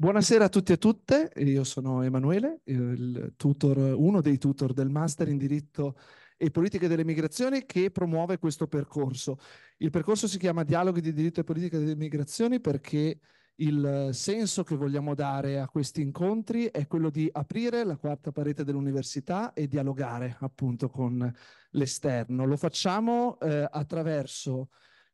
Buonasera a tutti e a tutte, io sono Emanuele, tutor, uno dei tutor del Master in Diritto e Politiche delle Migrazioni che promuove questo percorso. Il percorso si chiama Dialoghi di Diritto e Politica delle Migrazioni perché il senso che vogliamo dare a questi incontri è quello di aprire la quarta parete dell'università e dialogare appunto con l'esterno. Lo facciamo eh, attraverso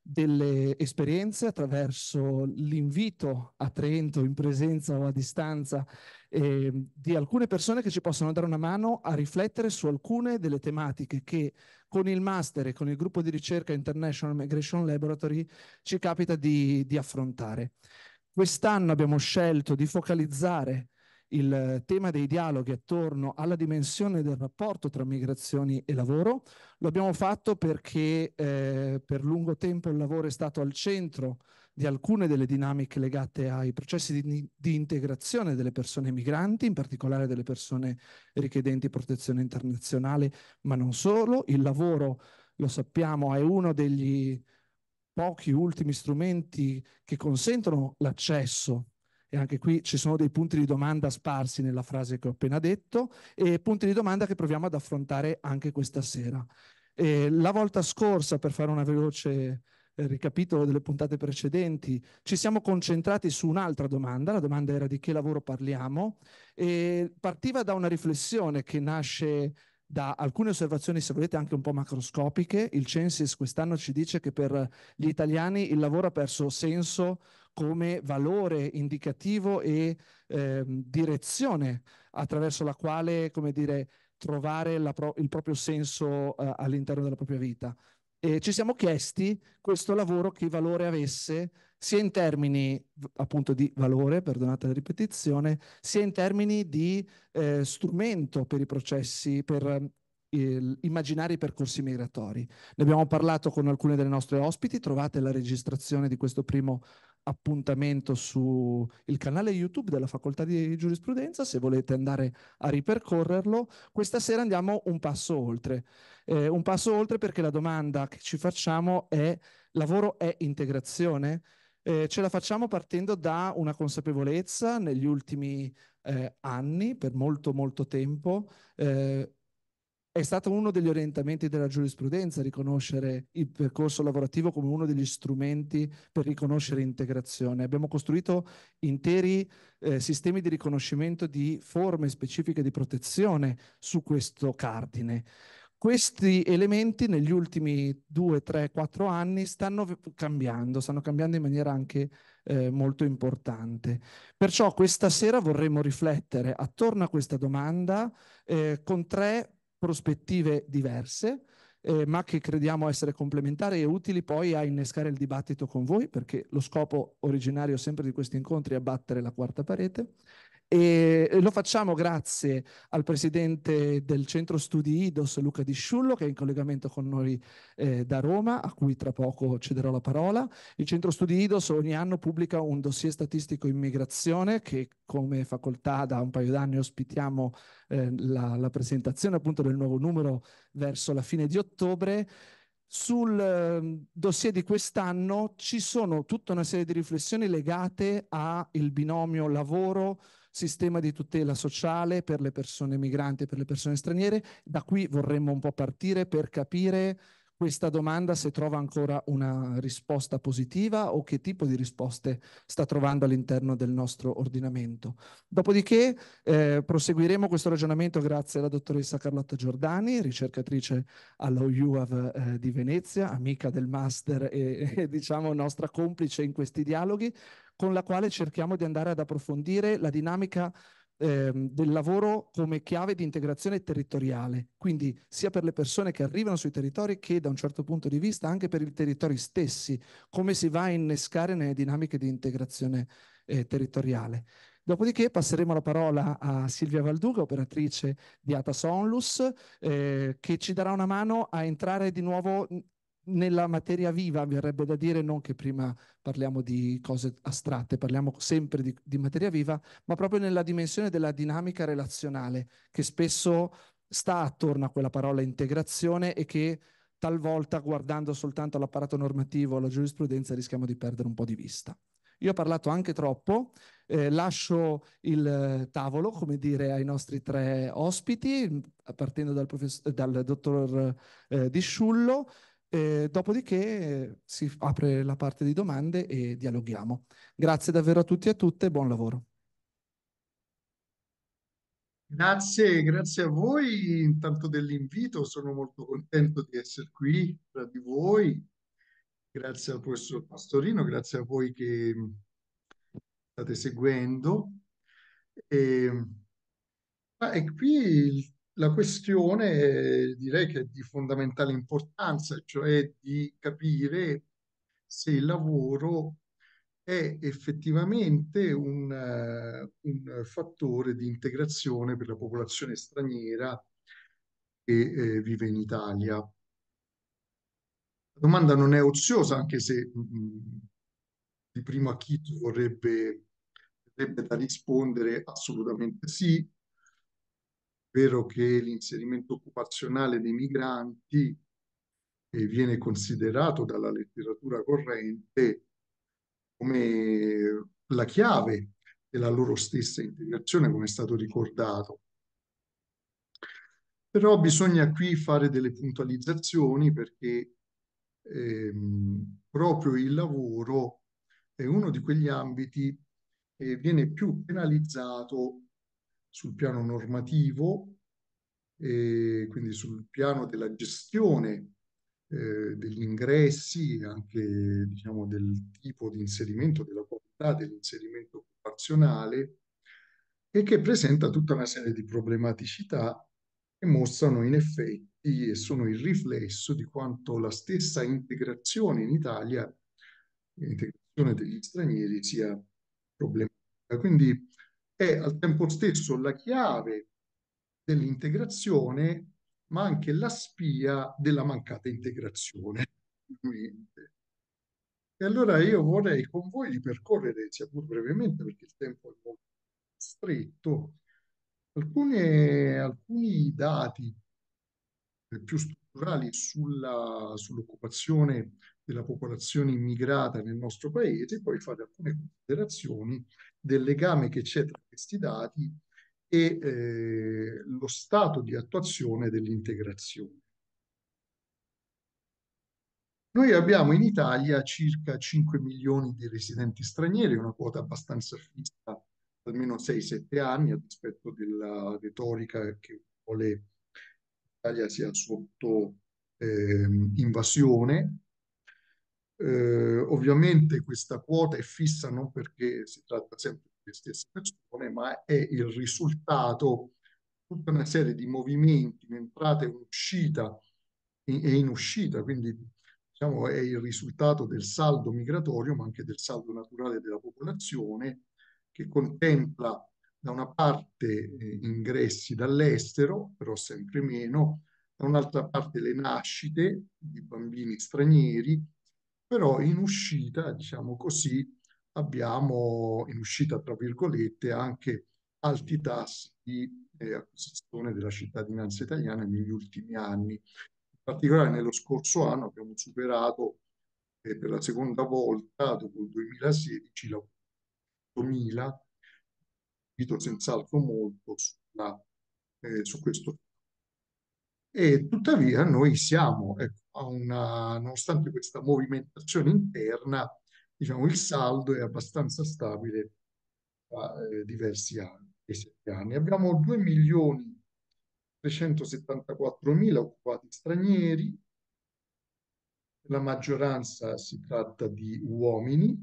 delle esperienze attraverso l'invito a Trento in presenza o a distanza eh, di alcune persone che ci possono dare una mano a riflettere su alcune delle tematiche che con il master e con il gruppo di ricerca International Migration Laboratory ci capita di, di affrontare. Quest'anno abbiamo scelto di focalizzare il tema dei dialoghi attorno alla dimensione del rapporto tra migrazioni e lavoro. Lo abbiamo fatto perché eh, per lungo tempo il lavoro è stato al centro di alcune delle dinamiche legate ai processi di, di integrazione delle persone migranti, in particolare delle persone richiedenti protezione internazionale, ma non solo. Il lavoro, lo sappiamo, è uno degli pochi ultimi strumenti che consentono l'accesso e anche qui ci sono dei punti di domanda sparsi nella frase che ho appena detto e punti di domanda che proviamo ad affrontare anche questa sera. E la volta scorsa, per fare una veloce eh, ricapitolo delle puntate precedenti, ci siamo concentrati su un'altra domanda, la domanda era di che lavoro parliamo e partiva da una riflessione che nasce da alcune osservazioni, se volete, anche un po' macroscopiche. Il Censis quest'anno ci dice che per gli italiani il lavoro ha perso senso come valore indicativo e eh, direzione attraverso la quale, come dire, trovare pro- il proprio senso eh, all'interno della propria vita. E ci siamo chiesti questo lavoro che valore avesse, sia in termini appunto di valore, perdonate la ripetizione, sia in termini di eh, strumento per i processi, per eh, immaginare i percorsi migratori. Ne abbiamo parlato con alcune delle nostre ospiti, trovate la registrazione di questo primo appuntamento sul canale YouTube della Facoltà di Giurisprudenza, se volete andare a ripercorrerlo. Questa sera andiamo un passo oltre. Eh, un passo oltre perché la domanda che ci facciamo è lavoro è integrazione? Eh, ce la facciamo partendo da una consapevolezza negli ultimi eh, anni, per molto molto tempo, eh, è stato uno degli orientamenti della giurisprudenza riconoscere il percorso lavorativo come uno degli strumenti per riconoscere integrazione. Abbiamo costruito interi eh, sistemi di riconoscimento di forme specifiche di protezione su questo cardine. Questi elementi negli ultimi due, tre, quattro anni stanno cambiando, stanno cambiando in maniera anche eh, molto importante. Perciò questa sera vorremmo riflettere attorno a questa domanda eh, con tre prospettive diverse, eh, ma che crediamo essere complementari e utili poi a innescare il dibattito con voi, perché lo scopo originario sempre di questi incontri è battere la quarta parete e lo facciamo grazie al presidente del centro studi IDOS, Luca Di Sciullo, che è in collegamento con noi eh, da Roma, a cui tra poco cederò la parola. Il centro studi IDOS ogni anno pubblica un dossier statistico immigrazione che come facoltà da un paio d'anni ospitiamo eh, la, la presentazione appunto del nuovo numero verso la fine di ottobre. Sul ehm, dossier di quest'anno ci sono tutta una serie di riflessioni legate al binomio lavoro, sistema di tutela sociale per le persone migranti e per le persone straniere. Da qui vorremmo un po' partire per capire questa domanda se trova ancora una risposta positiva o che tipo di risposte sta trovando all'interno del nostro ordinamento. Dopodiché eh, proseguiremo questo ragionamento grazie alla dottoressa Carlotta Giordani, ricercatrice allo UAV eh, di Venezia, amica del master e, e diciamo nostra complice in questi dialoghi con la quale cerchiamo di andare ad approfondire la dinamica ehm, del lavoro come chiave di integrazione territoriale, quindi sia per le persone che arrivano sui territori che da un certo punto di vista anche per i territori stessi, come si va a innescare nelle dinamiche di integrazione eh, territoriale. Dopodiché passeremo la parola a Silvia Valduga, operatrice di Atas Onlus, eh, che ci darà una mano a entrare di nuovo nella materia viva, mi verrebbe da dire, non che prima parliamo di cose astratte, parliamo sempre di, di, materia viva, ma proprio nella dimensione della dinamica relazionale, che spesso sta attorno a quella parola integrazione e che talvolta guardando soltanto l'apparato normativo, la giurisprudenza, rischiamo di perdere un po' di vista. Io ho parlato anche troppo, eh, lascio il eh, tavolo, come dire, ai nostri tre ospiti, partendo dal, dal dottor eh, Di Sciullo. Eh, dopodiché si apre la parte di domande e dialoghiamo. Grazie davvero a tutti e a tutte, buon lavoro. Grazie, grazie a voi intanto dell'invito, sono molto contento di essere qui tra di voi. Grazie al professor Pastorino, grazie a voi che state seguendo. E, ehm, e qui il la questione direi che è di fondamentale importanza, cioè di capire se il lavoro è effettivamente un, eh, un fattore di integrazione per la popolazione straniera che eh, vive in Italia. La domanda non è oziosa, anche se mh, mm, mm, di primo acchito vorrebbe, vorrebbe da rispondere assolutamente sì, ovvero che l'inserimento occupazionale dei migranti eh, viene considerato dalla letteratura corrente come eh, la chiave della loro stessa integrazione, come è stato ricordato. Però bisogna qui fare delle puntualizzazioni perché ehm, proprio il lavoro è uno di quegli ambiti che eh, viene più penalizzato sul piano normativo e quindi sul piano della gestione eh, degli ingressi, anche diciamo, del tipo di inserimento, della qualità dell'inserimento occupazionale e che presenta tutta una serie di problematicità che mostrano in effetti e sono il riflesso di quanto la stessa integrazione in Italia, integrazione degli stranieri, sia problematica. Quindi è al tempo stesso la chiave dell'integrazione, ma anche la spia della mancata integrazione. E allora io vorrei con voi ripercorrere, sia pur brevemente, perché il tempo è molto stretto, alcune, alcuni dati eh, più strutturali sulla, sull'occupazione della popolazione immigrata nel nostro paese e poi fare alcune considerazioni del legame che c'è tra questi dati e eh, lo stato di attuazione dell'integrazione. Noi abbiamo in Italia circa 5 milioni di residenti stranieri, una quota abbastanza fissa, almeno 6-7 anni, a rispetto della retorica che vuole l'Italia sia sotto eh, invasione, eh, ovviamente questa quota è fissa non perché si tratta sempre delle stesse persone, ma è il risultato di tutta una serie di movimenti in entrata e in uscita, e in uscita quindi diciamo, è il risultato del saldo migratorio, ma anche del saldo naturale della popolazione, che contempla da una parte eh, ingressi dall'estero, però sempre meno, da un'altra parte le nascite di bambini stranieri, però in uscita, diciamo così, abbiamo in uscita, tra virgolette, anche alti tassi di eh, acquisizione della cittadinanza italiana negli ultimi anni. In particolare nello scorso anno abbiamo superato eh, per la seconda volta, dopo il 2016, la 8000, senz'altro molto sulla, eh, su questo e tuttavia noi siamo, ecco, a una, nonostante questa movimentazione interna, diciamo, il saldo è abbastanza stabile da eh, diversi anni, anni. Abbiamo 2 milioni 374 mila occupati stranieri, la maggioranza si tratta di uomini,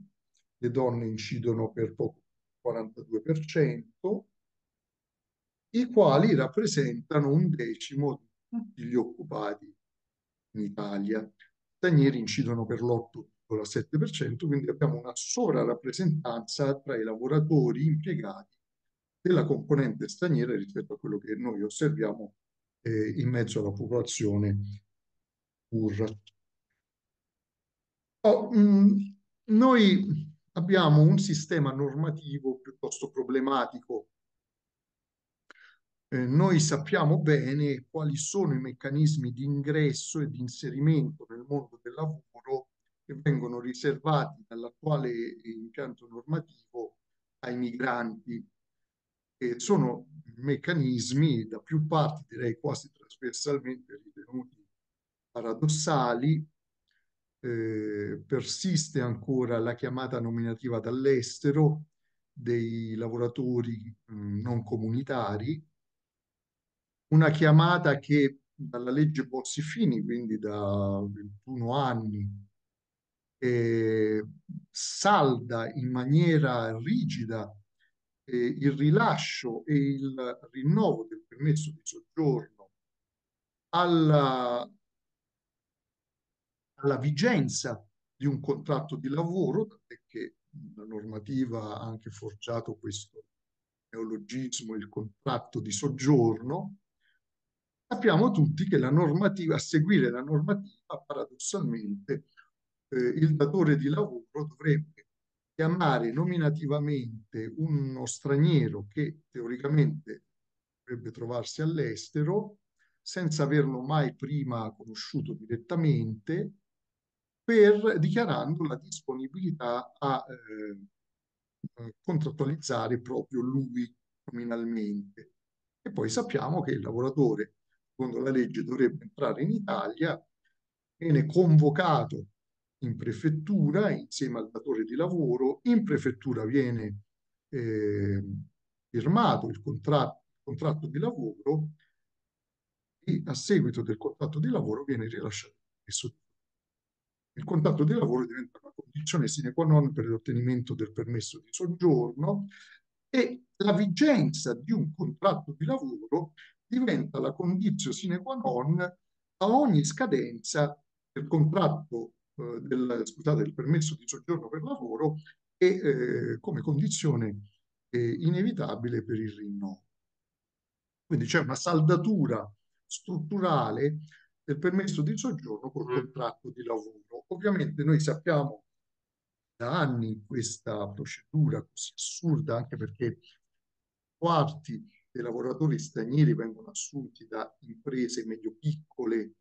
le donne incidono per poco il 42%, i quali rappresentano un decimo di tutti gli occupati in Italia. Stranieri incidono per l'8,7%, quindi abbiamo una sola rappresentanza tra i lavoratori impiegati della componente straniera rispetto a quello che noi osserviamo eh, in mezzo alla popolazione curra. Oh, mm, noi abbiamo un sistema normativo piuttosto problematico eh, noi sappiamo bene quali sono i meccanismi di ingresso e di inserimento nel mondo del lavoro che vengono riservati dall'attuale eh, impianto normativo ai migranti. E sono meccanismi da più parti, direi quasi trasversalmente, ritenuti paradossali. Eh, persiste ancora la chiamata nominativa dall'estero dei lavoratori mh, mm, non comunitari, una chiamata che dalla legge Bossi Fini, quindi da 21 anni, eh, salda in maniera rigida eh, il rilascio e il rinnovo del permesso di soggiorno alla, alla vigenza di un contratto di lavoro, perché la normativa ha anche forgiato questo neologismo, il contratto di soggiorno, sappiamo tutti che la normativa, a seguire la normativa, paradossalmente, eh, il datore di lavoro dovrebbe chiamare nominativamente uno straniero che teoricamente dovrebbe trovarsi all'estero, senza averlo mai prima conosciuto direttamente, per, dichiarando la disponibilità a eh, contrattualizzare proprio lui nominalmente. E poi sappiamo che il lavoratore secondo la legge dovrebbe entrare in Italia, viene convocato in prefettura insieme al datore di lavoro, in prefettura viene eh, firmato il contratto, contratto di lavoro e a seguito del contratto di lavoro viene rilasciato il contratto di lavoro diventa una condizione sine qua non per l'ottenimento del permesso di soggiorno e la vigenza di un contratto di lavoro diventa la condizio sine qua non a ogni scadenza del contratto, eh, del, scusate, del permesso di soggiorno per lavoro e eh, come condizione eh, inevitabile per il rinnovo. Quindi c'è una saldatura strutturale del permesso di soggiorno col mm. contratto di lavoro. Ovviamente noi sappiamo da anni questa procedura così assurda, anche perché quarti dei lavoratori stranieri vengono assunti da imprese medio-piccole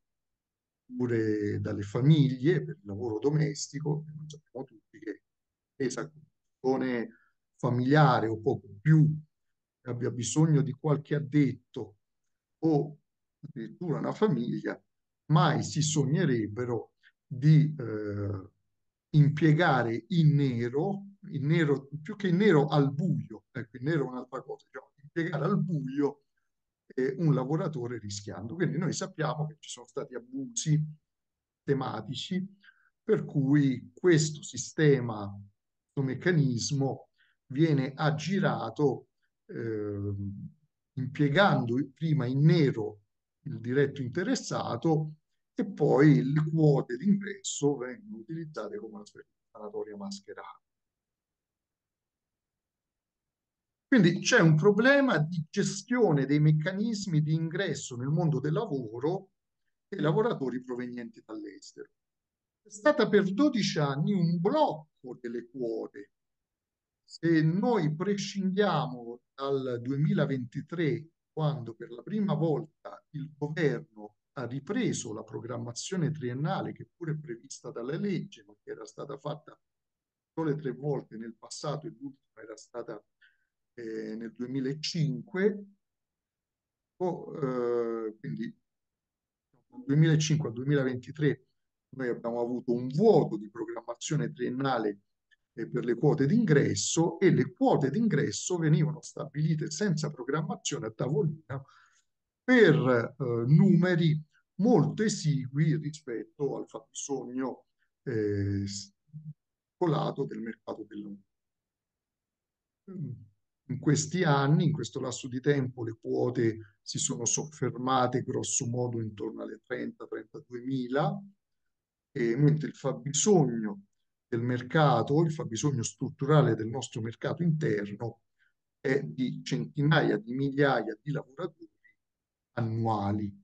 pure dalle famiglie per il lavoro domestico, non sappiamo tutti che esa condizione familiare o poco più abbia bisogno di qualche addetto o addirittura una famiglia, mai si sognerebbero di eh, impiegare in nero, in nero, più che in nero al buio, ecco, in nero è un'altra cosa, diciamo, impiegare al buio eh, un lavoratore rischiando. Quindi noi sappiamo che ci sono stati abusi tematici per cui questo sistema, questo meccanismo viene aggirato eh, impiegando prima in nero il diretto interessato e poi le quote d'ingresso vengono utilizzate come una specie sanatoria mascherata. Quindi c'è un problema di gestione dei meccanismi di ingresso nel mondo del lavoro dei lavoratori provenienti dall'estero. È stata per 12 anni un blocco delle quote. Se noi prescindiamo dal 2023, quando per la prima volta il governo ha ripreso la programmazione triennale che pure è prevista dalla legge, ma che era stata fatta solo tre volte nel passato e l'ultima era stata eh, nel 2005, o, eh, quindi dal 2005 al 2023 noi abbiamo avuto un vuoto di programmazione triennale eh, per le quote d'ingresso e le quote d'ingresso venivano stabilite senza programmazione a tavolina per eh, numeri molto esigui rispetto al fabbisogno eh, del mercato del lavoro. Mm. In questi anni, in questo lasso di tempo, le quote si sono soffermate grosso modo intorno alle 30-32 mila, mentre il fabbisogno del mercato, il fabbisogno strutturale del nostro mercato interno è di centinaia di migliaia di lavoratori annuali.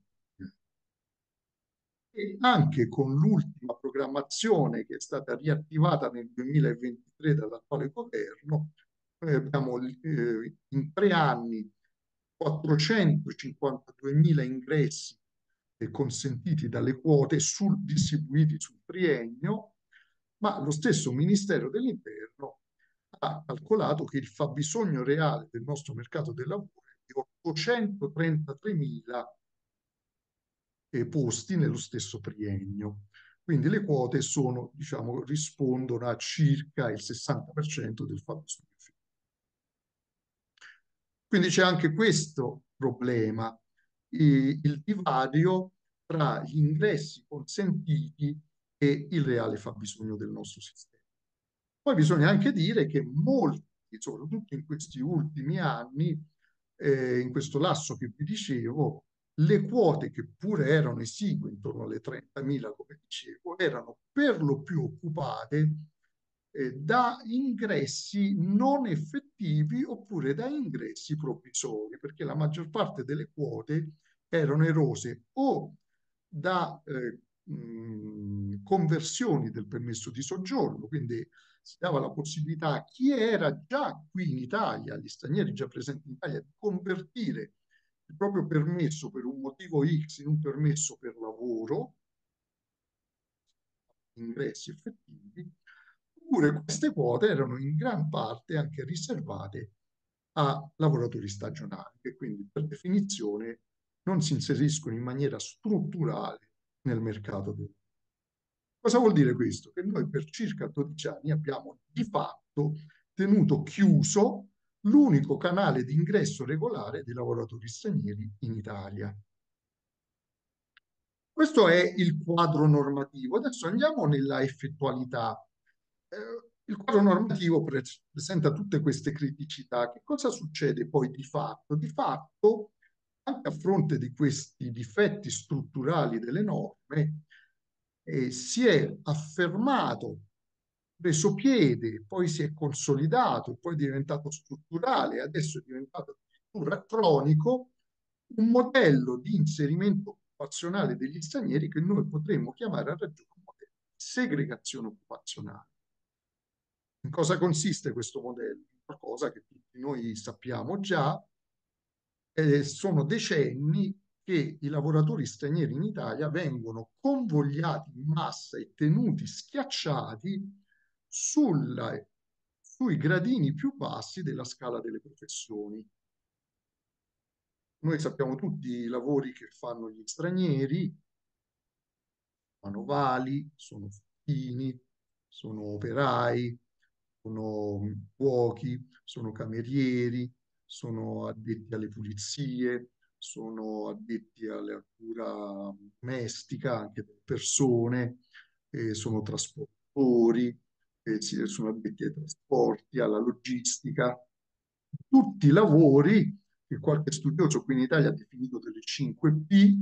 E anche con l'ultima programmazione che è stata riattivata nel 2023 dall'attuale governo, eh, abbiamo eh, in tre anni 452.000 ingressi eh, consentiti dalle quote sul, distribuiti sul triennio, ma lo stesso Ministero dell'Interno ha calcolato che il fabbisogno reale del nostro mercato del lavoro è di 833.000 eh, posti nello stesso triennio. Quindi le quote sono, diciamo, rispondono a circa il 60% del fabbisogno quindi c'è anche questo problema, il divario tra gli ingressi consentiti e il reale fabbisogno del nostro sistema. Poi bisogna anche dire che molti, soprattutto in questi ultimi anni, eh, in questo lasso che vi dicevo, le quote che pure erano esigue, intorno alle 30.000, come dicevo, erano per lo più occupate eh, da ingressi non effettuati attivi oppure da ingressi provvisori, perché la maggior parte delle quote erano erose o da eh, mh, conversioni del permesso di soggiorno, quindi si dava la possibilità a chi era già qui in Italia, agli stranieri già presenti in Italia, di convertire il proprio permesso per un motivo X in un permesso per lavoro, ingressi effettivi, Eppure queste quote erano in gran parte anche riservate a lavoratori stagionali, che quindi per definizione non si inseriscono in maniera strutturale nel mercato del lavoro. Cosa vuol dire questo? Che noi per circa 12 anni abbiamo di fatto tenuto chiuso l'unico canale di ingresso regolare dei lavoratori stranieri in Italia. Questo è il quadro normativo. Adesso andiamo nella effettualità eh, il quadro normativo presenta tutte queste criticità. Che cosa succede poi di fatto? Di fatto, anche a fronte di questi difetti strutturali delle norme, eh, si è affermato, preso piede, poi si è consolidato, poi è diventato strutturale, adesso è diventato addirittura cronico, un modello di inserimento occupazionale degli stranieri che noi potremmo chiamare a ragione un modello di segregazione occupazionale. In cosa consiste questo modello? Una cosa che tutti noi sappiamo già, eh, sono decenni che i lavoratori stranieri in Italia vengono convogliati in massa e tenuti schiacciati sulla, sui gradini più bassi della scala delle professioni. Noi sappiamo tutti i lavori che fanno gli stranieri, manovali, sono fini, sono operai, sono cuochi, mm, sono camerieri, sono addetti alle pulizie, sono addetti alla cura domestica, anche per persone, eh, sono trasportatori, eh, sono addetti ai trasporti, alla logistica, tutti i lavori che qualche studioso qui in Italia ha definito delle 5 P,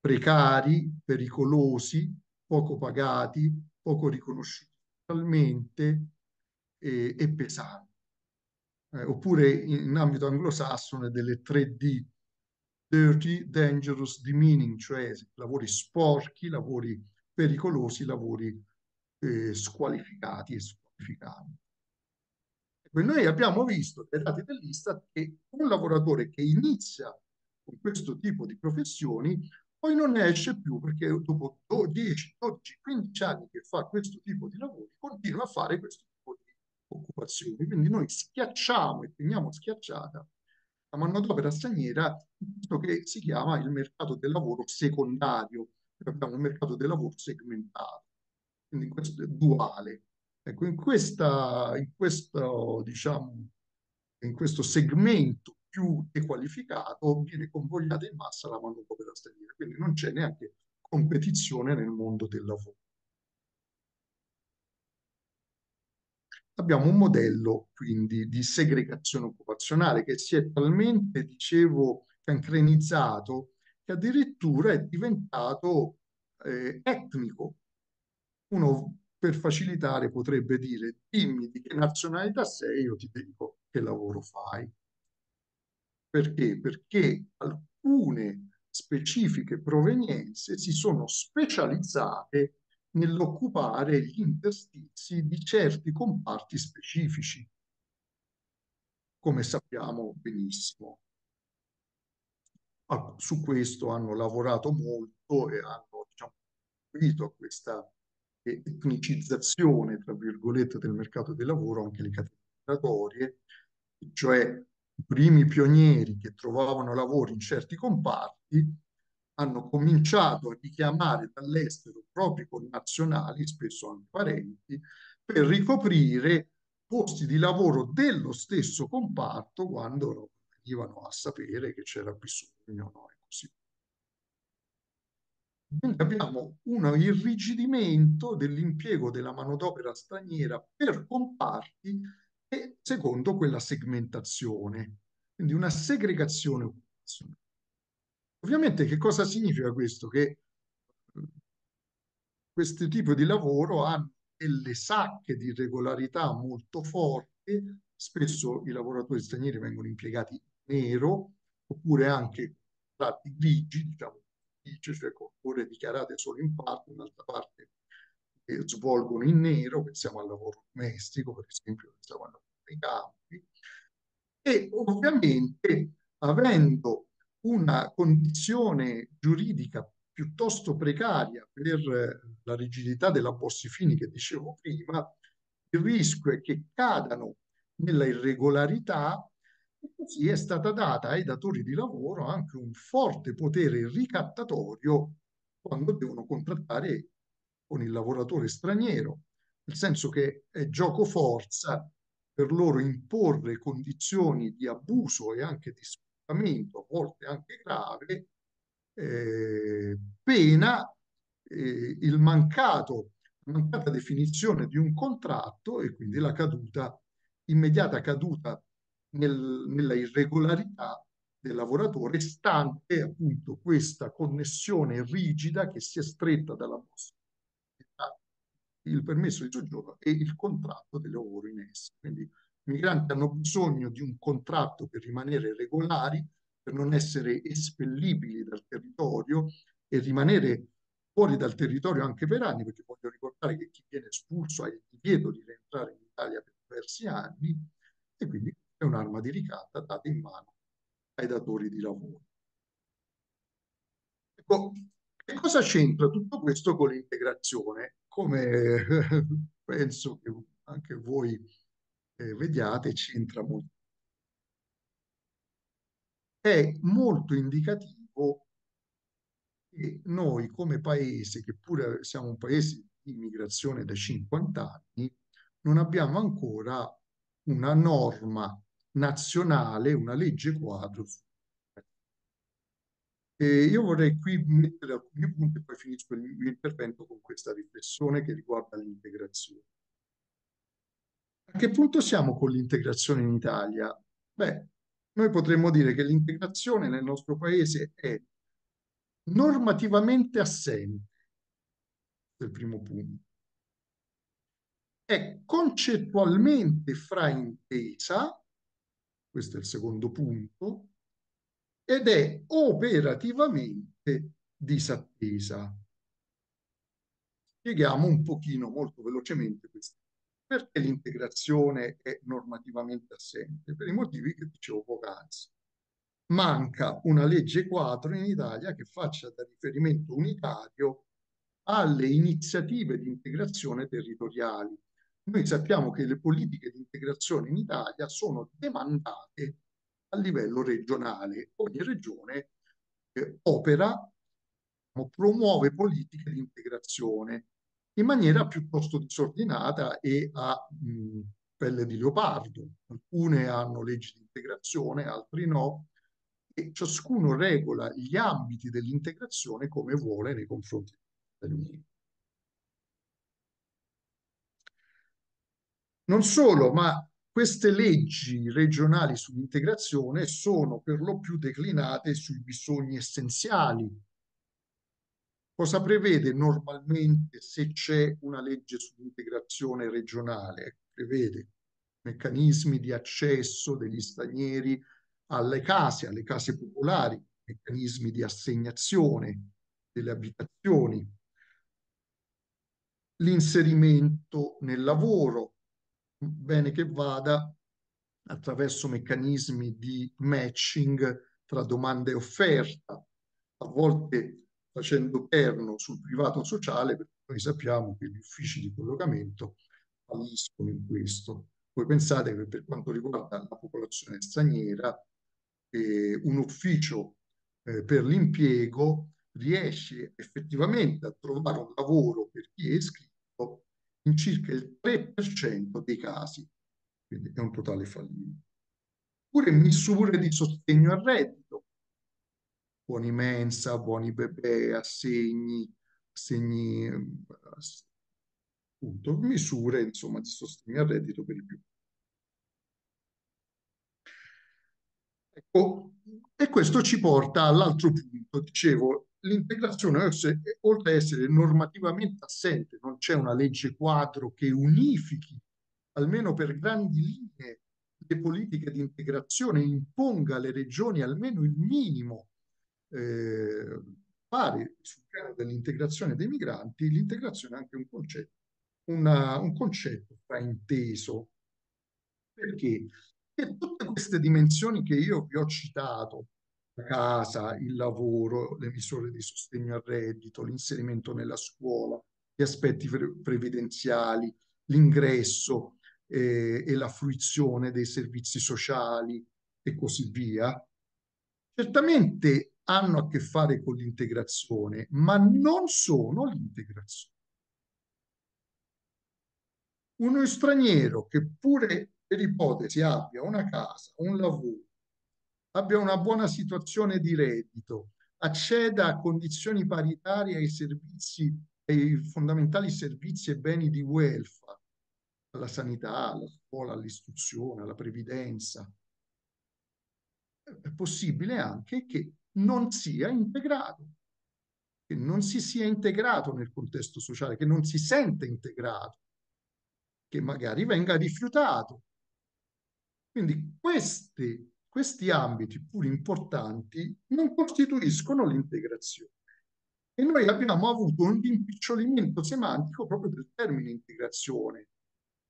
precari, pericolosi, poco pagati, poco riconosciuti totalmente, e, e pesante. Eh, oppure in, ambito anglosassone delle 3D, dirty, dangerous, demeaning, cioè lavori sporchi, lavori pericolosi, lavori eh, squalificati e squalificati. E noi abbiamo visto dai dati dell'Istat che un lavoratore che inizia con questo tipo di professioni poi non ne esce più perché dopo 10, 12, 15 anni che fa questo tipo di lavori continua a fare questo occupazioni, quindi noi schiacciamo e teniamo schiacciata la manodopera straniera in quello che si chiama il mercato del lavoro secondario, abbiamo un mercato del lavoro segmentato, quindi questo è duale. Ecco, in, questa, in, questo, diciamo, in questo segmento più dequalificato viene convogliata in massa la manodopera straniera, quindi non c'è neanche competizione nel mondo del lavoro. abbiamo un modello quindi di segregazione occupazionale che si è talmente, dicevo, cancrenizzato che addirittura è diventato eh, etnico. Uno per facilitare potrebbe dire dimmi di che nazionalità sei, io ti dico che lavoro fai. Perché? Perché alcune specifiche provenienze si sono specializzate nell'occupare gli interstizi di certi comparti specifici, come sappiamo benissimo. Su questo hanno lavorato molto e hanno diciamo, contribuito a questa etnicizzazione, tra virgolette, del mercato del lavoro, anche le categorie migratorie, cioè i primi pionieri che trovavano lavoro in certi comparti hanno cominciato a richiamare dall'estero propri connazionali, spesso anche parenti, per ricoprire posti di lavoro dello stesso comparto quando venivano a sapere che c'era bisogno. No? E così. Quindi abbiamo un irrigidimento dell'impiego della manodopera straniera per comparti e secondo quella segmentazione, quindi una segregazione occupazionale. Ovviamente che cosa significa questo? Che mm, questo tipo di lavoro ha delle sacche di irregolarità molto forti, spesso i lavoratori stranieri vengono impiegati in nero oppure anche tratti grigi, diciamo, cioè con ore dichiarate solo in parte, in altra parte eh, svolgono in nero, pensiamo al lavoro domestico, per esempio, pensiamo al lavoro nei campi, e ovviamente avendo una condizione giuridica piuttosto precaria per eh, la rigidità della Bossi-Fini che dicevo prima, il rischio è che cadano nella irregolarità e così è stata data ai datori di lavoro anche un forte potere ricattatorio quando devono contrattare con il lavoratore straniero, nel senso che è gioco forza per loro imporre condizioni di abuso e anche di comportamento, a volte anche grave, eh, pena eh, il mancato, mancata definizione di un contratto e quindi la caduta, immediata caduta nel, nella irregolarità del lavoratore, stante appunto questa connessione rigida che si è stretta dalla mossa il permesso di soggiorno e il contratto del lavoro in essere. Quindi i migranti hanno bisogno di un contratto per rimanere regolari, per non essere espellibili dal territorio e rimanere fuori dal territorio anche per anni, perché voglio ricordare che chi viene espulso ha il divieto di rientrare in Italia per diversi anni e quindi è un'arma di ricatta data in mano ai datori di lavoro. Ecco, che cosa c'entra tutto questo con l'integrazione? Come penso che anche voi eh, vediate c'entra molto. È molto indicativo che noi come paese, che pure siamo un paese di immigrazione da 50 anni, non abbiamo ancora una norma nazionale, una legge quadro. E io vorrei qui mettere alcuni punti e poi finisco il mio intervento con questa riflessione che riguarda l'integrazione che punto siamo con l'integrazione in Italia? Beh, noi potremmo dire che l'integrazione nel nostro paese è normativamente assente, questo è il primo punto, è concettualmente fraintesa, questo è il secondo punto, ed è operativamente disattesa. Spieghiamo un pochino, molto velocemente, questo. Perché l'integrazione è normativamente assente? Per i motivi che dicevo poc'anzi. Manca una legge quadro in Italia che faccia da riferimento unitario alle iniziative di integrazione territoriali. Noi sappiamo che le politiche di integrazione in Italia sono demandate a livello regionale. Ogni regione eh, opera, diciamo, promuove politiche di integrazione in maniera piuttosto disordinata e a mh, pelle di leopardo. Alcune hanno leggi di integrazione, altre no, e ciascuno regola gli ambiti dell'integrazione come vuole nei confronti degli unioni. Non solo, ma queste leggi regionali sull'integrazione sono per lo più declinate sui bisogni essenziali Cosa prevede normalmente se c'è una legge sull'integrazione regionale? Prevede meccanismi di accesso degli stranieri alle case, alle case popolari, meccanismi di assegnazione delle abitazioni, l'inserimento nel lavoro, bene che vada attraverso meccanismi di matching tra domanda e offerta. A volte facendo perno sul privato sociale, perché noi sappiamo che gli uffici di collocamento falliscono in questo. Voi pensate che per quanto riguarda la popolazione straniera, eh, un ufficio eh, per l'impiego riesce effettivamente a trovare un lavoro per chi è iscritto in circa il 3% dei casi, quindi è un totale fallimento. Oppure misure di sostegno al reddito buoni mensa, buoni bebè, assegni, assegni appunto, misure insomma, di sostegno al reddito per i più. Ecco, e questo ci porta all'altro punto, dicevo, l'integrazione oltre ad essere normativamente assente, non c'è una legge quadro che unifichi, almeno per grandi linee, le politiche di integrazione, imponga alle regioni almeno il minimo eh, pari sul piano dell'integrazione dei migranti, l'integrazione è anche un concetto, una, un concetto frainteso. Perché? Perché tutte queste dimensioni che io vi ho citato, la casa, il lavoro, le misure di sostegno al reddito, l'inserimento nella scuola, gli aspetti pre- previdenziali, l'ingresso eh, e la fruizione dei servizi sociali e così via, certamente hanno a che fare con l'integrazione, ma non sono l'integrazione. Uno straniero che pure per ipotesi abbia una casa, un lavoro, abbia una buona situazione di reddito, acceda a condizioni paritarie ai servizi, ai fondamentali servizi e beni di welfare, alla sanità, alla scuola, all'istruzione, alla previdenza, è possibile anche che non sia integrato, che non si sia integrato nel contesto sociale, che non si sente integrato, che magari venga rifiutato. Quindi questi, questi ambiti pur importanti non costituiscono l'integrazione. E noi abbiamo avuto un rimpicciolimento semantico proprio del termine integrazione,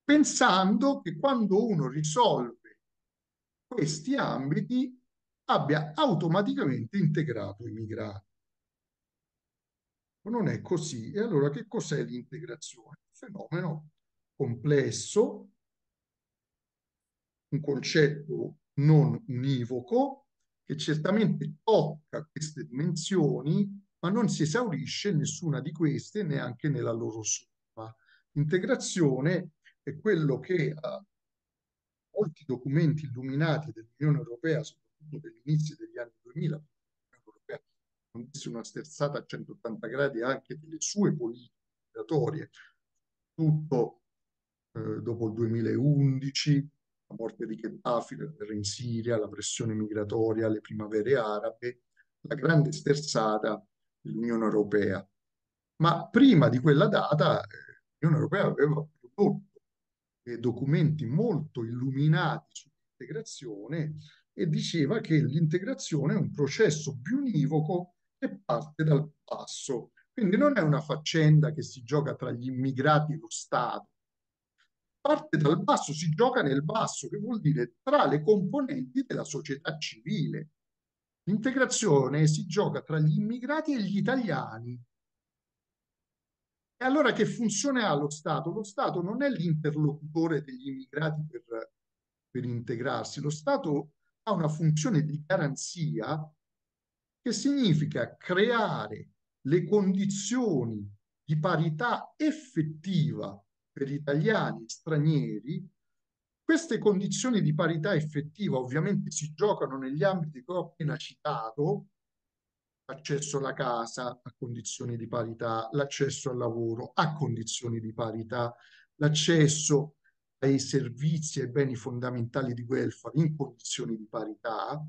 pensando che quando uno risolve questi ambiti abbia automaticamente integrato i migranti. Non è così. E allora che cos'è l'integrazione? Un fenomeno complesso, un concetto non univoco, che certamente tocca queste dimensioni, ma non si esaurisce nessuna di queste neanche nella loro somma. L'integrazione è quello che eh, molti documenti illuminati dell'Unione Europea sono degli inizi degli anni 2000, l'Unione Europea non disse una sterzata a 180 gradi anche delle sue politiche migratorie, tutto eh, dopo il 2011, la morte di Gheddafi, la guerra in Siria, la pressione migratoria, le primavere arabe, la grande sterzata dell'Unione Europea. Ma prima di quella data eh, l'Unione Europea aveva prodotto eh, documenti molto illuminati sull'integrazione, e diceva che l'integrazione è un processo bionivoco che parte dal basso. Quindi non è una faccenda che si gioca tra gli immigrati e lo Stato. Parte dal basso, si gioca nel basso, che vuol dire tra le componenti della società civile. L'integrazione si gioca tra gli immigrati e gli italiani. E allora che funzione ha lo Stato? Lo Stato non è l'interlocutore degli immigrati per, per integrarsi, lo Stato ha una funzione di garanzia che significa creare le condizioni di parità effettiva per italiani e stranieri. Queste condizioni di parità effettiva ovviamente si giocano negli ambiti che ho appena citato, l'accesso alla casa a condizioni di parità, l'accesso al lavoro a condizioni di parità, l'accesso ai servizi e ai beni fondamentali di welfare in condizioni di parità,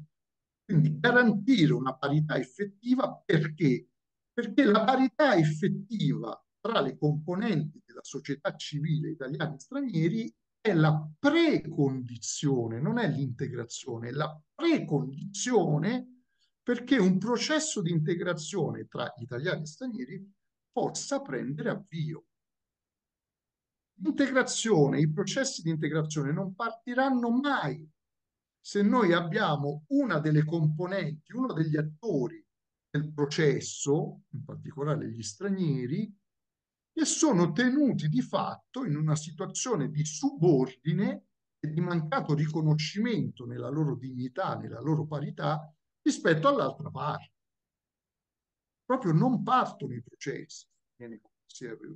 quindi garantire una parità effettiva perché? Perché la parità effettiva tra le componenti della società civile italiana e stranieri è la precondizione, non è l'integrazione, è la precondizione perché un processo di integrazione tra italiani e stranieri possa prendere avvio. L'integrazione, i processi di integrazione non partiranno mai se noi abbiamo una delle componenti, uno degli attori del processo, in particolare gli stranieri, che sono tenuti di fatto in una situazione di subordine e di mancato riconoscimento nella loro dignità, nella loro parità rispetto all'altra parte. Proprio non partono i processi,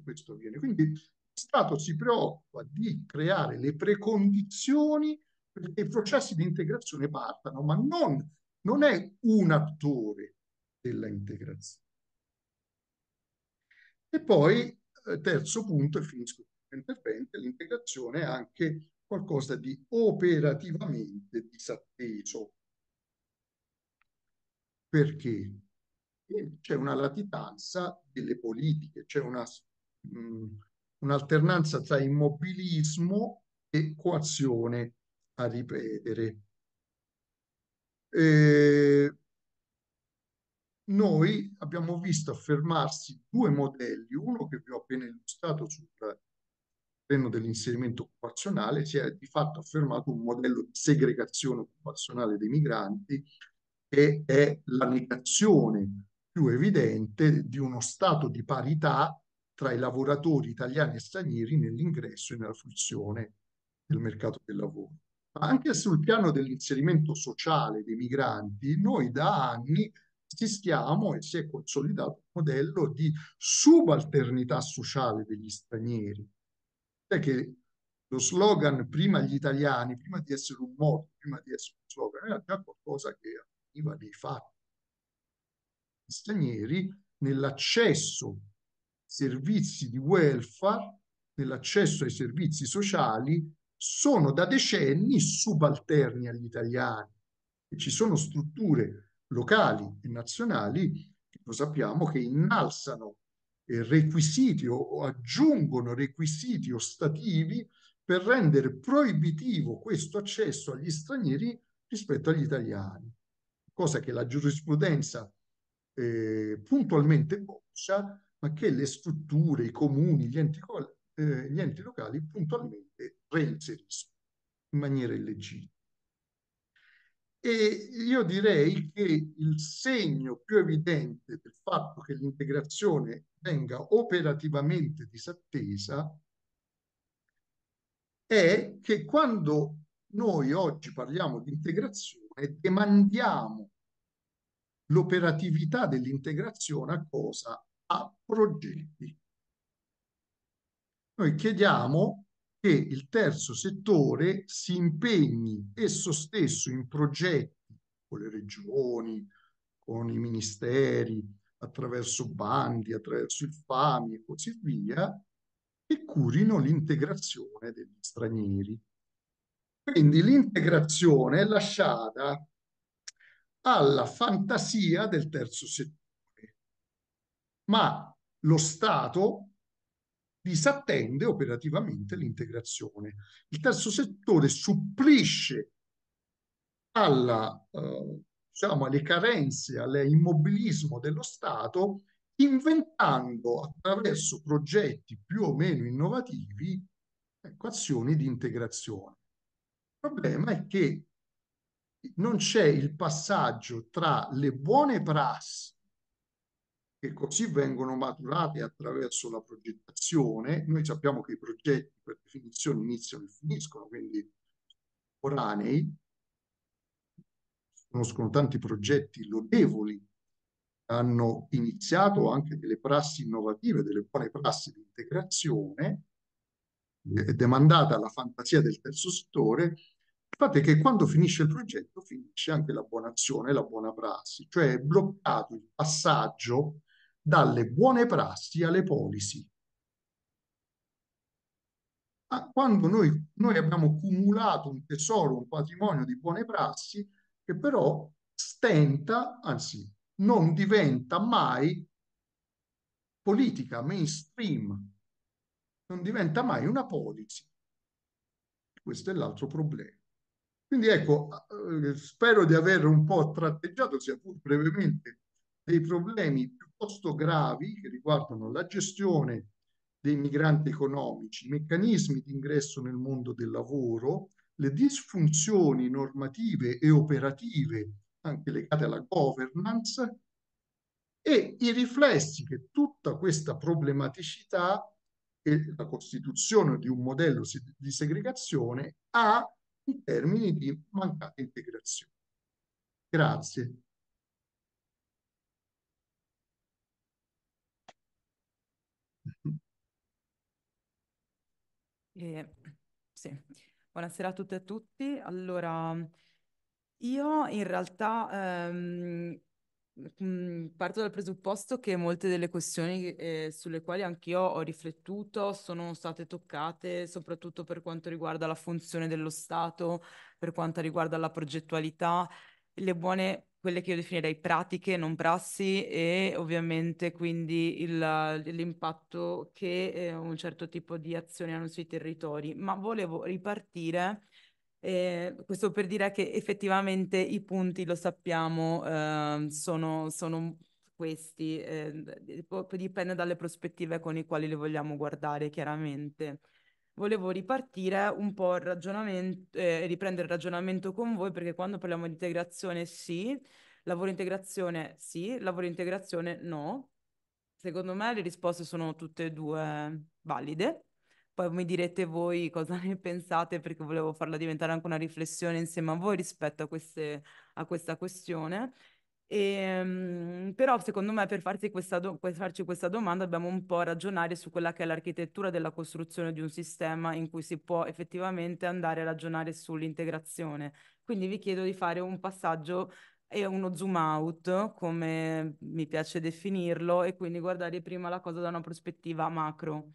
questo avviene. Quindi Stato si preoccupa di creare le precondizioni perché i processi di integrazione partano, ma non, non è un attore della integrazione. E poi, eh, terzo punto, e finisco l'intervento, l'integrazione è anche qualcosa di operativamente disatteso. Perché? Eh, c'è una latitanza delle politiche, c'è una mh, mm, un'alternanza tra immobilismo e coazione a ripetere. Eh, noi abbiamo visto affermarsi due modelli, uno che vi ho appena illustrato sul terreno dell'inserimento occupazionale, si è di fatto affermato un modello di segregazione occupazionale dei migranti che è la negazione più evidente di uno stato di parità tra i lavoratori italiani e stranieri nell'ingresso e nella fruizione del mercato del lavoro. Ma anche sul piano dell'inserimento sociale dei migranti, noi da anni assistiamo e si è consolidato un modello di subalternità sociale degli stranieri. È che lo slogan prima gli italiani, prima di essere un modo, prima di essere un slogan, era già qualcosa che arriva dei fatti. Gli stranieri nell'accesso servizi di welfare, dell'accesso ai servizi sociali, sono da decenni subalterni agli italiani. E ci sono strutture locali e nazionali che lo sappiamo che innalzano eh, requisiti o, o aggiungono requisiti ostativi per rendere proibitivo questo accesso agli stranieri rispetto agli italiani, cosa che la giurisprudenza eh, puntualmente boccia ma che le strutture, i comuni, gli enti, eh, gli enti locali puntualmente reinseriscono in maniera illegittima. E io direi che il segno più evidente del fatto che l'integrazione venga operativamente disattesa è che quando noi oggi parliamo di integrazione demandiamo l'operatività dell'integrazione a cosa? a progetti. Noi chiediamo che il terzo settore si impegni esso stesso in progetti con le regioni, con i ministeri, attraverso bandi, attraverso il FAMI e così via, che curino l'integrazione degli stranieri. Quindi l'integrazione è lasciata alla fantasia del terzo settore ma lo Stato disattende operativamente l'integrazione. Il terzo settore supplisce alla, eh, diciamo, alle carenze, all'immobilismo dello Stato, inventando attraverso progetti più o meno innovativi equazioni ecco, di integrazione. Il problema è che non c'è il passaggio tra le buone prassi che così vengono maturate attraverso la progettazione. Noi sappiamo che i progetti per definizione iniziano e finiscono, quindi oranei. Conoscono tanti progetti lodevoli hanno iniziato anche delle prassi innovative, delle buone prassi di integrazione, è eh, demandata alla fantasia del terzo settore, Fate che quando finisce il progetto finisce anche la buona azione, la buona prassi, cioè è bloccato il passaggio dalle buone prassi alle policy. Ah, quando noi, noi abbiamo accumulato un tesoro, un patrimonio di buone prassi, che però stenta, anzi non diventa mai politica, mainstream, non diventa mai una policy. Questo è l'altro problema. Quindi ecco, eh, spero di aver un po' tratteggiato, sia pur brevemente, dei problemi piuttosto gravi che riguardano la gestione dei migranti economici, i meccanismi di ingresso nel mondo del lavoro, le disfunzioni normative e operative anche legate alla governance e i riflessi che tutta questa problematicità e la costituzione di un modello di segregazione ha in termini di mancata integrazione. Grazie. Eh, sì. Buonasera a tutte e a tutti. Allora, io in realtà ehm, parto dal presupposto che molte delle questioni eh, sulle quali anch'io ho riflettuto sono state toccate, soprattutto per quanto riguarda la funzione dello Stato, per quanto riguarda la progettualità le buone quelle che io definirei pratiche, non prassi e ovviamente quindi il, l'impatto che eh, un certo tipo di azioni hanno sui territori. Ma volevo ripartire, eh, questo per dire che effettivamente i punti, lo sappiamo, eh, sono, sono, questi, eh, dipende dalle prospettive con le quali li vogliamo guardare chiaramente volevo ripartire un po' il ragionamento, eh, riprendere il ragionamento con voi perché quando parliamo di integrazione sì, lavoro integrazione sì, lavoro integrazione no. Secondo me le risposte sono tutte e due valide. Poi mi direte voi cosa ne pensate perché volevo farla diventare anche una riflessione insieme a voi rispetto a, queste, a questa questione. E, ehm, però secondo me per, questa do- per farci questa domanda dobbiamo un po' ragionare su quella che è l'architettura della costruzione di un sistema in cui si può effettivamente andare a ragionare sull'integrazione. Quindi vi chiedo di fare un passaggio e uno zoom out, come mi piace definirlo, e quindi guardare prima la cosa da una prospettiva macro.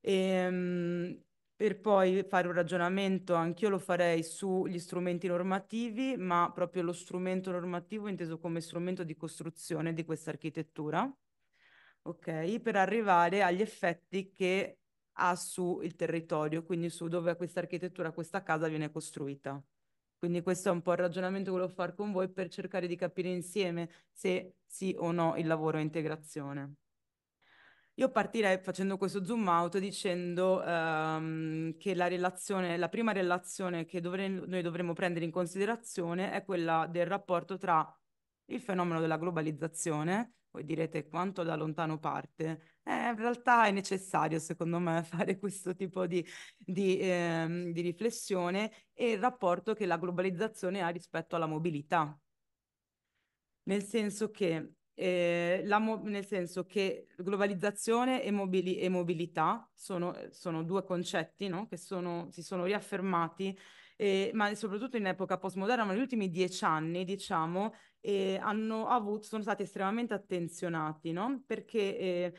E, ehm, per poi fare un ragionamento, anch'io lo farei sugli strumenti normativi, ma proprio lo strumento normativo inteso come strumento di costruzione di questa architettura, ok? Per arrivare agli effetti che ha sul territorio, quindi su dove questa architettura, questa casa viene costruita. Quindi questo è un po' il ragionamento che volevo fare con voi per cercare di capire insieme se sì o no il lavoro è integrazione. Io partirei facendo questo zoom out dicendo ehm, che la relazione, la prima relazione che dovre- noi dovremmo prendere in considerazione è quella del rapporto tra il fenomeno della globalizzazione, voi direte quanto da lontano parte, eh, in realtà è necessario secondo me fare questo tipo di, di, ehm, di riflessione e il rapporto che la globalizzazione ha rispetto alla mobilità, nel senso che eh, mo- nel senso che globalizzazione e, mobili- e mobilità sono, eh, sono, due concetti no? che sono, si sono riaffermati, eh, ma soprattutto in epoca postmoderna, ma negli ultimi dieci anni, diciamo, eh, avuto, sono stati estremamente attenzionati, no? perché eh,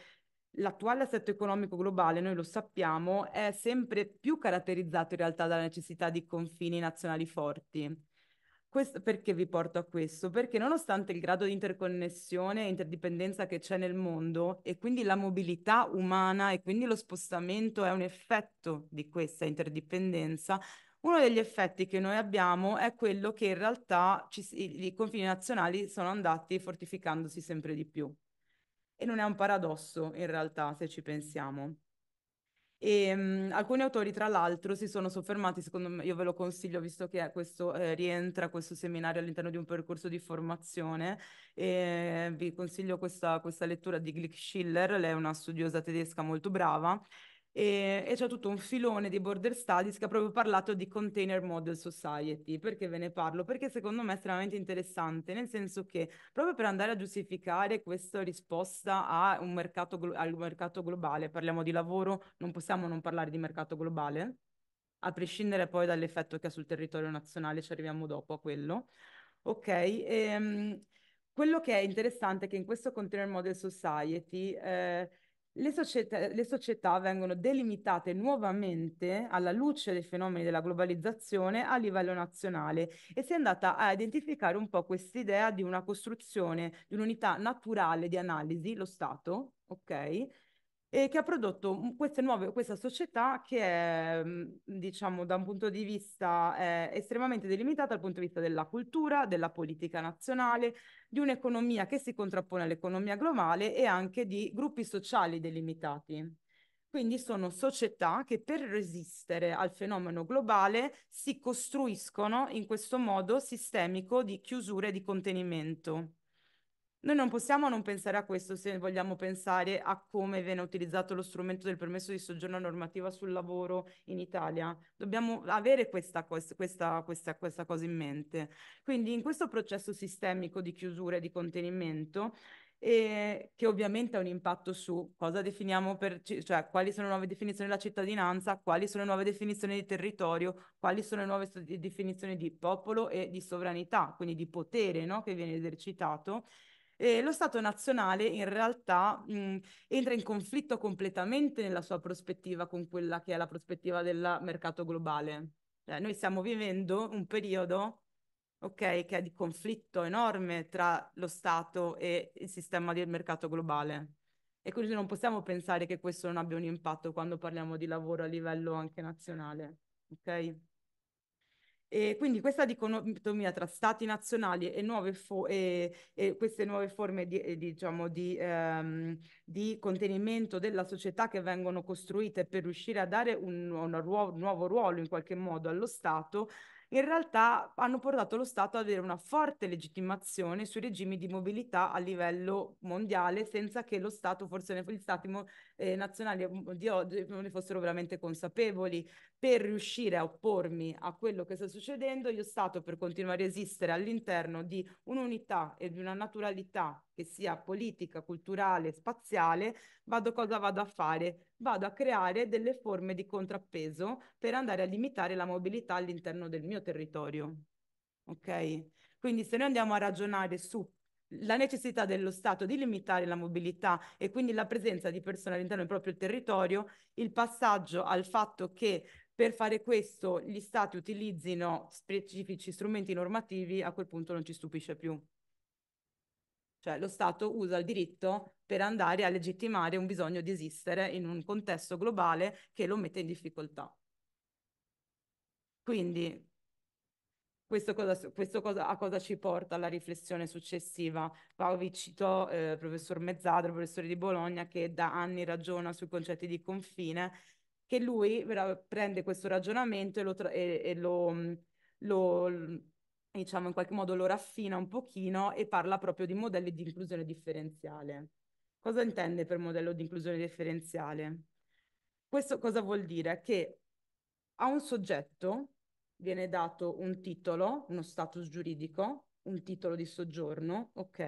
l'attuale assetto economico globale, noi lo sappiamo, è sempre più caratterizzato in realtà dalla necessità di confini nazionali forti questo, perché vi porto a questo? Perché nonostante il grado di interconnessione e interdipendenza che c'è nel mondo e quindi la mobilità umana e quindi lo spostamento è un effetto di questa interdipendenza, uno degli effetti che noi abbiamo è quello che in realtà ci, i, i confini nazionali sono andati fortificandosi sempre di più. E non è un paradosso in realtà se ci pensiamo. E mh, mhmm, alcuni autori, tra l'altro, si sono soffermati, secondo me, io ve lo consiglio, visto che questo eh, rientra questo seminario all'interno di un percorso di formazione. vi consiglio questa, questa lettura di Glick Schiller, lei è una studiosa tedesca molto brava, e, e c'è tutto un filone di border studies che ha proprio parlato di container model society. Perché ve ne parlo? Perché secondo me è estremamente interessante, nel senso che proprio per andare a giustificare questa risposta a un mercato glo- al mercato globale, parliamo di lavoro, non possiamo non parlare di mercato globale, a prescindere poi dall'effetto che ha sul territorio nazionale, ci arriviamo dopo a quello. Ok, ehm, quello che è interessante è che in questo Container Model Society eh, le società, le società vengono delimitate nuovamente alla luce dei fenomeni della globalizzazione a livello nazionale e si è andata a identificare un po' quest'idea di una costruzione, di un'unità naturale di analisi, lo Stato, ok? e che ha prodotto mhmm, queste nuove, questa società che è, mhmm, diciamo, da un punto di vista estremamente delimitata dal punto di vista della cultura, della politica nazionale, di un'economia che si contrappone all'economia globale e anche di gruppi sociali delimitati. Quindi sono società che per resistere al fenomeno globale si costruiscono in questo modo sistemico di chiusura e di contenimento. Noi non possiamo non pensare a questo se vogliamo pensare a come viene utilizzato lo strumento del permesso di soggiorno normativa sul lavoro in Italia. Dobbiamo avere questa, questa, questa, questa cosa in mente. Quindi in questo processo sistemico di chiusura e di contenimento e che ovviamente ha un impatto su cosa definiamo per, cioè quali sono le nuove definizioni della cittadinanza, quali sono le nuove definizioni di territorio, quali sono le nuove definizioni di popolo e di sovranità, quindi di potere no? che viene esercitato eh, lo Stato nazionale in realtà mh, entra in conflitto completamente nella sua prospettiva con quella che è la prospettiva del mercato globale. Cioè, noi stiamo vivendo un periodo okay, che è di conflitto enorme tra lo Stato e il sistema del mercato globale. E quindi non possiamo pensare che questo non abbia un impatto quando parliamo di lavoro a livello anche nazionale. Okay? E quindi questa dicotomia tra stati nazionali e, nuove fo- e, e queste nuove forme di, eh, diciamo, di, ehm, di, contenimento della società che vengono costruite per riuscire a dare un, un, ruolo, un nuovo ruolo in qualche modo allo Stato in realtà hanno portato lo Stato ad avere una forte legittimazione sui regimi di mobilità a livello mondiale, senza che lo Stato, forse gli Stati eh, nazionali mm, di oggi, non ne fossero veramente consapevoli. Per riuscire a oppormi a quello che sta succedendo, io Stato, per continuare a esistere all'interno di un'unità e di una naturalità che sia politica, culturale, spaziale, vado, cosa vado a fare? Vado a creare delle forme di contrappeso per andare a limitare la mobilità all'interno del mio territorio. Ok? Quindi se noi andiamo a ragionare su la necessità dello Stato di limitare la mobilità e quindi la presenza di persone all'interno del proprio territorio, il passaggio al fatto che per fare questo gli Stati utilizzino specifici strumenti normativi, a quel punto non ci stupisce più. Cioè lo Stato usa il diritto per andare a legittimare un bisogno di esistere in un contesto globale che lo mette in difficoltà. Quindi questo, cosa, questo cosa, a cosa ci porta alla riflessione successiva? Qua vi cito eh, il professor Mezzadro, professore di Bologna, che da anni ragiona sui concetti di confine, che lui prende questo ragionamento e lo, e, e lo, lo diciamo in qualche modo lo raffina un pochino e parla proprio di modelli di inclusione differenziale. Cosa intende per modello di inclusione differenziale? Questo cosa vuol dire? Che a un soggetto viene dato un titolo, uno status giuridico, un titolo di soggiorno, ok?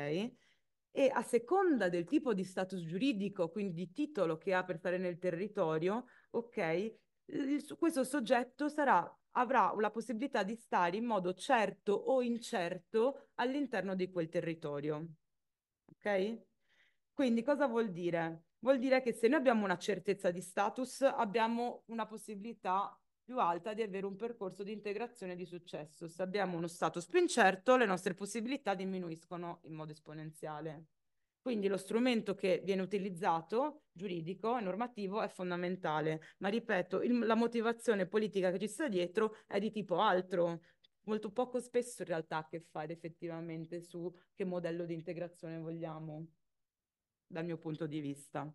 E a seconda del tipo di status giuridico, quindi di titolo che ha per stare nel territorio, ok, il, questo soggetto sarà avrà la possibilità di stare in modo certo o incerto all'interno di quel territorio. Ok? Quindi cosa vuol dire? Vuol dire che se noi abbiamo una certezza di status, abbiamo una possibilità più alta di avere un percorso di integrazione di successo. Se abbiamo uno status più incerto, le nostre possibilità diminuiscono in modo esponenziale. Quindi lo strumento che viene utilizzato, giuridico e normativo, è fondamentale. Ma ripeto, il, la motivazione politica che ci sta dietro è di tipo altro, molto poco spesso in realtà a che fare effettivamente su che modello di integrazione vogliamo, dal mio punto di vista.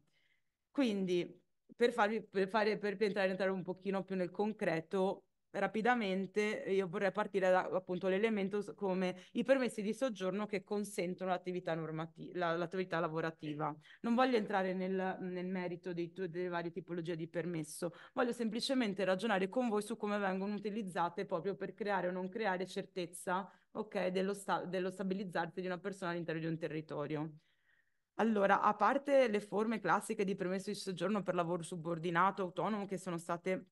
Quindi, per, farvi, per, fare, per entrare, un pochino più nel concreto, rapidamente io vorrei partire da appunto l'elemento come i permessi di soggiorno che consentono l'attività, normativa, l'attività lavorativa. Non voglio entrare nel, nel merito dei, delle varie tipologie di permesso, voglio semplicemente ragionare con voi su come vengono utilizzate proprio per creare o non creare certezza okay, dello, sta, dello stabilizzarsi di una persona all'interno di un territorio. Allora, a parte le forme classiche di permesso di soggiorno per lavoro subordinato, autonomo, che sono state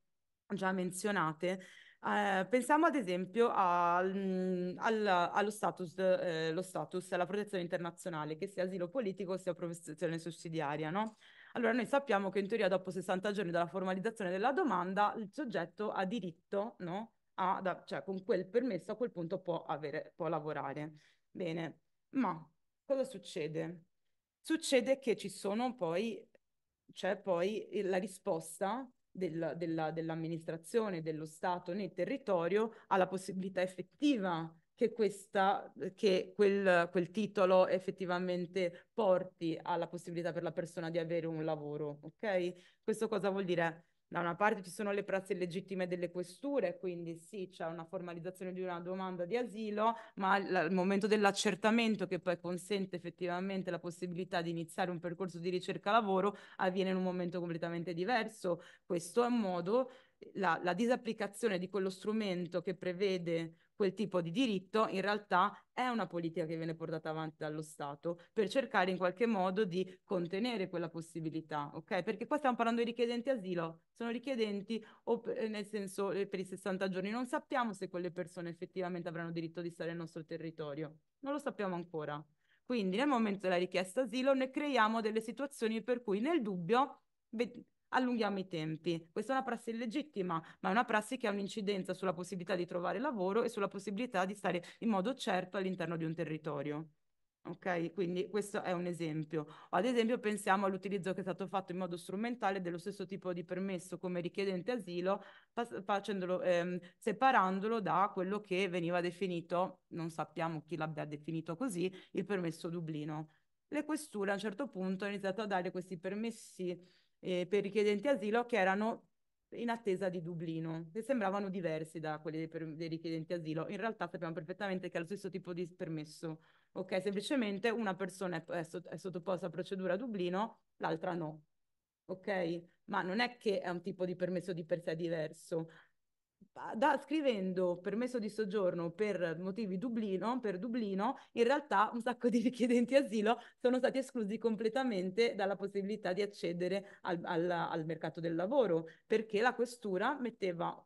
già menzionate, eh, pensiamo ad esempio al, mm, al, allo status, eh, lo status, alla protezione internazionale, che sia asilo politico sia protezione sussidiaria, no? Allora, noi sappiamo che in teoria dopo 60 giorni dalla formalizzazione della domanda il soggetto ha diritto, no? A, da, cioè con quel permesso a quel punto può, avere, può lavorare. Bene, ma cosa succede? Succede che ci sono poi, c'è cioè poi la risposta del, della, dell'amministrazione, dello Stato nel territorio alla possibilità effettiva che, questa, che quel, quel, titolo effettivamente porti alla possibilità per la persona di avere un lavoro. Ok? Questo cosa vuol dire? da una parte ci sono le prazze legittime delle questure, quindi sì, c'è una formalizzazione di una domanda di asilo, ma al momento dell'accertamento che poi consente effettivamente la possibilità di iniziare un percorso di ricerca lavoro avviene in un momento completamente diverso. Questo è un modo, la, la disapplicazione di quello strumento che prevede quel tipo di diritto in realtà è una politica che viene portata avanti dallo Stato per cercare in qualche modo di contenere quella possibilità, ok? Perché qua stiamo parlando di richiedenti asilo, sono richiedenti o eh, nel senso eh, per i 60 giorni non sappiamo se quelle persone effettivamente avranno diritto di stare nel nostro territorio, non lo sappiamo ancora. Quindi nel momento della richiesta asilo ne creiamo delle situazioni per cui nel dubbio allunghiamo i tempi. Questa è una prassi illegittima, ma è una prassi che ha un'incidenza sulla possibilità di trovare lavoro e sulla possibilità di stare in modo certo all'interno di un territorio. Ok, quindi questo è un esempio. Ad esempio, pensiamo all'utilizzo che è stato fatto in modo strumentale dello stesso tipo di permesso come richiedente asilo, ehm, separandolo da quello che veniva definito, non sappiamo chi l'abbia definito così, il permesso Dublino. Le questure a un certo punto hanno iniziato a dare questi permessi eh, per richiedenti asilo che erano in attesa di Dublino, che sembravano diversi da quelli dei, per- dei richiedenti asilo. In realtà sappiamo perfettamente che è lo stesso tipo di permesso. Ok, semplicemente una persona è, è, è sottoposta a procedura a Dublino, l'altra no. Ok, ma non è che è un tipo di permesso di per sé diverso, da, scrivendo permesso di soggiorno per motivi Dublino, per Dublino, in realtà un sacco di richiedenti asilo sono stati esclusi completamente dalla possibilità di accedere al, al, al mercato del lavoro, perché la questura metteva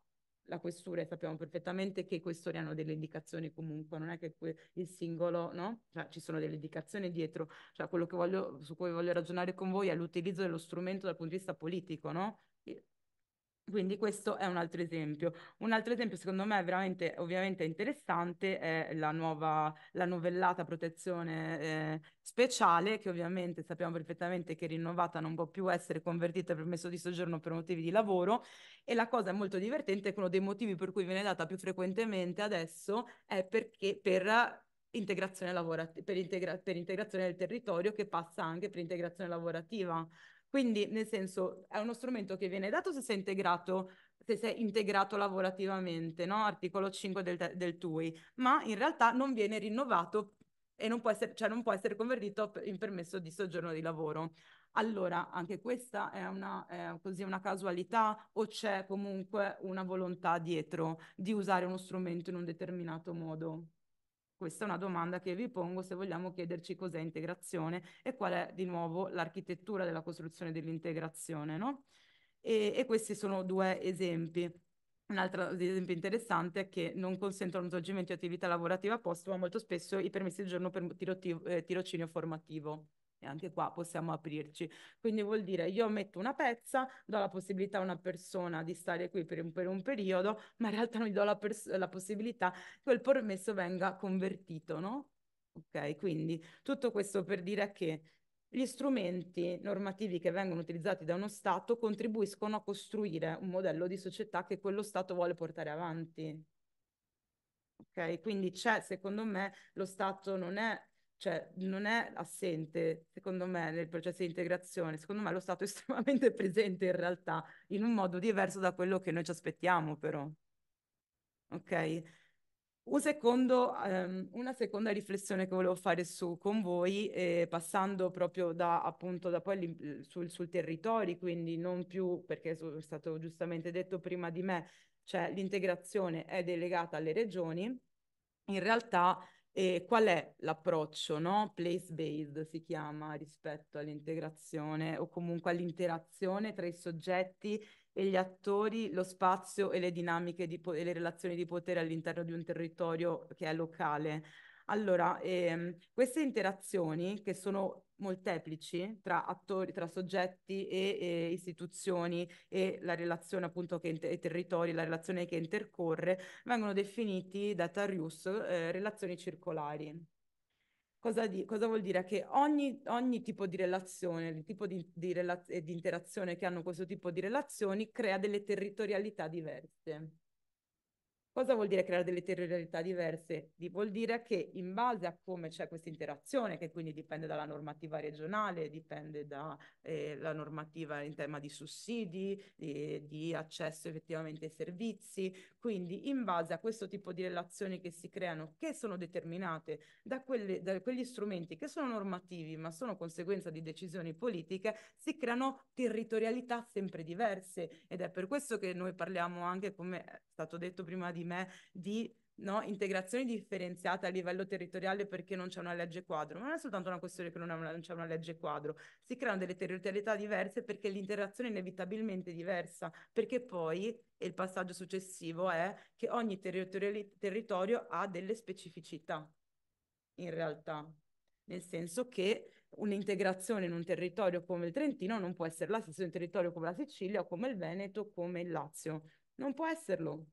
la questura e sappiamo perfettamente che i questori hanno delle indicazioni comunque, non è che il singolo, no? Cioè ci sono delle indicazioni dietro, cioè quello voglio, su cui voglio ragionare con voi è l'utilizzo dello strumento dal punto di vista politico, no? Quindi questo è un altro esempio. Un altro esempio secondo me veramente ovviamente interessante è la nuova, la novellata protezione eh, speciale che ovviamente sappiamo perfettamente che rinnovata non può più essere convertita in permesso di soggiorno per motivi di lavoro e la cosa molto divertente è che uno dei motivi per cui viene data più frequentemente adesso è perché per integrazione lavorativa, per, integra- per integrazione del territorio che passa anche per integrazione lavorativa. Quindi, nel senso, è uno strumento che viene dato se sei integrato, se sei integrato lavorativamente, no? articolo 5 del, del TUI, ma in realtà non viene rinnovato e non può essere, cioè non può essere convertito in permesso di soggiorno di lavoro. Allora, anche questa è una, eh, così una casualità o c'è comunque una volontà dietro di usare uno strumento in un determinato modo? Questa è una domanda che vi pongo se vogliamo chiederci cos'è integrazione e qual è di nuovo l'architettura della costruzione dell'integrazione. No? E, e questi sono due esempi. Un altro esempio interessante è che non consentono lo svolgimento di attività lavorativa post, ma molto spesso i permessi di giorno per eh, tirocinio formativo. E anche qua possiamo aprirci. Quindi vuol dire io metto una pezza, do la possibilità a una persona di stare qui per un, per un periodo, ma in realtà non gli do la, la possibilità che quel permesso venga convertito, no? Ok, quindi tutto questo per dire che gli strumenti normativi che vengono utilizzati da uno Stato contribuiscono a costruire un modello di società che quello Stato vuole portare avanti. Ok, quindi c'è, secondo me, lo Stato non è cioè non è assente, secondo me, nel processo di integrazione. Secondo me lo Stato è estremamente presente in realtà, in un modo diverso da quello che noi ci aspettiamo, però. Ok? Un secondo, um, una seconda riflessione che volevo fare su, con voi, eh, passando proprio da, appunto, da poi sul, sul territorio, quindi non più, perché è stato giustamente detto prima di me, cioè l'integrazione è delegata alle regioni, in realtà e qual è l'approccio, no? Place-based si chiama rispetto all'integrazione o comunque all'interazione tra i soggetti e gli attori, lo spazio e le dinamiche di po- e le relazioni di potere all'interno di un territorio che è locale. Allora, ehm, queste interazioni che sono molteplici tra attori, tra soggetti e, e, istituzioni e la relazione appunto che inter- territori, la relazione che intercorre, vengono definiti da Tarrius eh, relazioni circolari. Cosa, di- cosa, vuol dire? Che ogni, ogni, tipo di relazione, il tipo di, di, relaz- di interazione che hanno questo tipo di relazioni crea delle territorialità diverse. Cosa vuol dire creare delle territorialità diverse? vuol dire che in base a come c'è questa interazione, che quindi dipende dalla normativa regionale, dipende dalla eh, normativa in tema di sussidi, di, di accesso effettivamente ai servizi, quindi in base a questo tipo di relazioni che si creano, che sono determinate da, quelle, da quegli strumenti che sono normativi ma sono conseguenza di decisioni politiche, si creano territorialità sempre diverse ed è per questo che noi parliamo anche, come è stato detto prima, di regime di no, integrazione differenziata a livello territoriale perché non c'è una legge quadro, ma non è soltanto una questione che non, una, non c'è una legge quadro, si creano delle territorialità diverse perché l'interazione è inevitabilmente diversa, perché poi il passaggio successivo è che ogni territori- territorio ha delle specificità, in realtà, nel senso che un'integrazione in un territorio come il Trentino non può essere la stessa in un territorio come la Sicilia come il Veneto, come il Lazio. Non può esserlo,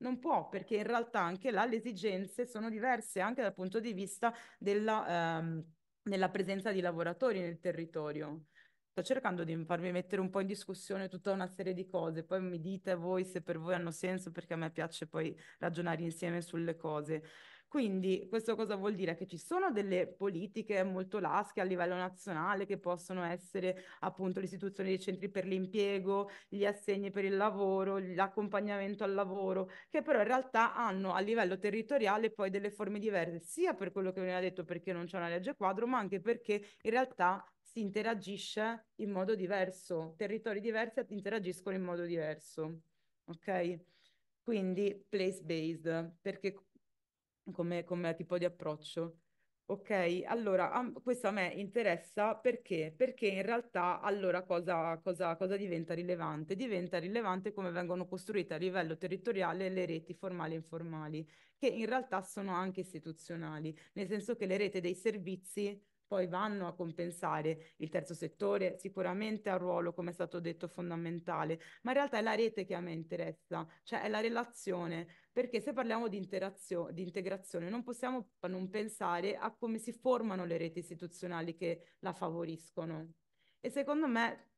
non può, perché in realtà anche là le esigenze sono diverse anche dal punto di vista della, ehm, della presenza di lavoratori nel territorio. Sto cercando di farvi mettere un po' in discussione tutta una serie di cose, poi mi dite voi se per voi hanno senso, perché a me piace poi ragionare insieme sulle cose. Quindi questo cosa vuol dire? Che ci sono delle politiche molto lasche a livello nazionale che possono essere appunto l'istituzione dei centri per l'impiego, gli assegni per il lavoro, l'accompagnamento al lavoro, che però in realtà hanno a livello territoriale poi delle forme diverse, sia per quello che veniva detto perché non c'è una legge quadro, ma anche perché in realtà si interagisce in modo diverso, territori diversi interagiscono in modo diverso. Ok? Quindi place based, perché come, come tipo di approccio. Ok, allora a- questo a me interessa perché? Perché in realtà allora cosa, cosa- cosa diventa rilevante? Diventa rilevante come vengono costruite a livello territoriale le reti formali e informali, che in realtà sono anche istituzionali, nel senso che le reti dei servizi poi vanno a compensare il terzo settore, sicuramente ha un ruolo, come è stato detto, fondamentale, ma in realtà è la rete che a me interessa, cioè è la relazione, perché se parliamo di, di integrazione non possiamo non pensare a come si formano le reti istituzionali che la favoriscono. E secondo me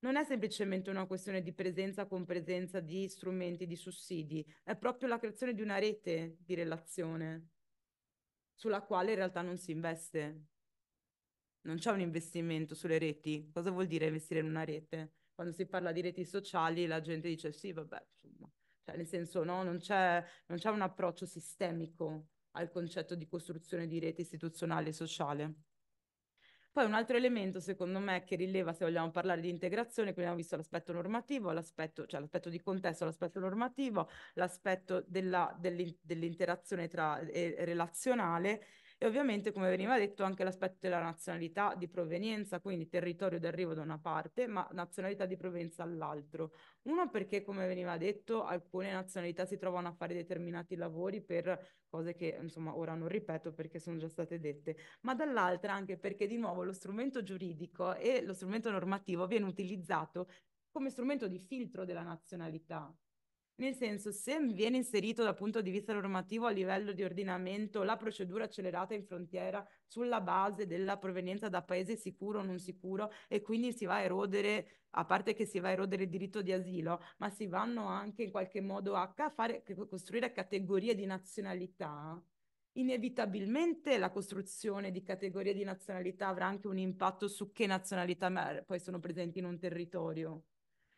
non è semplicemente una questione di presenza con presenza di strumenti, di sussidi, è proprio la creazione di una rete di relazione sulla quale in realtà non si investe non c'è un investimento sulle reti. Cosa vuol dire investire in una rete? Quando si parla di reti sociali la gente dice sì, vabbè, insomma, cioè, nel senso no, non c'è, non c'è un approccio sistemico al concetto di costruzione di rete istituzionale e sociale. Poi un altro elemento, secondo me, che rileva se vogliamo parlare di integrazione, quindi abbiamo visto l'aspetto normativo, l'aspetto, cioè l'aspetto di contesto, l'aspetto normativo, l'aspetto della, dell'interazione tra, eh, relazionale e ovviamente, come veniva detto, anche l'aspetto della nazionalità di provenienza, quindi territorio d'arrivo da una parte, ma nazionalità di provenienza all'altro. Uno perché, come veniva detto, alcune nazionalità si trovano a fare determinati lavori per cose che, insomma, ora non ripeto perché sono già state dette, ma dall'altra anche perché, di nuovo, lo strumento giuridico e lo strumento normativo viene utilizzato come strumento di filtro della nazionalità, nel senso, se viene inserito dal punto di vista normativo a livello di ordinamento la procedura accelerata in frontiera sulla base della provenienza da paese sicuro o non sicuro e quindi si va a erodere, a parte che si va a erodere il diritto di asilo, ma si vanno anche in qualche modo a fare, costruire categorie di nazionalità, inevitabilmente la costruzione di categorie di nazionalità avrà anche un impatto su che nazionalità eh, poi sono presenti in un territorio.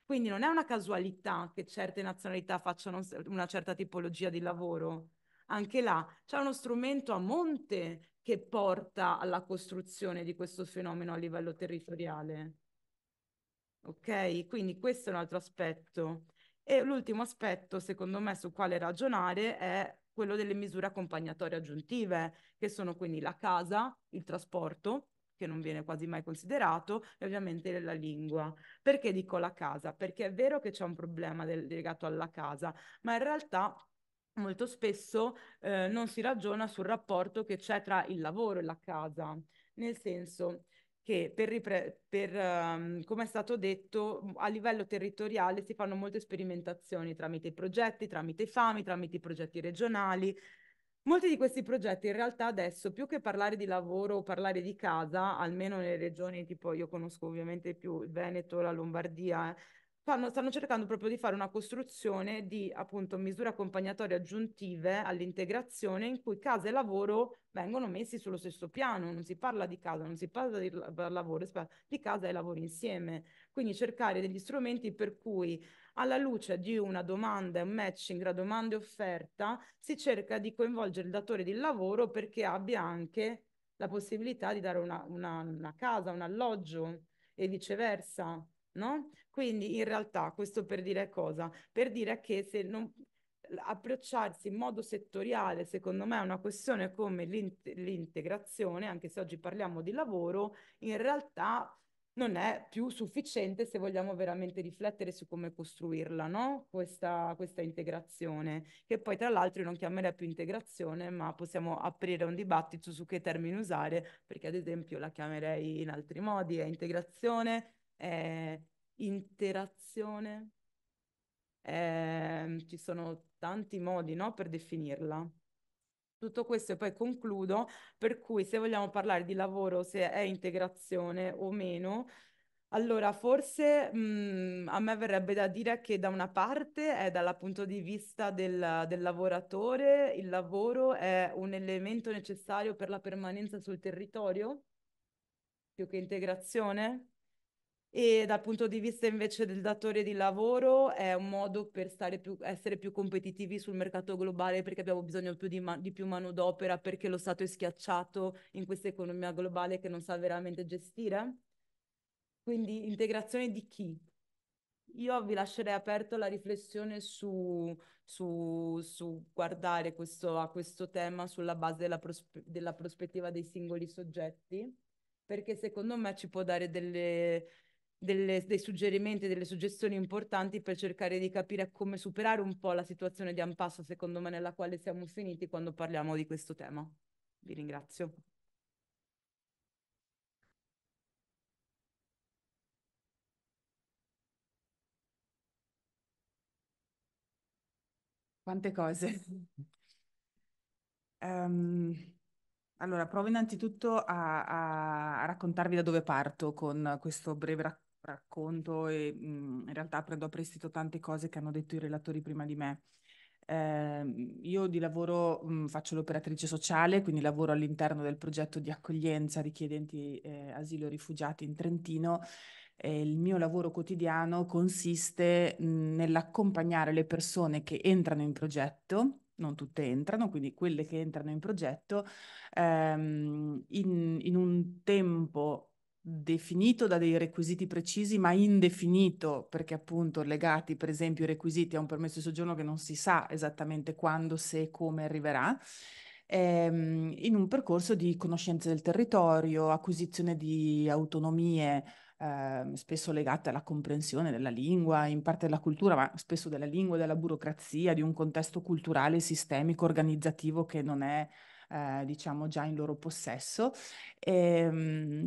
Quindi non è una casualità che certe nazionalità facciano una certa tipologia di lavoro. Anche là c'è uno strumento a monte che porta alla costruzione di questo fenomeno a livello territoriale. Ok? Quindi questo è un altro aspetto. E l'ultimo aspetto, secondo me, su quale ragionare è quello delle misure accompagnatorie aggiuntive, che sono quindi la casa, il trasporto, che non viene quasi mai considerato, e ovviamente la lingua. Perché dico la casa? Perché è vero che c'è un problema del, legato alla casa, ma in realtà molto spesso eh, non si ragiona sul rapporto che c'è tra il lavoro e la casa, nel senso che per, ripre- per um, come è stato detto, a livello territoriale si fanno molte sperimentazioni tramite i progetti, tramite i FAMI, tramite i progetti regionali, Molti di questi progetti in realtà adesso, più che parlare di lavoro o parlare di casa, almeno nelle regioni tipo io conosco ovviamente più il Veneto, la Lombardia, eh, fanno, stanno cercando proprio di fare una costruzione di appunto misure accompagnatorie aggiuntive all'integrazione in cui casa e lavoro vengono messi sullo stesso piano, non si parla di casa, non si parla di lavoro, si parla di casa e lavoro insieme. Quindi cercare degli strumenti per cui alla luce di una domanda, un matching tra domanda e offerta, si cerca di coinvolgere il datore di lavoro perché abbia anche la possibilità di dare una, una, una casa, un alloggio e viceversa, no? Quindi in realtà questo per dire cosa? Per dire che se non approcciarsi in modo settoriale, secondo me, a una questione come l'integrazione, anche se oggi parliamo di lavoro, in realtà non è più sufficiente se vogliamo veramente riflettere su come costruirla, no? questa, questa, integrazione, che poi tra l'altro io non chiamerei più integrazione, ma possiamo aprire un dibattito su che termini usare, perché ad esempio la chiamerei in altri modi, è integrazione, è interazione, è... Ehm, ci sono tanti modi no? per definirla tutto questo e poi concludo, per cui se vogliamo parlare di lavoro, se è integrazione o meno, allora forse mh, mhmm, a me verrebbe da dire che da una parte è dal punto di vista del, del lavoratore, il lavoro è un elemento necessario per la permanenza sul territorio, più che integrazione, e dal punto di vista invece del datore di lavoro è un modo per più, essere più competitivi sul mercato globale perché abbiamo bisogno più di, ma- di più manodopera perché lo Stato è schiacciato in questa economia globale che non sa veramente gestire? Quindi integrazione di chi? Io vi lascerei aperto la riflessione su, su, su guardare questo, a questo tema sulla base della, prospe- della prospettiva dei singoli soggetti, perché secondo me ci può dare delle, delle, dei suggerimenti, delle suggestioni importanti per cercare di capire come superare un po' la situazione di ampasso, secondo me, nella quale siamo finiti quando parliamo di questo tema. Vi ringrazio. Quante cose. Um... Allora, provo innanzitutto a, a, raccontarvi da dove parto con questo breve racconto racconto e mh, mhmm, in realtà prendo a prestito tante cose che hanno detto i relatori prima di me. Eh, io di lavoro mh, mhmm, faccio l'operatrice sociale, quindi lavoro all'interno del progetto di accoglienza richiedenti eh, asilo rifugiati in Trentino. Eh, il mio lavoro quotidiano consiste mhmm, nell'accompagnare le persone che entrano in progetto non tutte entrano, quindi quelle che entrano in progetto, ehm, in, in, un tempo definito da dei requisiti precisi, ma indefinito, perché appunto legati per esempio i requisiti a un permesso di soggiorno che non si sa esattamente quando, se e come arriverà, ehm, in un percorso di conoscenza del territorio, acquisizione di autonomie, ehm, spesso legate alla comprensione della lingua, in parte della cultura, ma spesso della lingua, della burocrazia, di un contesto culturale, sistemico, organizzativo che non è, eh, diciamo, già in loro possesso. Ehm,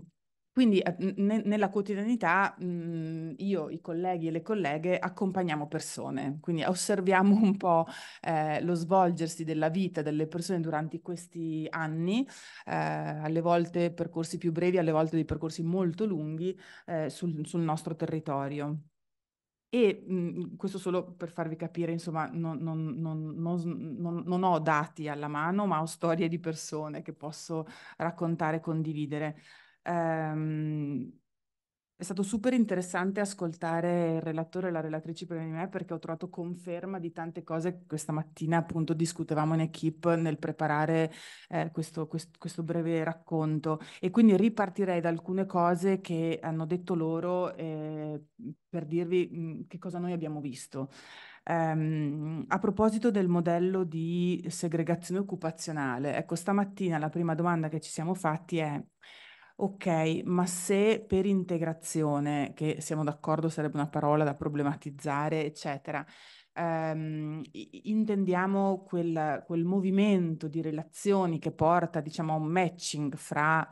quindi eh, ne, nella quotidianità mh, mhmm, io, i colleghi e le colleghe accompagniamo persone, quindi osserviamo un po' eh, lo svolgersi della vita delle persone durante questi anni, eh, alle volte percorsi più brevi, alle volte dei percorsi molto lunghi eh, sul, sul nostro territorio. E mh, mhmm, questo solo per farvi capire, insomma, non, non, non, non, ho dati alla mano, ma ho storie di persone che posso raccontare e condividere. Ehm, è stato super interessante ascoltare il relatore e la relatrice prima di me perché ho trovato conferma di tante cose che questa mattina appunto discutevamo in equip nel preparare eh, questo, quest, questo, breve racconto e quindi ripartirei da alcune cose che hanno detto loro eh, per dirvi mh, mm, che cosa noi abbiamo visto. Um, a proposito del modello di segregazione occupazionale, ecco stamattina la prima domanda che ci siamo fatti è Ok, ma se per integrazione, che siamo d'accordo sarebbe una parola da problematizzare, eccetera, ehm, intendiamo quel, quel movimento di relazioni che porta, diciamo, a un matching fra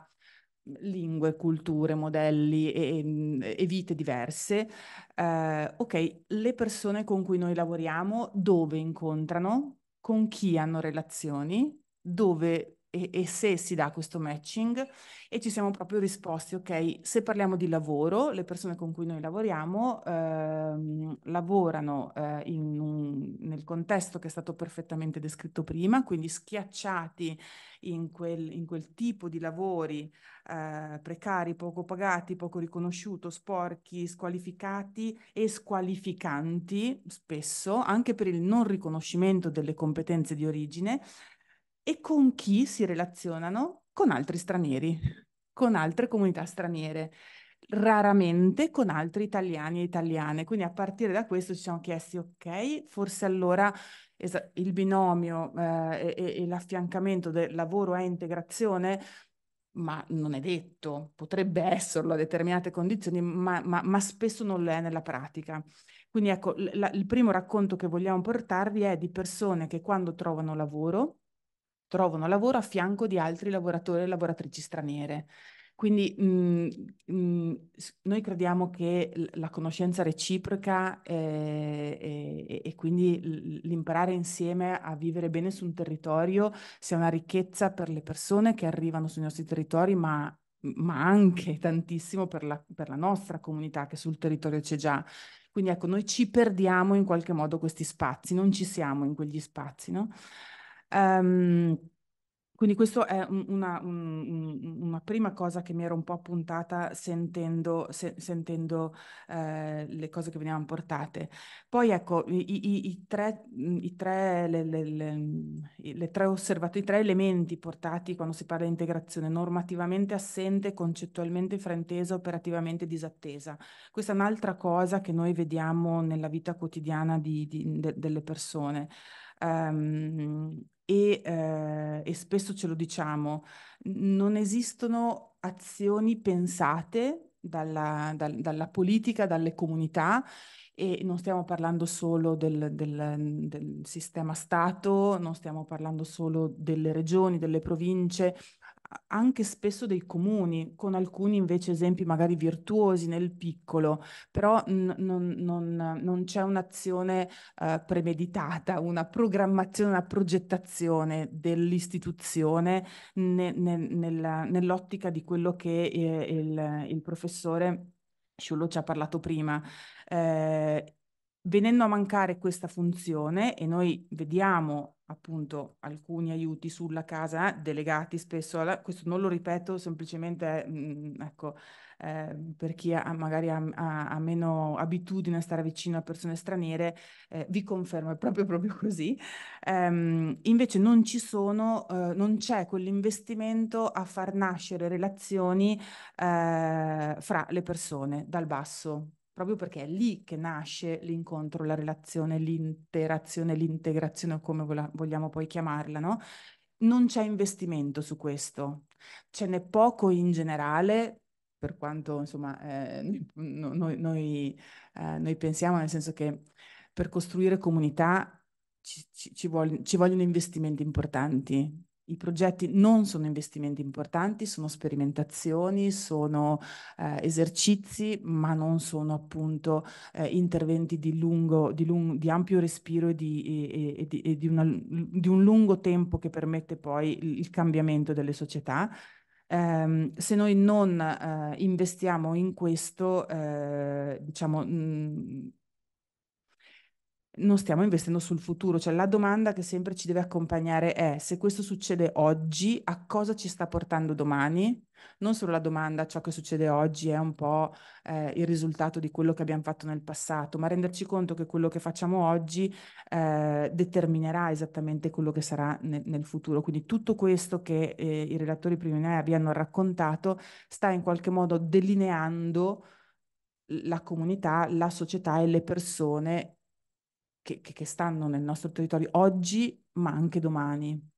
lingue, culture, modelli e, e vite diverse. Eh, ok, le persone con cui noi lavoriamo dove incontrano, con chi hanno relazioni, dove e, e, se si dà questo matching e ci siamo proprio risposti, ok, se parliamo di lavoro, le persone con cui noi lavoriamo ehm, lavorano eh, un, nel contesto che è stato perfettamente descritto prima, quindi schiacciati in quel, in quel tipo di lavori eh, precari, poco pagati, poco riconosciuto, sporchi, squalificati e squalificanti spesso, anche per il non riconoscimento delle competenze di origine e con chi si relazionano? Con altri stranieri, con altre comunità straniere raramente con altri italiani e italiane. Quindi a partire da questo ci siamo chiesti, ok, forse allora il binomio eh, e, e l'affiancamento del lavoro a integrazione, ma non è detto, potrebbe esserlo a determinate condizioni, ma, ma, ma spesso non lo è nella pratica. Quindi ecco, la, il primo racconto che vogliamo portarvi è di persone che quando trovano lavoro trovano lavoro a fianco di altri lavoratori e lavoratrici straniere. Quindi mh, mhmm, mh, mhmm, noi crediamo che la conoscenza reciproca eh, e, e, quindi l'imparare insieme a vivere bene su un territorio sia una ricchezza per le persone che arrivano sui nostri territori, ma ma anche tantissimo per la, per la, nostra comunità che sul territorio c'è già. Quindi ecco, noi ci perdiamo in qualche modo questi spazi, non ci siamo in quegli spazi, no? Um, quindi questa è una, una, prima cosa che mi ero un po' appuntata sentendo, se, sentendo eh, le cose che venivano portate. Poi ecco, i, tre, i tre elementi portati quando si parla di integrazione, normativamente assente, concettualmente fraintesa, operativamente disattesa. Questa è un'altra cosa che noi vediamo nella vita quotidiana di, di, de, delle persone. Um, e, eh, e spesso ce lo diciamo, non esistono azioni pensate dalla, dal, dalla politica, dalle comunità e non stiamo parlando solo del, del, del, sistema Stato, non stiamo parlando solo delle regioni, delle province, anche spesso dei comuni, con alcuni invece esempi magari virtuosi nel piccolo, però non, non, non, c'è un'azione eh, premeditata, una programmazione, una progettazione dell'istituzione ne- ne- nella, nell'ottica di quello che eh, il, il, professore Sciullo ci ha parlato prima. Eh, venendo a mancare questa funzione, e noi vediamo appunto alcuni aiuti sulla casa delegati spesso alla, questo non lo ripeto semplicemente mh, mm, ecco eh, per chi ha, magari ha, ha, meno abitudine a stare vicino a persone straniere eh, vi confermo è proprio proprio così ehm, invece non ci sono eh, non c'è quell'investimento a far nascere relazioni eh, fra le persone dal basso proprio perché è lì che nasce l'incontro, la relazione, l'interazione, l'integrazione, come vola- vogliamo poi chiamarla, no? Non c'è investimento su questo, ce n'è poco in generale, per quanto insomma eh, noi, noi, eh, noi, pensiamo, nel senso che per costruire comunità ci, ci, ci, vogliono, ci vogliono investimenti importanti, i progetti non sono investimenti importanti, sono sperimentazioni, sono eh, esercizi, ma non sono appunto eh, interventi di, lungo, di, lungo, di, ampio respiro e, di, e, e, e una, di, un lungo tempo che permette poi il, il cambiamento delle società. Eh, se noi non eh, investiamo in questo, eh, diciamo, mh, mm, non stiamo investendo sul futuro, cioè la domanda che sempre ci deve accompagnare è se questo succede oggi, a cosa ci sta portando domani? Non solo la domanda ciò che succede oggi è un po' eh, il risultato di quello che abbiamo fatto nel passato, ma renderci conto che quello che facciamo oggi eh, determinerà esattamente quello che sarà nel, nel futuro. Quindi tutto questo che eh, i relatori prima di me vi raccontato sta in qualche modo delineando la comunità, la società e le persone che, che, che stanno nel nostro territorio oggi, ma anche domani.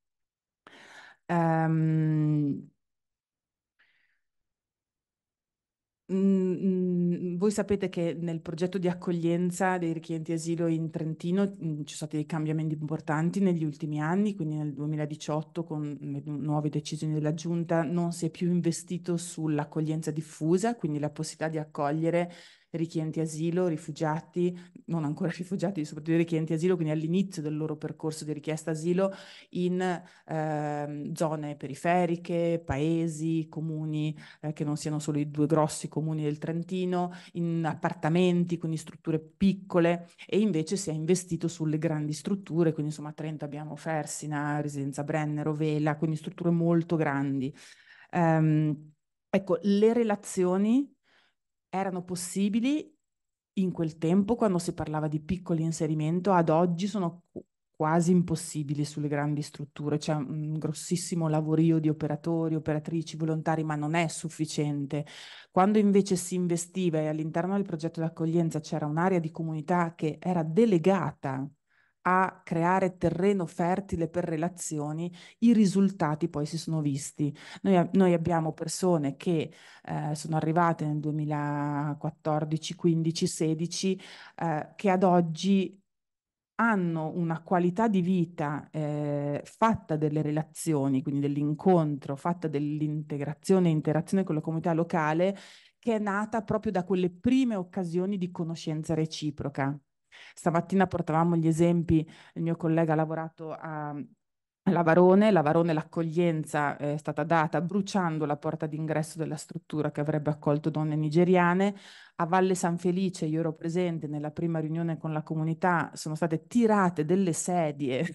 Um, voi sapete che nel progetto di accoglienza dei richiedenti asilo in Trentino mm, ci sono stati dei cambiamenti importanti negli ultimi anni, quindi nel 2018 con le nuove decisioni della Giunta non si è più investito sull'accoglienza diffusa, quindi la possibilità di accogliere richiedenti asilo, rifugiati, non ancora rifugiati, soprattutto richiedenti asilo, quindi all'inizio del loro percorso di richiesta asilo in eh, zone periferiche, paesi, comuni eh, che non siano solo i due grossi comuni del Trentino, in appartamenti, quindi strutture piccole e invece si è investito sulle grandi strutture, quindi insomma a Trento abbiamo Fersina, Residenza Brennero, Vela, quindi strutture molto grandi. Um, ecco, le relazioni erano possibili in quel tempo, quando si parlava di piccoli inserimento, ad oggi sono quasi impossibili sulle grandi strutture. C'è un grossissimo lavorio di operatori, operatrici, volontari, ma non è sufficiente. Quando invece si investiva e all'interno del progetto d'accoglienza c'era un'area di comunità che era delegata a creare terreno fertile per relazioni, i risultati poi si sono visti. Noi, noi abbiamo persone che eh, sono arrivate nel 2014, 15, 16, eh, che ad oggi hanno una qualità di vita eh, fatta delle relazioni, quindi dell'incontro, fatta dell'integrazione e interazione con la comunità locale, che è nata proprio da quelle prime occasioni di conoscenza reciproca. Stamattina portavamo gli esempi, il mio collega ha lavorato a la Varone, Varone l'accoglienza è stata data bruciando la porta d'ingresso della struttura che avrebbe accolto donne nigeriane. A Valle San Felice, io ero presente nella prima riunione con la comunità, sono state tirate delle sedie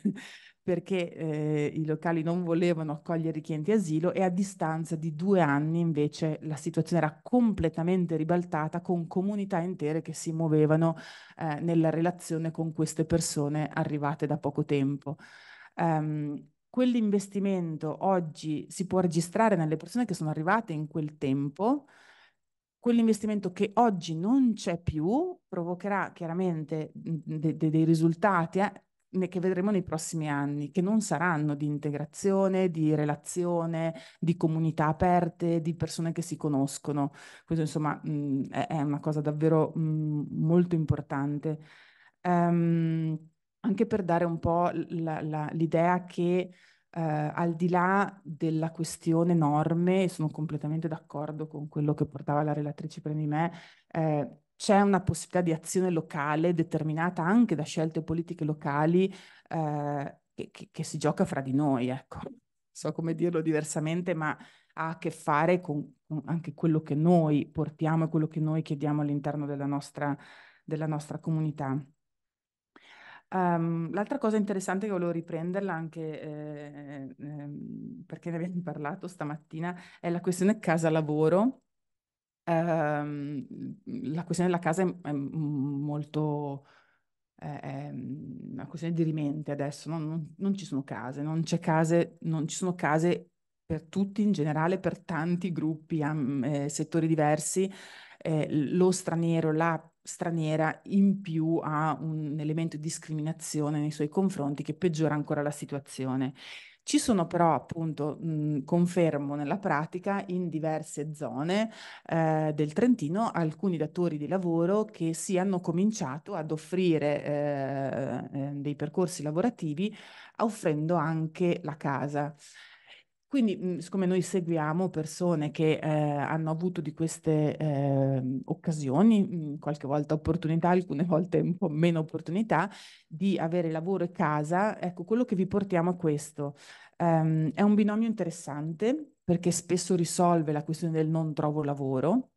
perché eh, i locali non volevano accogliere i clienti asilo e a distanza di due anni invece la situazione era completamente ribaltata con comunità intere che si muovevano eh, nella relazione con queste persone arrivate da poco tempo. Um, quell'investimento oggi si può registrare nelle persone che sono arrivate in quel tempo, quell'investimento che oggi non c'è più provocherà chiaramente de de dei risultati eh, che vedremo nei prossimi anni, che non saranno di integrazione, di relazione, di comunità aperte, di persone che si conoscono. Questo insomma mh, è, una cosa davvero mh, molto importante. Um, anche per dare un po' l'idea che eh, al di là della questione norme, sono completamente d'accordo con quello che portava la relatrice prima di me, eh, c'è una possibilità di azione locale determinata anche da scelte politiche locali eh, che, che, si gioca fra di noi, ecco. So come dirlo diversamente, ma ha a che fare con, con anche quello che noi portiamo e quello che noi chiediamo all'interno della nostra, della nostra comunità. Um, l'altra cosa interessante che volevo riprenderla anche eh, eh, perché ne abbiamo parlato stamattina è la questione casa lavoro Ehm, la questione della casa è, è molto è una questione di rimente adesso, no? non, non, ci sono case, non c'è case, non ci sono case per tutti in generale, per tanti gruppi, am, eh, settori diversi, eh, lo straniero, la straniera in più ha un elemento di discriminazione nei suoi confronti che peggiora ancora la situazione. Ci sono però appunto, mh, mhmm, confermo nella pratica, in diverse zone eh, del Trentino alcuni datori di lavoro che si hanno cominciato ad offrire eh, eh, dei percorsi lavorativi offrendo anche la casa. Quindi, mhmm, siccome noi seguiamo persone che eh, hanno avuto di queste eh, occasioni, mhmm, qualche volta opportunità, alcune volte un po' meno opportunità, di avere lavoro e casa, ecco, quello che vi portiamo è questo. Um, è un binomio interessante perché spesso risolve la questione del non trovo lavoro,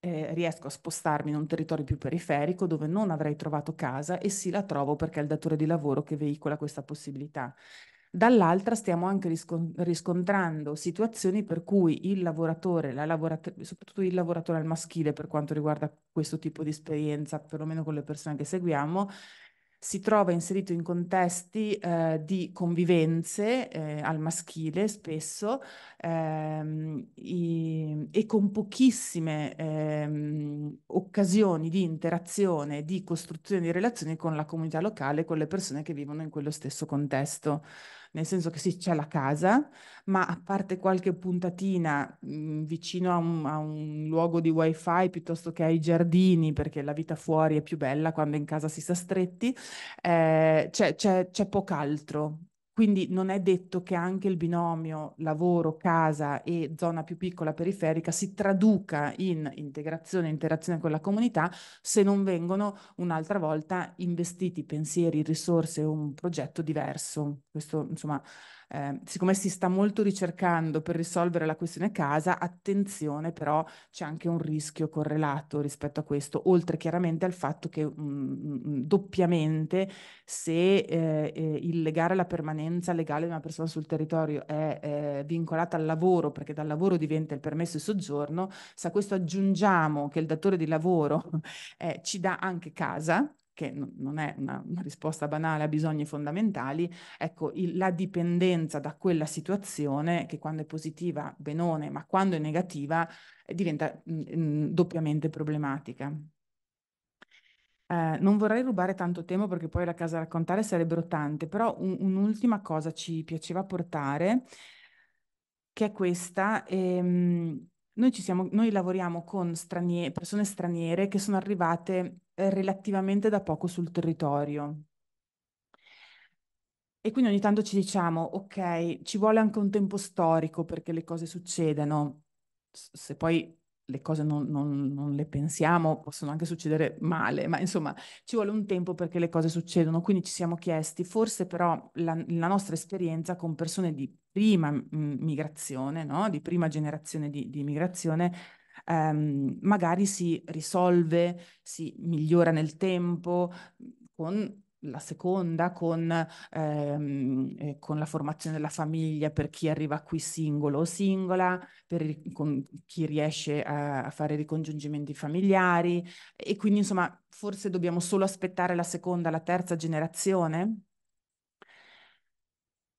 eh, riesco a spostarmi in un territorio più periferico dove non avrei trovato casa e sì la trovo perché è il datore di lavoro che veicola questa possibilità. Dall'altra stiamo anche riscontrando situazioni per cui il lavoratore, la lavorat- soprattutto il lavoratore al maschile per quanto riguarda questo tipo di esperienza, perlomeno con le persone che seguiamo, si trova inserito in contesti eh, di convivenze eh, al maschile spesso ehm, i, e con pochissime ehm, occasioni di interazione, di costruzione di relazioni con la comunità locale, con le persone che vivono in quello stesso contesto nel senso che sì, c'è la casa, ma a parte qualche puntatina mh, mhmm, vicino a un, a un, luogo di wifi piuttosto che ai giardini, perché la vita fuori è più bella quando in casa si sta stretti, eh, c'è, c'è, c'è poco altro. Quindi non è detto che anche il binomio lavoro, casa e zona più piccola periferica si traduca in integrazione, interazione con la comunità se non vengono un'altra volta investiti pensieri, risorse, un progetto diverso. Questo insomma eh, siccome si sta molto ricercando per risolvere la questione casa, attenzione però c'è anche un rischio correlato rispetto a questo, oltre chiaramente al fatto che mh, mm, mm, mm, doppiamente se eh, eh, il legare la permanenza legale di una persona sul territorio è eh, vincolata al lavoro, perché dal lavoro diventa il permesso di soggiorno, se a questo aggiungiamo che il datore di lavoro eh, ci dà anche casa, che non è una, una, risposta banale a bisogni fondamentali, ecco il, la dipendenza da quella situazione che quando è positiva benone, ma quando è negativa eh, diventa mh, mm, mh, mm, doppiamente problematica. Eh, non vorrei rubare tanto tempo perché poi la casa a raccontare sarebbero tante, però un, un'ultima cosa ci piaceva portare, che è questa. Ehm, noi, siamo, noi lavoriamo con straniere, persone straniere che sono arrivate eh, relativamente da poco sul territorio. E quindi ogni tanto ci diciamo, ok, ci vuole anche un tempo storico perché le cose succedano. Se poi le cose non, non, non, le pensiamo, possono anche succedere male, ma insomma ci vuole un tempo perché le cose succedono. Quindi ci siamo chiesti, forse però la, la nostra esperienza con persone di prima mm, migrazione, no? di prima generazione di, di migrazione, ehm, magari si risolve, si migliora nel tempo mm, con la seconda con, ehm, eh, con, la formazione della famiglia per chi arriva qui singolo o singola, per chi riesce a, a, fare ricongiungimenti familiari e quindi insomma forse dobbiamo solo aspettare la seconda, la terza generazione?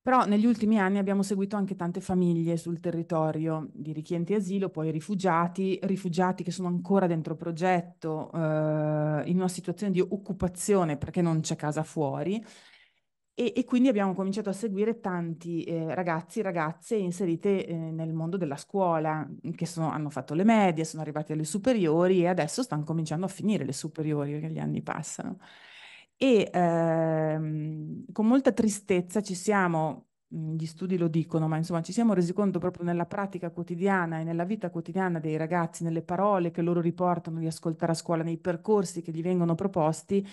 Però negli ultimi anni abbiamo seguito anche tante famiglie sul territorio di richiedenti asilo, poi rifugiati, rifugiati che sono ancora dentro progetto, eh, in una situazione di occupazione perché non c'è casa fuori. E, e, quindi abbiamo cominciato a seguire tanti eh, ragazzi e ragazze inserite eh, nel mondo della scuola, che sono, hanno fatto le medie, sono arrivati alle superiori e adesso stanno cominciando a finire le superiori perché gli anni passano e ehm, con molta tristezza ci siamo, mhmm, gli studi lo dicono, ma insomma ci siamo resi conto proprio nella pratica quotidiana e nella vita quotidiana dei ragazzi, nelle parole che loro riportano di ascoltare a scuola, nei percorsi che gli vengono proposti,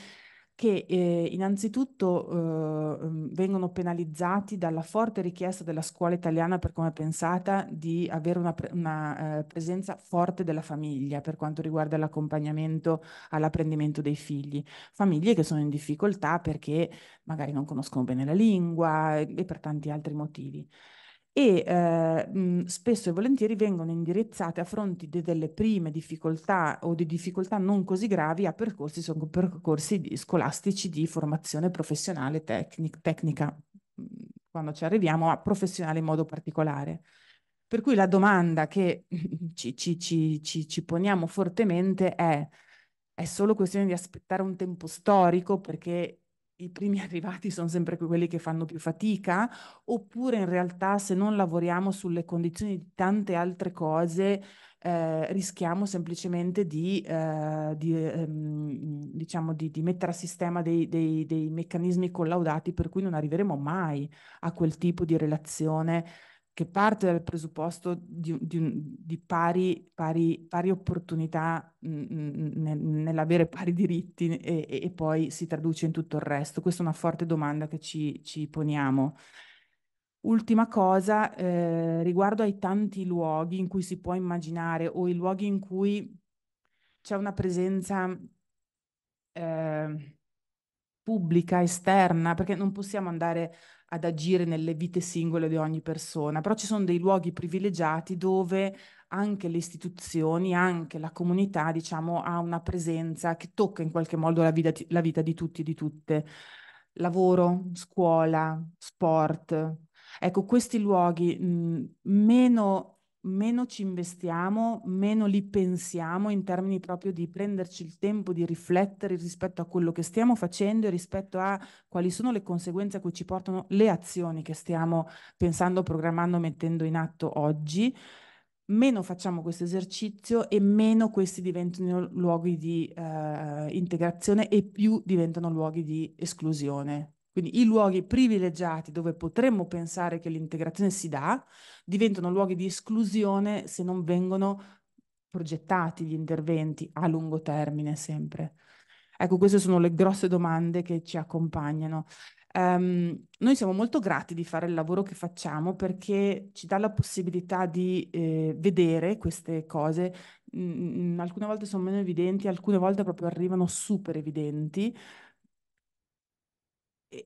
che eh, innanzitutto eh, mm, vengono penalizzati dalla forte richiesta della scuola italiana per come è pensata di avere una, pre una eh, presenza forte della famiglia per quanto riguarda l'accompagnamento all'apprendimento dei figli, famiglie che sono in difficoltà perché magari non conoscono bene la lingua e, e per tanti altri motivi e eh, mh, spesso e volentieri vengono indirizzate a fronte di delle prime difficoltà o di difficoltà non così gravi a percorsi, sono percorsi di, scolastici di formazione professionale tecnic, tecnica, quando ci arriviamo a professionale in modo particolare. Per cui la domanda che ci, ci, ci, ci poniamo fortemente è è solo questione di aspettare un tempo storico perché i primi arrivati sono sempre quelli che fanno più fatica, oppure in realtà se non lavoriamo sulle condizioni di tante altre cose, eh, rischiamo semplicemente di, eh, di, ehm, diciamo di, di, mettere a sistema dei, dei, dei meccanismi collaudati per cui non arriveremo mai a quel tipo di relazione che parte dal presupposto di, di, di pari, pari, pari, opportunità mm, mm, nell'avere pari diritti e, e, poi si traduce in tutto il resto. Questa è una forte domanda che ci, ci poniamo. Ultima cosa, eh, riguardo ai tanti luoghi in cui si può immaginare o i luoghi in cui c'è una presenza eh, pubblica, esterna, perché non possiamo andare ad agire nelle vite singole di ogni persona, però ci sono dei luoghi privilegiati dove anche le istituzioni, anche la comunità, diciamo, ha una presenza che tocca in qualche modo la vita, la vita di tutti e di tutte. Lavoro, scuola, sport. Ecco, questi luoghi mh, meno meno ci investiamo, meno li pensiamo in termini proprio di prenderci il tempo di riflettere rispetto a quello che stiamo facendo e rispetto a quali sono le conseguenze a cui ci portano le azioni che stiamo pensando, programmando, mettendo in atto oggi. Meno facciamo questo esercizio e meno questi diventano luoghi di eh, integrazione e più diventano luoghi di esclusione. Quindi i luoghi privilegiati dove potremmo pensare che l'integrazione si dà diventano luoghi di esclusione se non vengono progettati gli interventi a lungo termine sempre. Ecco, queste sono le grosse domande che ci accompagnano. Um, noi siamo molto grati di fare il lavoro che facciamo perché ci dà la possibilità di eh, vedere queste cose. Mm, alcune volte sono meno evidenti, alcune volte proprio arrivano super evidenti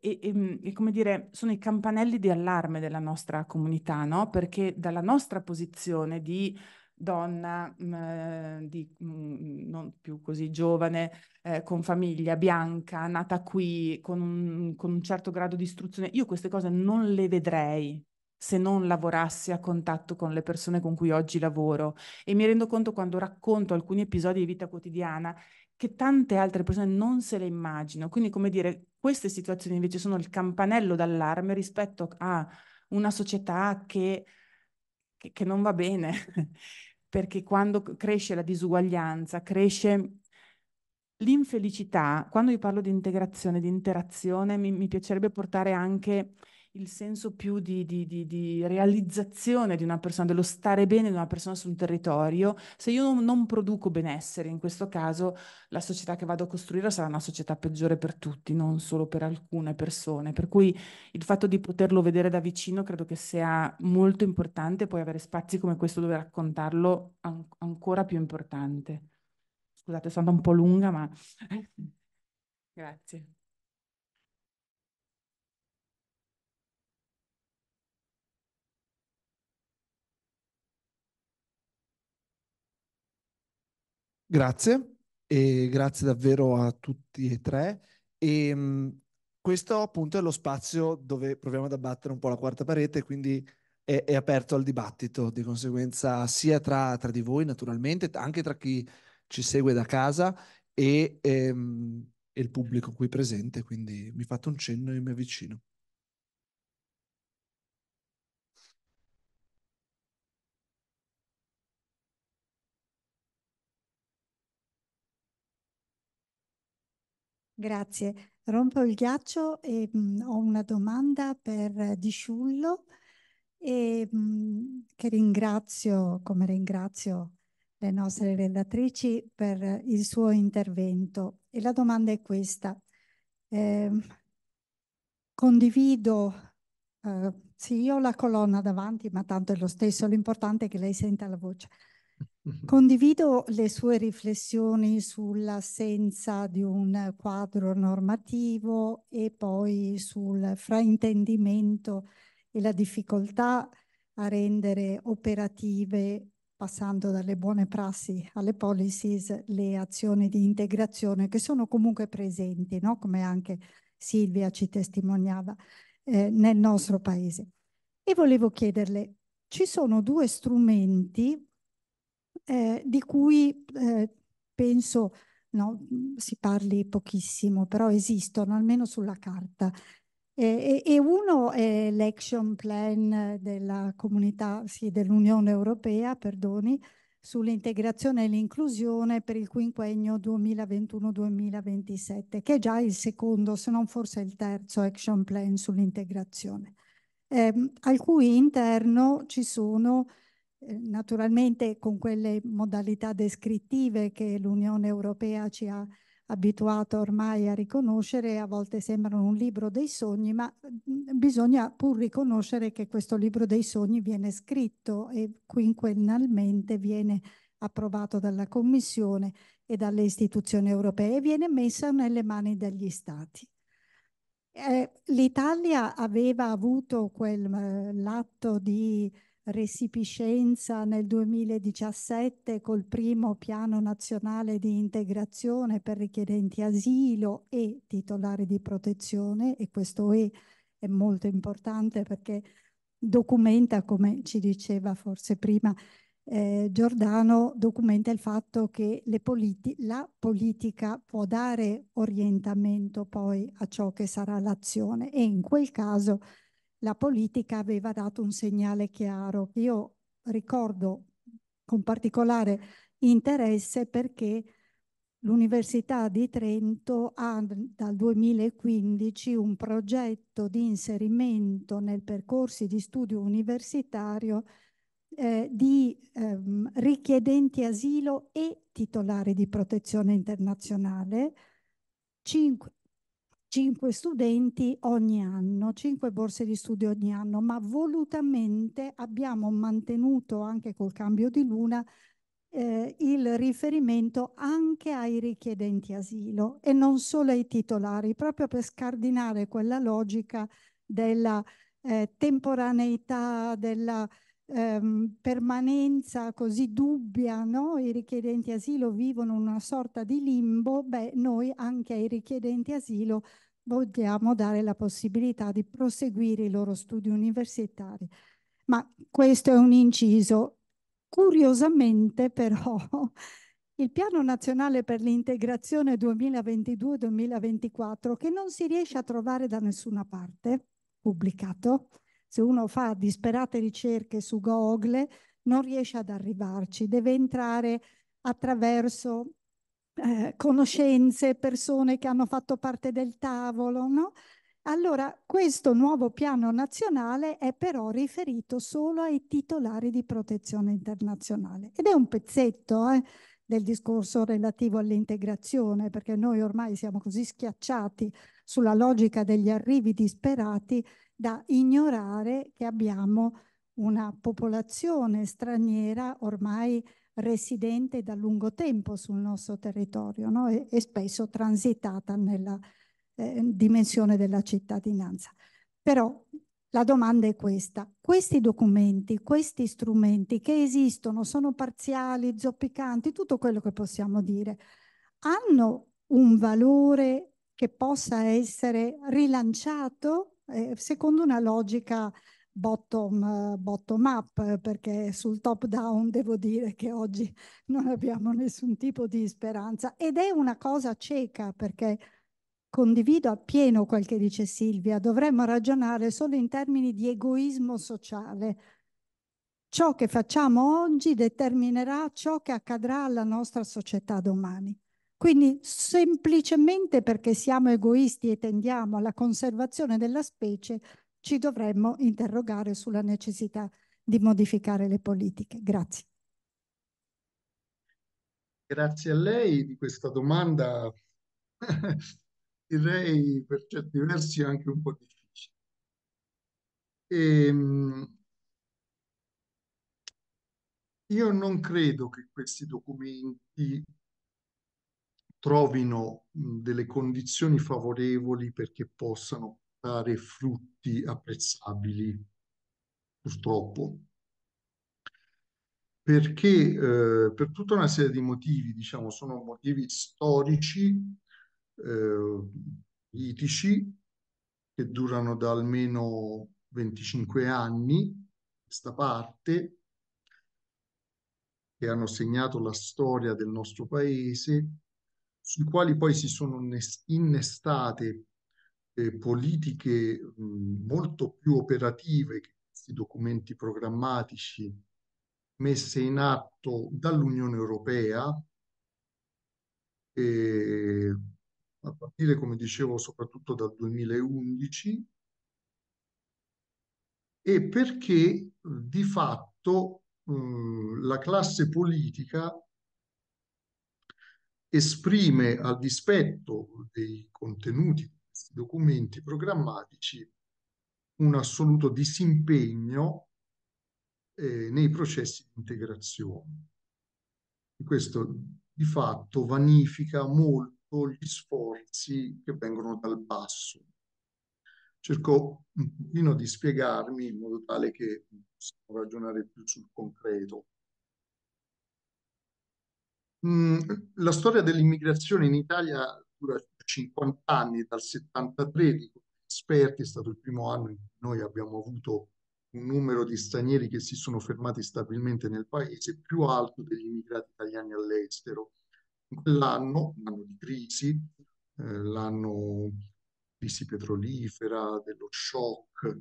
e, e, mm, e, come dire, sono i campanelli di allarme della nostra comunità, no? Perché dalla nostra posizione di donna, mh, mm, eh, di, mh, mm, non più così giovane, eh, con famiglia bianca, nata qui, con un, con un certo grado di istruzione, io queste cose non le vedrei se non lavorassi a contatto con le persone con cui oggi lavoro e mi rendo conto quando racconto alcuni episodi di vita quotidiana che tante altre persone non se le immagino. Quindi, come dire, queste situazioni invece sono il campanello d'allarme rispetto a una società che, che, che non va bene, perché quando cresce la disuguaglianza, cresce l'infelicità. Quando io parlo di integrazione, di interazione, mi, mi piacerebbe portare anche il senso più di, di, di, di, realizzazione di una persona, dello stare bene di una persona su un territorio, se io non produco benessere, in questo caso la società che vado a costruire sarà una società peggiore per tutti, non solo per alcune persone. Per cui il fatto di poterlo vedere da vicino credo che sia molto importante, poi avere spazi come questo dove raccontarlo an- ancora più importante. Scusate, sono un po' lunga, ma grazie. Grazie e grazie davvero a tutti e tre. E, ehm, mh, questo appunto è lo spazio dove proviamo ad abbattere un po' la quarta parete, quindi è, è aperto al dibattito, di conseguenza sia tra, tra, di voi naturalmente, anche tra chi ci segue da casa e, ehm, e il pubblico qui presente, quindi mi fate un cenno e mi avvicino. Grazie. Rompo il ghiaccio e mh, mm, ho una domanda per eh, Disciullo e, mh, mm, che ringrazio, come ringrazio le nostre relatrici per eh, il suo intervento. E la domanda è questa. Eh, condivido, eh, sì, io ho la colonna davanti, ma tanto è lo stesso, l'importante è che lei senta la voce. Mm-hmm. Condivido le sue riflessioni sull'assenza di un quadro normativo e poi sul fraintendimento e la difficoltà a rendere operative, passando dalle buone prassi alle policies, le azioni di integrazione che sono comunque presenti, no? come anche Silvia ci testimoniava, eh, nel nostro paese. E volevo chiederle, ci sono due strumenti eh, di cui eh, penso no, si parli pochissimo, però esistono almeno sulla carta. E, uno è l'action plan della comunità, sì, dell'Unione Europea, perdoni, sull'integrazione e l'inclusione per il quinquennio 2021-2027, che è già il secondo, se non forse il terzo action plan sull'integrazione, ehm, al cui interno ci sono Ehm, naturalmente con quelle modalità descrittive che l'Unione Europea ci ha abituato ormai a riconoscere, a volte sembrano un libro dei sogni, ma mhmm, bisogna pur riconoscere che questo libro dei sogni viene scritto e quinquennalmente viene approvato dalla Commissione e dalle istituzioni europee e viene messo nelle mani degli Stati. Eh, L'Italia aveva avuto quell'atto mhmm, eh, di resipiscenza nel 2017 col primo piano nazionale di integrazione per richiedenti asilo e titolari di protezione e questo E è molto importante perché documenta, come ci diceva forse prima eh, Giordano, documenta il fatto che politi la politica può dare orientamento poi a ciò che sarà l'azione e in quel caso la politica aveva dato un segnale chiaro. Io ricordo con particolare interesse perché l'Università di Trento ha dal 2015 un progetto di inserimento nel percorso di studio universitario eh, di ehm, richiedenti asilo e titolari di protezione internazionale, cinque 5 studenti ogni anno, 5 borse di studio ogni anno, ma volutamente abbiamo mantenuto anche col cambio di luna eh, il riferimento anche ai richiedenti asilo e non solo ai titolari, proprio per scardinare quella logica della eh, temporaneità, della ehm, permanenza così dubbia, no? i richiedenti asilo vivono una sorta di limbo, beh, noi anche ai richiedenti asilo vogliamo dare la possibilità di proseguire i loro studi universitari. Ma questo è un inciso. Curiosamente però il Piano Nazionale per l'Integrazione 2022-2024, che non si riesce a trovare da nessuna parte, pubblicato, se uno fa disperate ricerche su Google non riesce ad arrivarci, deve entrare attraverso eh, conoscenze, persone che hanno fatto parte del tavolo, no? Allora, questo nuovo piano nazionale è però riferito solo ai titolari di protezione internazionale ed è un pezzetto eh, del discorso relativo all'integrazione, perché noi ormai siamo così schiacciati sulla logica degli arrivi disperati da ignorare che abbiamo una popolazione straniera ormai residente da lungo tempo sul nostro territorio no? e, e, spesso transitata nella eh, dimensione della cittadinanza. Però la domanda è questa, questi documenti, questi strumenti che esistono, sono parziali, zoppicanti, tutto quello che possiamo dire, hanno un valore che possa essere rilanciato eh, secondo una logica bottom, bottom up, perché sul top down devo dire che oggi non abbiamo nessun tipo di speranza ed è una cosa cieca perché condivido appieno quel che dice Silvia, dovremmo ragionare solo in termini di egoismo sociale. Ciò che facciamo oggi determinerà ciò che accadrà alla nostra società domani. Quindi semplicemente perché siamo egoisti e tendiamo alla conservazione della specie, ci dovremmo interrogare sulla necessità di modificare le politiche. Grazie. Grazie a lei di questa domanda, direi per certi versi anche un po' difficile. Ehm, io non credo che questi documenti trovino delle condizioni favorevoli perché possano dare frutti apprezzabili, purtroppo. Perché eh, per tutta una serie di motivi, diciamo, sono motivi storici, eh, politici, che durano da almeno 25 anni, questa parte, che hanno segnato la storia del nostro paese, sui quali poi si sono innestate eh, politiche mh, molto più operative che questi documenti programmatici messe in atto dall'Unione Europea, eh, a partire, come dicevo, soprattutto dal 2011, e perché di fatto mh, la classe politica esprime al dispetto dei contenuti di questi documenti programmatici un assoluto disimpegno eh, nei processi di integrazione. E questo di fatto vanifica molto gli sforzi che vengono dal basso. Cerco un pochino di spiegarmi in modo tale che possiamo ragionare più sul concreto. Mm, la storia dell'immigrazione in Italia dura 50 anni, dal 73, dico, esperti, è stato il primo anno in cui noi abbiamo avuto un numero di stranieri che si sono fermati stabilmente nel paese più alto degli immigrati italiani all'estero. quell'anno, l'anno di crisi, eh, l'anno crisi petrolifera, dello shock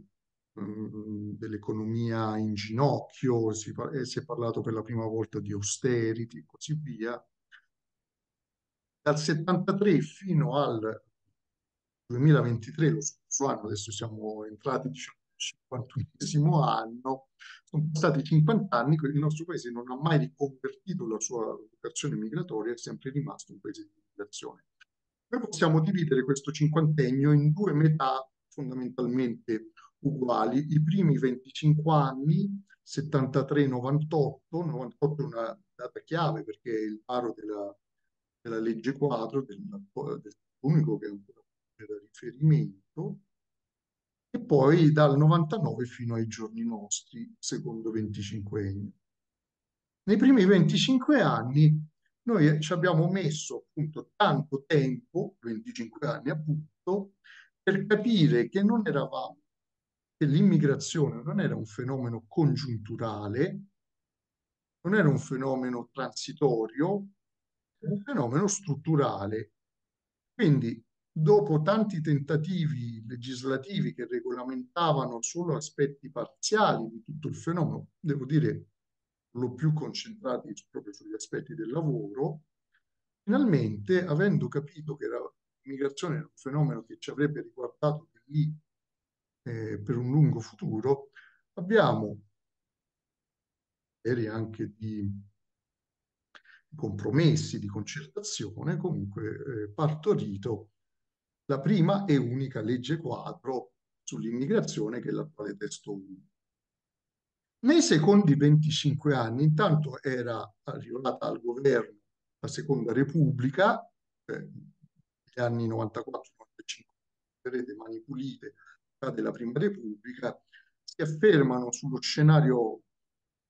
Mm, dell'economia in ginocchio, si, eh, si, è parlato per la prima volta di austerity e così via. Dal 73 fino al 2023, lo scorso anno, adesso siamo entrati diciamo, nel 51 anno, sono passati 50 anni, il nostro paese non ha mai riconvertito la sua vocazione migratoria, è sempre rimasto un paese di migrazione. Noi possiamo dividere questo cinquantennio in due metà fondamentalmente uguali. I primi 25 anni, 73-98, 98 è una data chiave perché è il paro della, della legge quadro, del, del unico che è un riferimento, e poi dal 99 fino ai giorni nostri, secondo 25 anni. Nei primi 25 anni noi ci abbiamo messo appunto tanto tempo, 25 anni appunto, per capire che non eravamo che l'immigrazione non era un fenomeno congiunturale, non era un fenomeno transitorio, era un fenomeno strutturale. Quindi, dopo tanti tentativi legislativi che regolamentavano solo aspetti parziali di tutto il fenomeno, devo dire lo più concentrati proprio sugli aspetti del lavoro, finalmente, avendo capito che migrazione era un fenomeno che ci avrebbe riguardato lì eh, per un lungo futuro, abbiamo eri anche di compromessi, di concertazione, comunque eh, partorito la prima e unica legge quadro sull'immigrazione che è l'attuale testo 1. Nei secondi 25 anni intanto era arrivata al governo la seconda repubblica, eh, negli anni 94-95, vedrete mani pulite, della Prima Repubblica, si affermano sullo scenario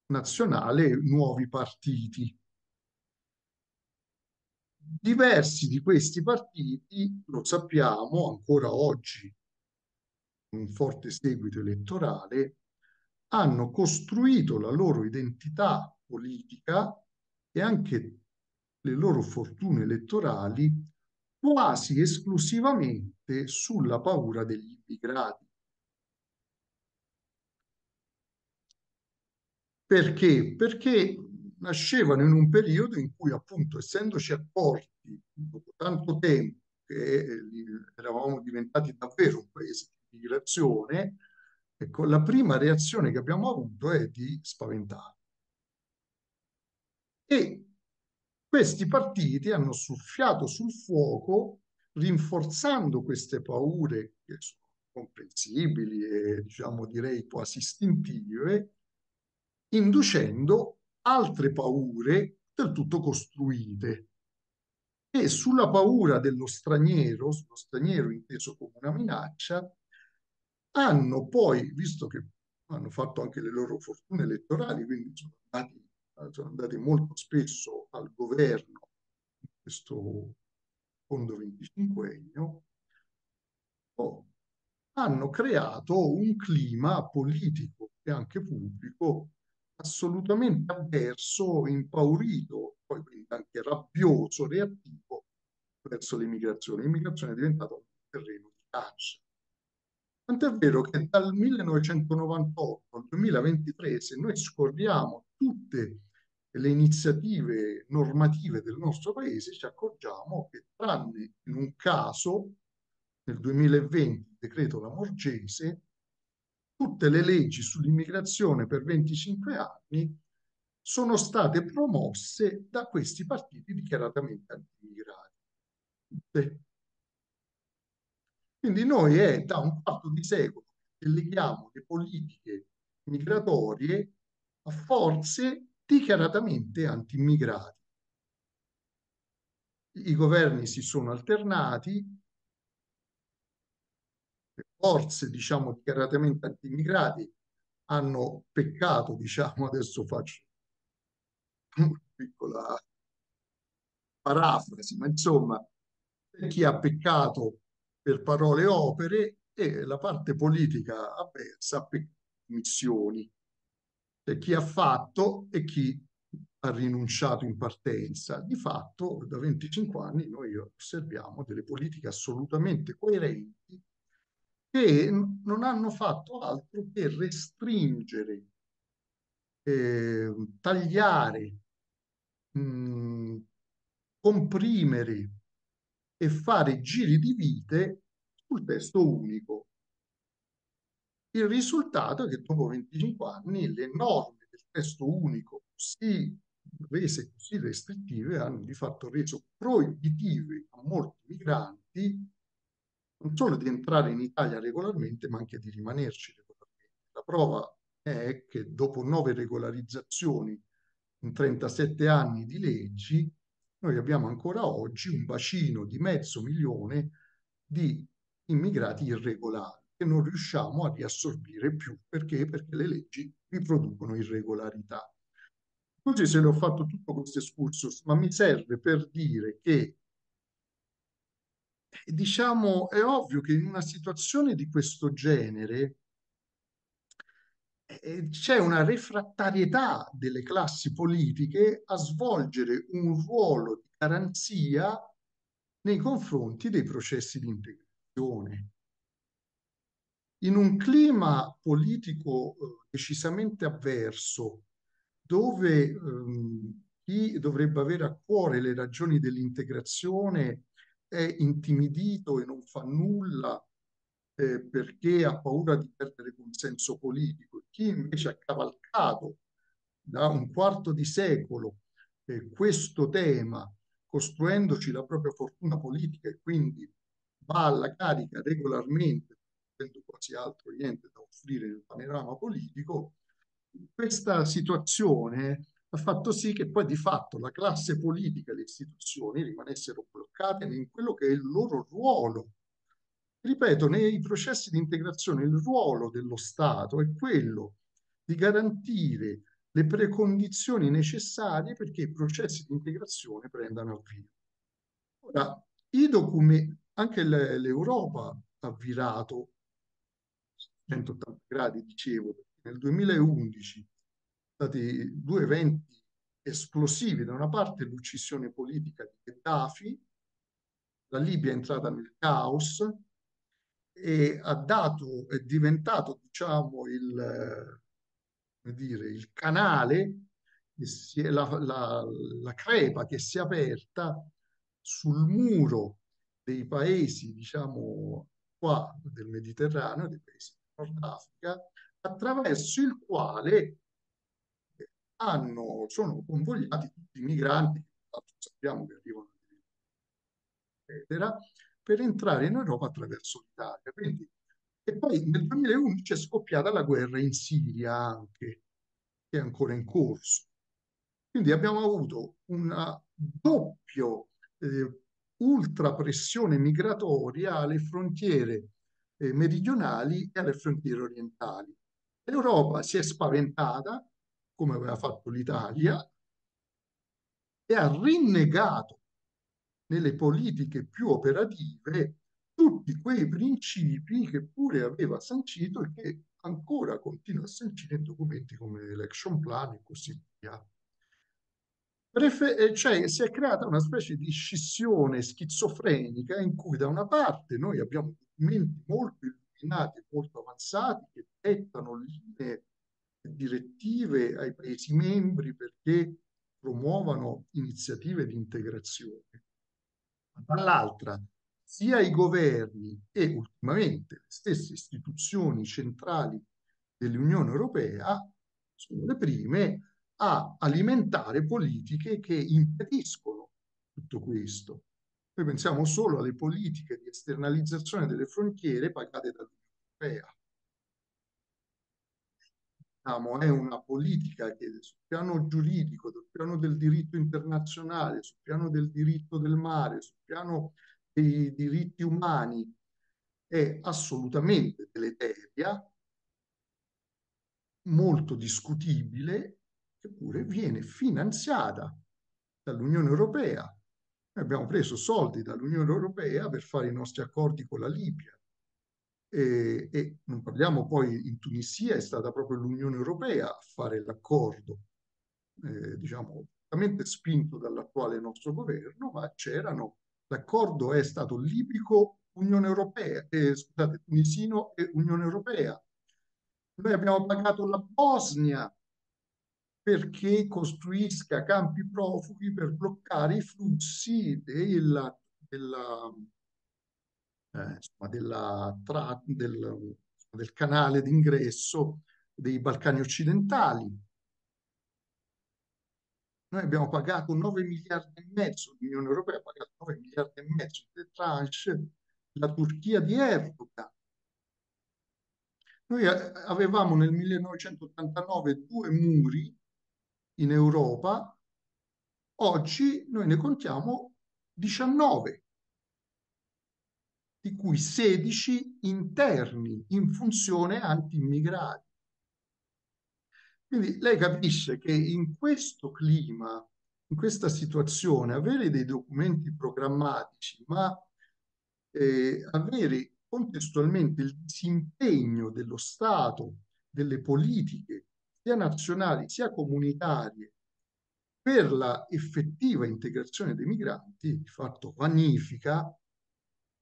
nazionale nuovi partiti. Diversi di questi partiti, lo sappiamo ancora oggi, un forte seguito elettorale, hanno costruito la loro identità politica e anche le loro fortune elettorali quasi esclusivamente sulla paura degli immigrati. Perché? Perché nascevano in un periodo in cui appunto essendoci accorti dopo tanto tempo che eh, eravamo diventati davvero un paese di migrazione, ecco, la prima reazione che abbiamo avuto è di spaventare. E questi partiti hanno soffiato sul fuoco rinforzando queste paure che sono comprensibili e diciamo direi quasi istintive, inducendo altre paure del tutto costruite. E sulla paura dello straniero, sullo straniero inteso come una minaccia, hanno poi, visto che hanno fatto anche le loro fortune elettorali, quindi sono andati, sono andati molto spesso al governo in questo fondo 25ennio, oh, hanno creato un clima politico e anche pubblico assolutamente avverso, impaurito, poi quindi anche rabbioso, reattivo verso l'immigrazione. L'immigrazione è diventata un terreno di caccia. Tant'è vero che dal 1998 al 2023, se noi scorriamo tutte le iniziative normative del nostro paese, ci accorgiamo che tranne in un caso nel 2020 il decreto Lamorgese, tutte le leggi sull'immigrazione per 25 anni sono state promosse da questi partiti dichiaratamente anti-immigrati. Tutte. Quindi noi è da un quarto di secolo che leghiamo le politiche migratorie a forze dichiaratamente anti-immigrati. I governi si sono alternati, forze, diciamo, dichiaratamente anti-immigrati hanno peccato, diciamo, adesso faccio una piccola parafrasi, ma insomma, chi ha peccato per parole e opere e la parte politica avversa per missioni. Cioè chi ha fatto e chi ha rinunciato in partenza. Di fatto da 25 anni noi osserviamo delle politiche assolutamente coerenti che non hanno fatto altro che restringere, eh, tagliare, mh, mhmm, comprimere e fare giri di vite sul testo unico. Il risultato è che dopo 25 anni le norme del testo unico così rese così restrittive hanno di fatto reso proibitive a molti migranti non solo di entrare in Italia regolarmente, ma anche di rimanerci regolarmente. La prova è che dopo nove regolarizzazioni in 37 anni di leggi, noi abbiamo ancora oggi un bacino di mezzo milione di immigrati irregolari che non riusciamo a riassorbire più. Perché? Perché le leggi riproducono irregolarità. Scusi se le ho fatto tutto questo escursus, ma mi serve per dire che diciamo, è ovvio che in una situazione di questo genere eh, eh, c'è una refrattarietà delle classi politiche a svolgere un ruolo di garanzia nei confronti dei processi di integrazione. In un clima politico eh, decisamente avverso, dove ehm, chi dovrebbe avere a cuore le ragioni dell'integrazione è intimidito e non fa nulla eh, perché ha paura di perdere consenso politico, chi invece ha cavalcato da un quarto di secolo eh, questo tema costruendoci la propria fortuna politica e quindi va alla carica regolarmente, avendo quasi altro niente da offrire nel panorama politico, questa situazione ha fatto sì che poi di fatto la classe politica e le istituzioni rimanessero bloccate in quello che è il loro ruolo. Ripeto, nei processi di integrazione il ruolo dello Stato è quello di garantire le precondizioni necessarie perché i processi di integrazione prendano avvio. Ora, i documenti, anche l'Europa ha virato 180 gradi, dicevo, nel 2011 stati due eventi esplosivi. Da una parte l'uccisione politica di Gheddafi, la Libia è entrata nel caos e ha dato, è diventato diciamo, il, dire, il canale, è, la, la, la crepa che si è aperta sul muro dei paesi, diciamo, qua del Mediterraneo, dei paesi del Nord Africa, attraverso il quale hanno, sono convogliati tutti i migranti, sappiamo che arrivano eccetera, per entrare in Europa attraverso l'Italia. Quindi, e poi nel 2011 è scoppiata la guerra in Siria anche, che è ancora in corso. Quindi abbiamo avuto una doppia eh, ultra migratoria alle frontiere eh, meridionali e alle frontiere orientali. L'Europa si è spaventata come aveva fatto l'Italia, e ha rinnegato nelle politiche più operative tutti quei principi che pure aveva sancito e che ancora continua a sancire in documenti come l'election plan e così via. Prefe- eh, cioè si è creata una specie di scissione schizofrenica in cui da una parte noi abbiamo documenti molto illuminati e molto avanzati che dettano linee direttive ai Paesi membri perché promuovano iniziative di integrazione, dall'altra sia i governi e ultimamente le stesse istituzioni centrali dell'Unione Europea sono le prime a alimentare politiche che impediscono tutto questo. Noi pensiamo solo alle politiche di esternalizzazione delle frontiere pagate dall'Unione Europea diciamo, è una politica che sul piano giuridico, sul piano del diritto internazionale, sul piano del diritto del mare, sul piano dei diritti umani, è assolutamente deleteria, molto discutibile, eppure viene finanziata dall'Unione Europea. Noi abbiamo preso soldi dall'Unione Europea per fare i nostri accordi con la Libia e, e non parliamo poi in Tunisia, è stata proprio l'Unione Europea a fare l'accordo, eh, diciamo, spinto dall'attuale nostro governo, ma c'erano, l'accordo è stato libico Unione Europea, eh, scusate, tunisino e Unione Europea. Noi abbiamo pagato la Bosnia perché costruisca campi profughi per bloccare i flussi della, della, eh, insomma, della, tra, del, del canale d'ingresso dei Balcani occidentali. Noi abbiamo pagato 9 miliardi e mezzo, l'Unione Europea ha pagato 9 miliardi e mezzo di tranche, la Turchia di Erdogan. Noi eh, avevamo nel 1989 due muri in Europa, oggi noi ne contiamo 19 di cui 16 interni in funzione anti-immigrati. Quindi lei capisce che in questo clima, in questa situazione, avere dei documenti programmatici, ma eh, avere contestualmente il disimpegno dello Stato, delle politiche, sia nazionali sia comunitarie, per la effettiva integrazione dei migranti, di fatto vanifica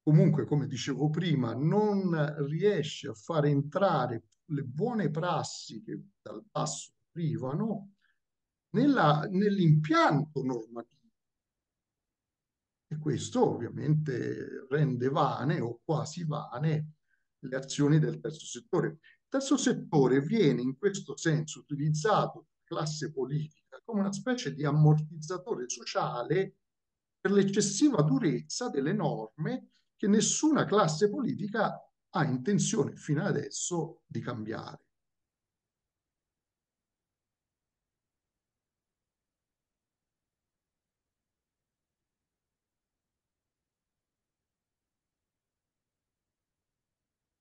comunque, come dicevo prima, non riesce a far entrare le buone prassi che dal basso arrivano nell'impianto normativo. E questo ovviamente rende vane o quasi vane le azioni del terzo settore. Il terzo settore viene in questo senso utilizzato dalla classe politica come una specie di ammortizzatore sociale per l'eccessiva durezza delle norme che nessuna classe politica ha intenzione fino adesso di cambiare.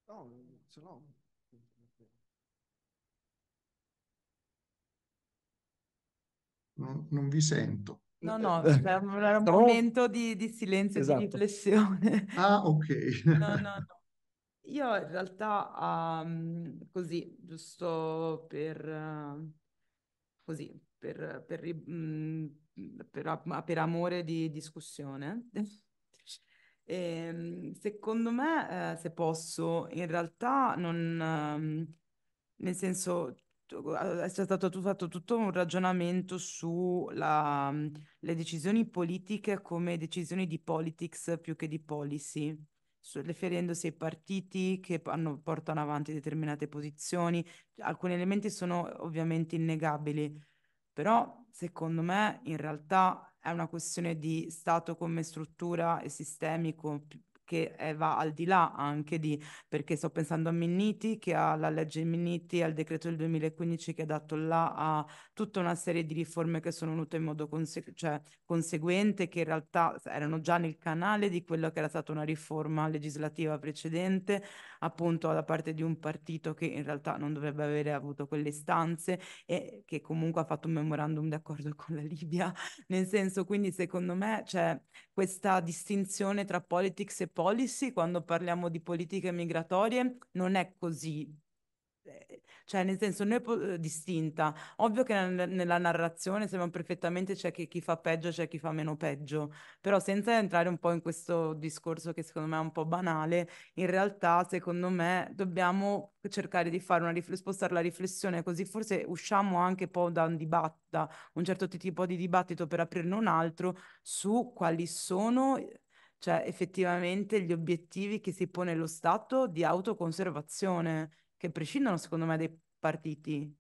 No, se no... Non, non vi sento. No, eh, no, eh, era un Stavo... momento di, di silenzio, esatto. di riflessione. Ah, ok. no, no, no. Io in realtà, um, così, giusto per, così, per, per, mhmm, per, per amore di discussione, e, ehm, secondo me, eh, se posso, in realtà non... Uhm, nel senso, è stato fatto tutto un ragionamento sulle mm, decisioni politiche come decisioni di politics più che di policy, riferendosi ai partiti che hanno, portano avanti determinate posizioni. Alcuni elementi sono ovviamente innegabili, però secondo me in realtà è una questione di Stato come struttura e sistemico che è, eh, va al di là anche di, perché sto pensando a Minniti, che ha la legge Minniti, al decreto del 2015 che ha dato là a tutta una serie di riforme che sono venute in modo conse- cioè, conseguente, che in realtà erano già nel canale di quella che era stata una riforma legislativa precedente, appunto da parte di un partito che in realtà non dovrebbe avere avuto quelle istanze e che comunque ha fatto un memorandum d'accordo con la Libia, nel senso quindi secondo me c'è questa distinzione tra politics e policy quando parliamo di politiche migratorie, non è così cioè nel senso noi po- eh, distinta. Ovvio che nel- nella narrazione sappiamo perfettamente c'è chi-, chi fa peggio, c'è chi fa meno peggio, però senza entrare un po' in questo discorso che secondo me è un po' banale, in realtà secondo me dobbiamo cercare di fare una riflessione, spostare la riflessione così forse usciamo anche un po' da un, dibattito un certo tipo di dibattito per aprirne un altro su quali sono cioè effettivamente gli obiettivi che si pone lo Stato di autoconservazione che prescindono secondo me dai partiti.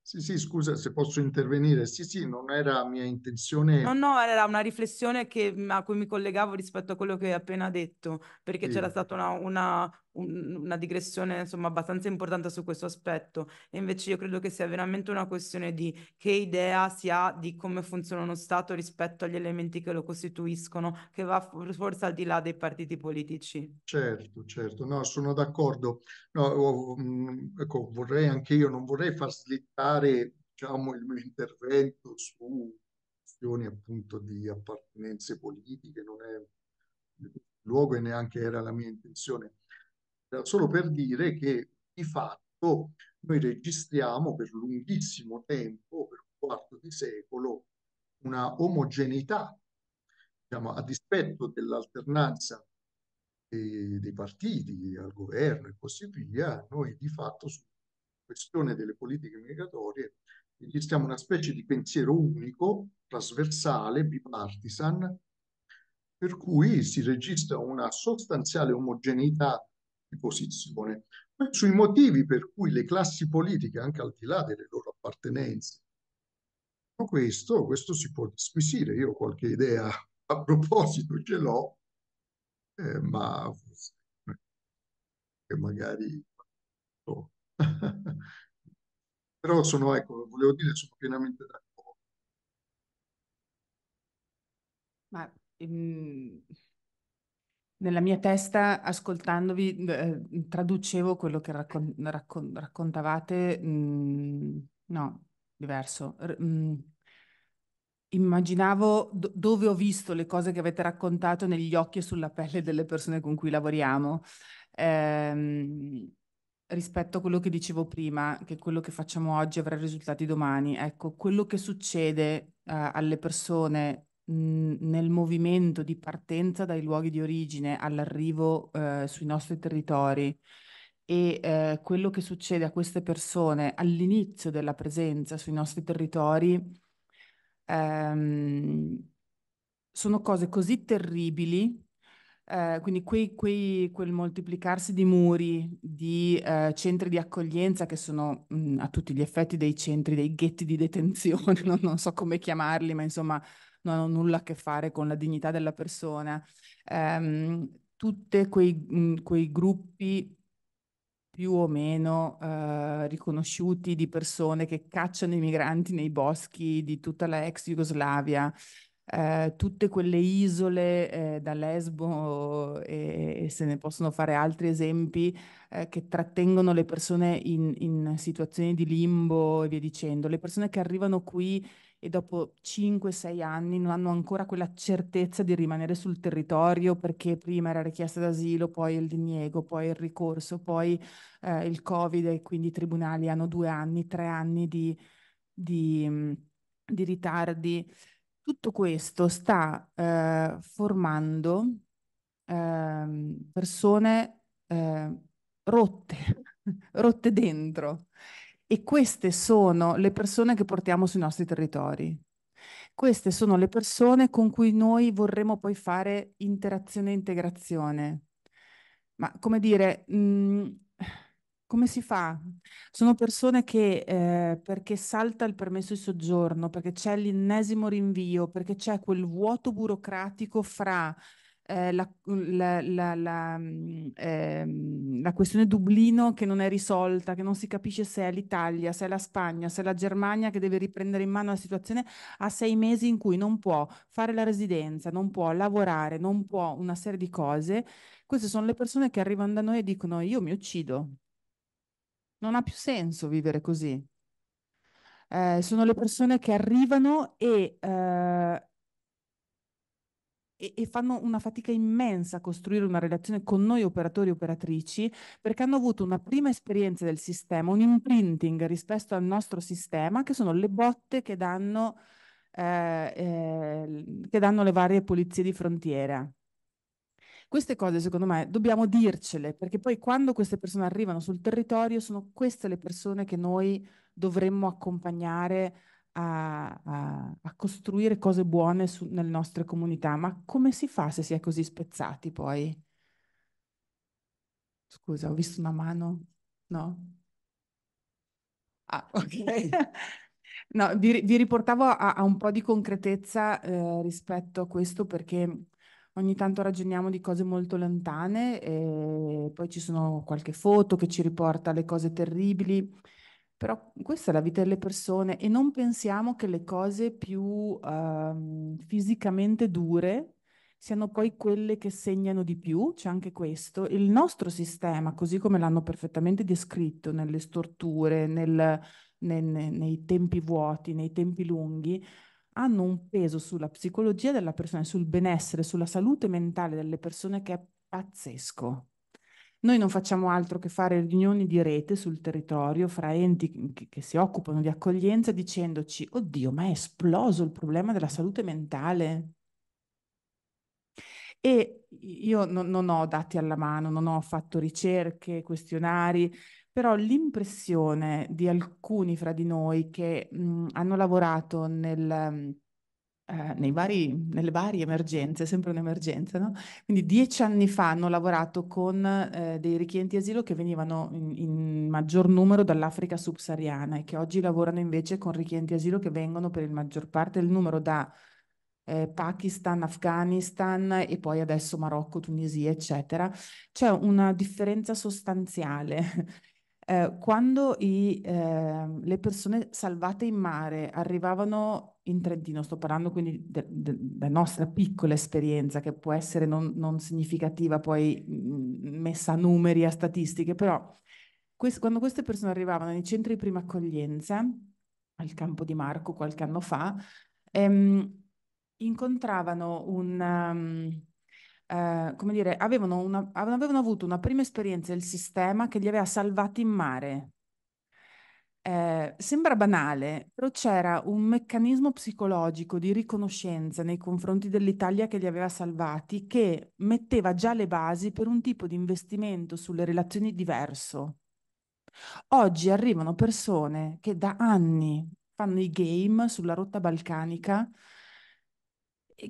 Sì, sì, scusa se posso intervenire. Sì, sì, non era mia intenzione. No, no, era una riflessione che, a cui mi collegavo rispetto a quello che hai appena detto, perché sì. c'era stata una, una, un, una digressione insomma abbastanza importante su questo aspetto e invece io credo che sia veramente una questione di che idea si ha di come funziona uno Stato rispetto agli elementi che lo costituiscono che va forse al di là dei partiti politici. Certo, certo, no, sono d'accordo. No, mm, ecco, vorrei anche io, non vorrei far slittare diciamo, il mio intervento su questioni appunto di appartenenze politiche, non è luogo e neanche era la mia intenzione. Eh, solo per dire che di fatto noi registriamo per lunghissimo tempo, per un quarto di secolo, una omogeneità, diciamo, a dispetto dell'alternanza dei, dei partiti al governo e così via, noi di fatto su questione delle politiche migratorie registriamo una specie di pensiero unico, trasversale, bipartisan, per cui si registra una sostanziale omogeneità di posizione, ma sui motivi per cui le classi politiche, anche al di là delle loro appartenenze, questo, questo si può disquisire. Io qualche idea a proposito ce l'ho, eh, ma eh, che magari... Oh. Però sono, ecco, volevo dire, sono pienamente d'accordo. Ma... Um nella mia testa, ascoltandovi, eh, traducevo quello che raccon raccon raccontavate, mh, mm, no, diverso. R mh, mm, immaginavo do dove ho visto le cose che avete raccontato negli occhi e sulla pelle delle persone con cui lavoriamo. Ehm, rispetto a quello che dicevo prima, che quello che facciamo oggi avrà risultati domani. Ecco, quello che succede eh, alle persone Mhmm, nel movimento di partenza dai luoghi di origine all'arrivo eh, sui nostri territori e eh, quello che succede a queste persone all'inizio della presenza sui nostri territori ehm, sono cose così terribili. Eh, quindi quei, quei, quel moltiplicarsi di muri, di eh, centri di accoglienza che sono mh, mhmm, a tutti gli effetti dei centri, dei ghetti di detenzione, non, non so come chiamarli, ma insomma non hanno nulla a che fare con la dignità della persona. Um, ehm, Tutti quei, quei, gruppi più o meno uh, riconosciuti di persone che cacciano i migranti nei boschi di tutta la ex Jugoslavia, Uh, tutte quelle isole uh, da Lesbo e, e, se ne possono fare altri esempi uh, che trattengono le persone in, in, situazioni di limbo e via dicendo. Le persone che arrivano qui e dopo 5-6 anni non hanno ancora quella certezza di rimanere sul territorio perché prima era richiesta d'asilo, poi il diniego, poi il ricorso, poi eh, il Covid e quindi i tribunali hanno due anni, tre anni di, di, mm, di ritardi. Tutto questo sta eh, formando ehm, eh, persone rotte, rotte dentro e queste sono le persone che portiamo sui nostri territori. Queste sono le persone con cui noi vorremmo poi fare interazione e integrazione. Ma come dire, mh, mm, come si fa? Sono persone che eh, perché salta il permesso di soggiorno, perché c'è l'ennesimo rinvio, perché c'è quel vuoto burocratico fra eh, mm, la, la, la, mm, ehm, la, questione Dublino che non è risolta, che non si capisce se è l'Italia, se è la Spagna, se è la Germania che deve riprendere in mano la situazione a sei mesi in cui non può fare la residenza, non può lavorare, non può una serie di cose. Queste sono le persone che arrivano da noi e dicono io mi uccido. Non ha più senso vivere così. Eh, sono le persone che arrivano e eh, e, e, fanno una fatica immensa a costruire una relazione con noi operatori e operatrici perché hanno avuto una prima esperienza del sistema, un imprinting rispetto al nostro sistema, che sono le botte che danno, eh, eh, che danno le varie polizie di frontiera. Queste cose, secondo me, dobbiamo dircele, perché poi quando queste persone arrivano sul territorio sono queste le persone che noi dovremmo accompagnare a, a, a costruire cose buone su, nelle nostre comunità, ma come si fa se si è così spezzati poi? Scusa, ho visto una mano, no? Ah, ok. No, vi, vi riportavo a, a, un po' di concretezza eh, rispetto a questo perché ogni tanto ragioniamo di cose molto lontane e eh, poi ci sono qualche foto che ci riporta le cose terribili però questa è la vita delle persone e non pensiamo che le cose più ehm, fisicamente dure siano poi quelle che segnano di più, c'è anche questo. Il nostro sistema, così come l'hanno perfettamente descritto nelle storture, nel, nel, nei tempi vuoti, nei tempi lunghi, hanno un peso sulla psicologia della persona, sul benessere, sulla salute mentale delle persone che è pazzesco. Noi non facciamo altro che fare riunioni di rete sul territorio fra enti che, che si occupano di accoglienza dicendoci, oddio, ma è esploso il problema della salute mentale. E io non, non ho dati alla mano, non ho fatto ricerche, questionari, però l'impressione di alcuni fra di noi che mh, hanno lavorato nel eh, nei vari, nelle varie emergenze, sempre un'emergenza, no? Quindi dieci anni fa hanno lavorato con eh, dei richiedenti asilo che venivano in, in, maggior numero dall'Africa subsahariana e che oggi lavorano invece con richiedenti asilo che vengono per il maggior parte del numero da eh, Pakistan, Afghanistan e poi adesso Marocco, Tunisia, eccetera. C'è una differenza sostanziale eh, quando i, eh, le persone salvate in mare arrivavano in Trentino, sto parlando quindi della de, de nostra piccola esperienza che può essere non, non significativa poi mh, mm, messa a numeri, a statistiche, però quest quando queste persone arrivavano nei centri di prima accoglienza, al campo di Marco qualche anno fa, ehm, incontravano un... Um, eh, come dire, avevano, una, avevano avuto una prima esperienza del sistema che li aveva salvati in mare. Eh, sembra banale, però c'era un meccanismo psicologico di riconoscenza nei confronti dell'Italia che li aveva salvati, che metteva già le basi per un tipo di investimento sulle relazioni diverso. Oggi arrivano persone che da anni fanno i game sulla rotta balcanica,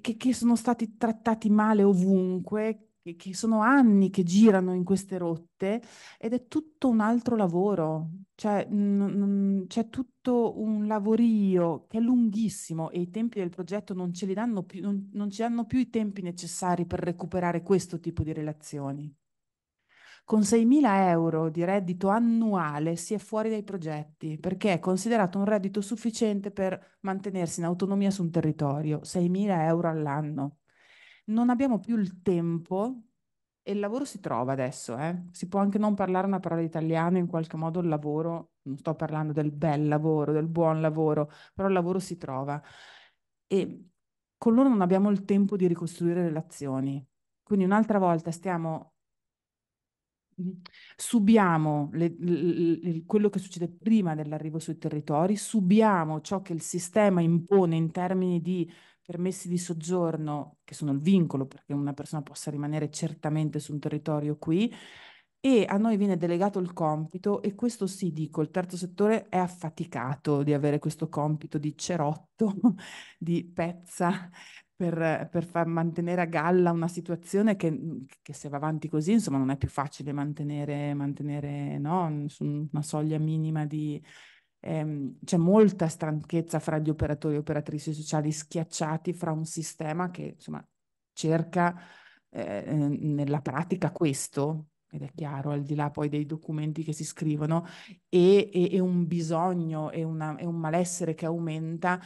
che, che sono stati trattati male ovunque, che, che sono anni che girano in queste rotte ed è tutto un altro lavoro, cioè mh, c'è tutto un lavorio che è lunghissimo e i tempi del progetto non ce li danno più, non, non ci danno più i tempi necessari per recuperare questo tipo di relazioni. Con 6.000 euro di reddito annuale si è fuori dai progetti perché è considerato un reddito sufficiente per mantenersi in autonomia su un territorio, 6.000 euro all'anno. Non abbiamo più il tempo e il lavoro si trova adesso, eh? si può anche non parlare una parola italiana, in qualche modo il lavoro, non sto parlando del bel lavoro, del buon lavoro, però il lavoro si trova e con loro non abbiamo il tempo di ricostruire relazioni. Quindi un'altra volta stiamo subiamo le, le, quello che succede prima dell'arrivo sui territori, subiamo ciò che il sistema impone in termini di permessi di soggiorno, che sono il vincolo perché una persona possa rimanere certamente su un territorio qui, e a noi viene delegato il compito e questo sì, dico, il terzo settore è affaticato di avere questo compito di cerotto, di pezza, per, per, far mantenere a galla una situazione che, mhmm, che, se va avanti così, insomma, non è più facile mantenere, mantenere no? una soglia minima di... Ehm, c'è molta stanchezza fra gli operatori e operatrici sociali schiacciati fra un sistema che, insomma, cerca eh, nella pratica questo, ed è chiaro, al di là poi dei documenti che si scrivono, e, e, e un bisogno e, una, e un malessere che aumenta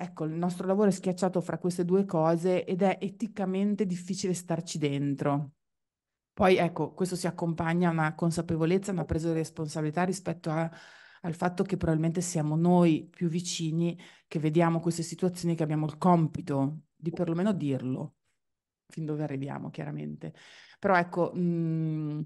Ecco, il nostro lavoro è schiacciato fra queste due cose ed è eticamente difficile starci dentro. Poi, ecco, questo si accompagna a una consapevolezza, a una presa di responsabilità rispetto a, al fatto che probabilmente siamo noi più vicini che vediamo queste situazioni, che abbiamo il compito di perlomeno dirlo, fin dove arriviamo, chiaramente. Però, ecco, mh, mm,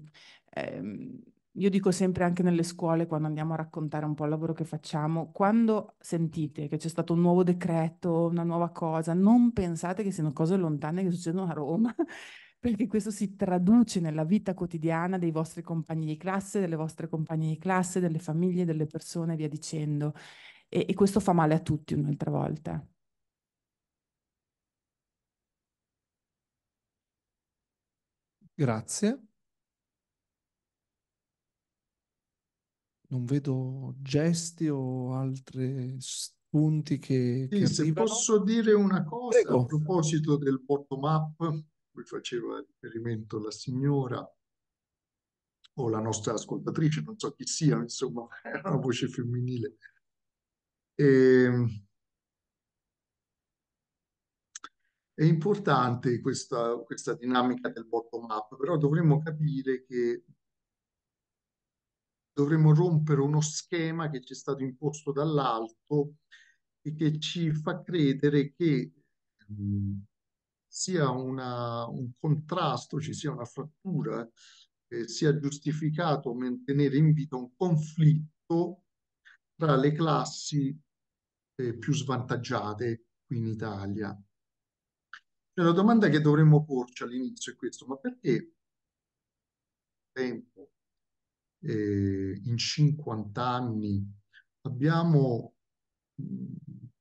ehm, io dico sempre anche nelle scuole quando andiamo a raccontare un po' il lavoro che facciamo, quando sentite che c'è stato un nuovo decreto, una nuova cosa, non pensate che siano cose lontane che succedono a Roma, perché questo si traduce nella vita quotidiana dei vostri compagni di classe, delle vostre compagne di classe, delle famiglie, delle persone, via dicendo. E, e questo fa male a tutti un'altra volta. Grazie. non vedo gesti o altri spunti che, sì, che se arrivano. posso dire una cosa Prego. a proposito del bottom up cui faceva riferimento la signora o la nostra ascoltatrice, non so chi sia, insomma, è una voce femminile. E... Ehm, è importante questa, questa dinamica del bottom up, però dovremmo capire che dovremmo rompere uno schema che ci è stato imposto dall'alto e che ci fa credere che mm, sia una, un contrasto, ci sia una frattura, eh, sia giustificato mantenere in vita un conflitto tra le classi eh, più svantaggiate qui in Italia. la domanda che dovremmo porci all'inizio è questa, ma perché tempo eh, in 50 anni abbiamo,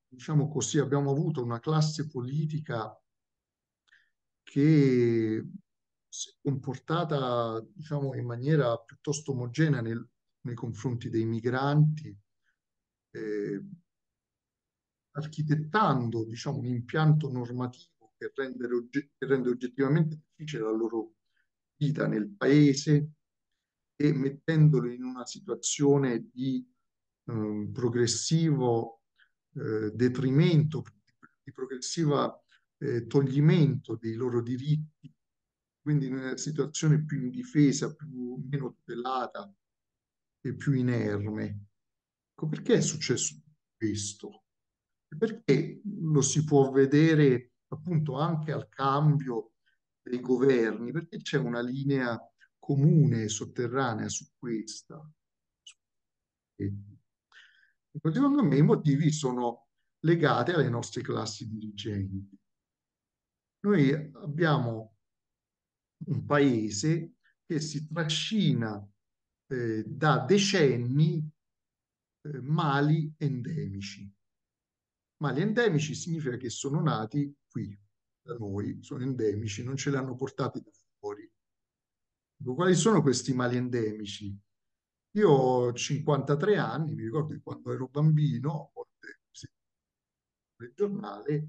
diciamo così, abbiamo avuto una classe politica che si è comportata diciamo, in maniera piuttosto omogenea nel, nei confronti dei migranti, eh, architettando diciamo, un impianto normativo che, rendere, che rende oggettivamente difficile la loro vita nel paese, e mettendolo in una situazione di eh, progressivo eh, detrimento, di progressivo eh, toglimento dei loro diritti, quindi in una situazione più indifesa, più, meno tutelata e più inerme. Ecco, perché è successo questo? Perché lo si può vedere appunto anche al cambio dei governi, perché c'è una linea comune e sotterranea su questa. Secondo me i motivi sono legati alle nostre classi dirigenti. Noi abbiamo un paese che si trascina eh, da decenni eh, mali endemici. Mali endemici significa che sono nati qui, da noi, sono endemici, non ce li hanno portati da quali sono questi mali endemici? Io ho 53 anni, mi ricordo che quando ero bambino, a volte sì, nel giornale,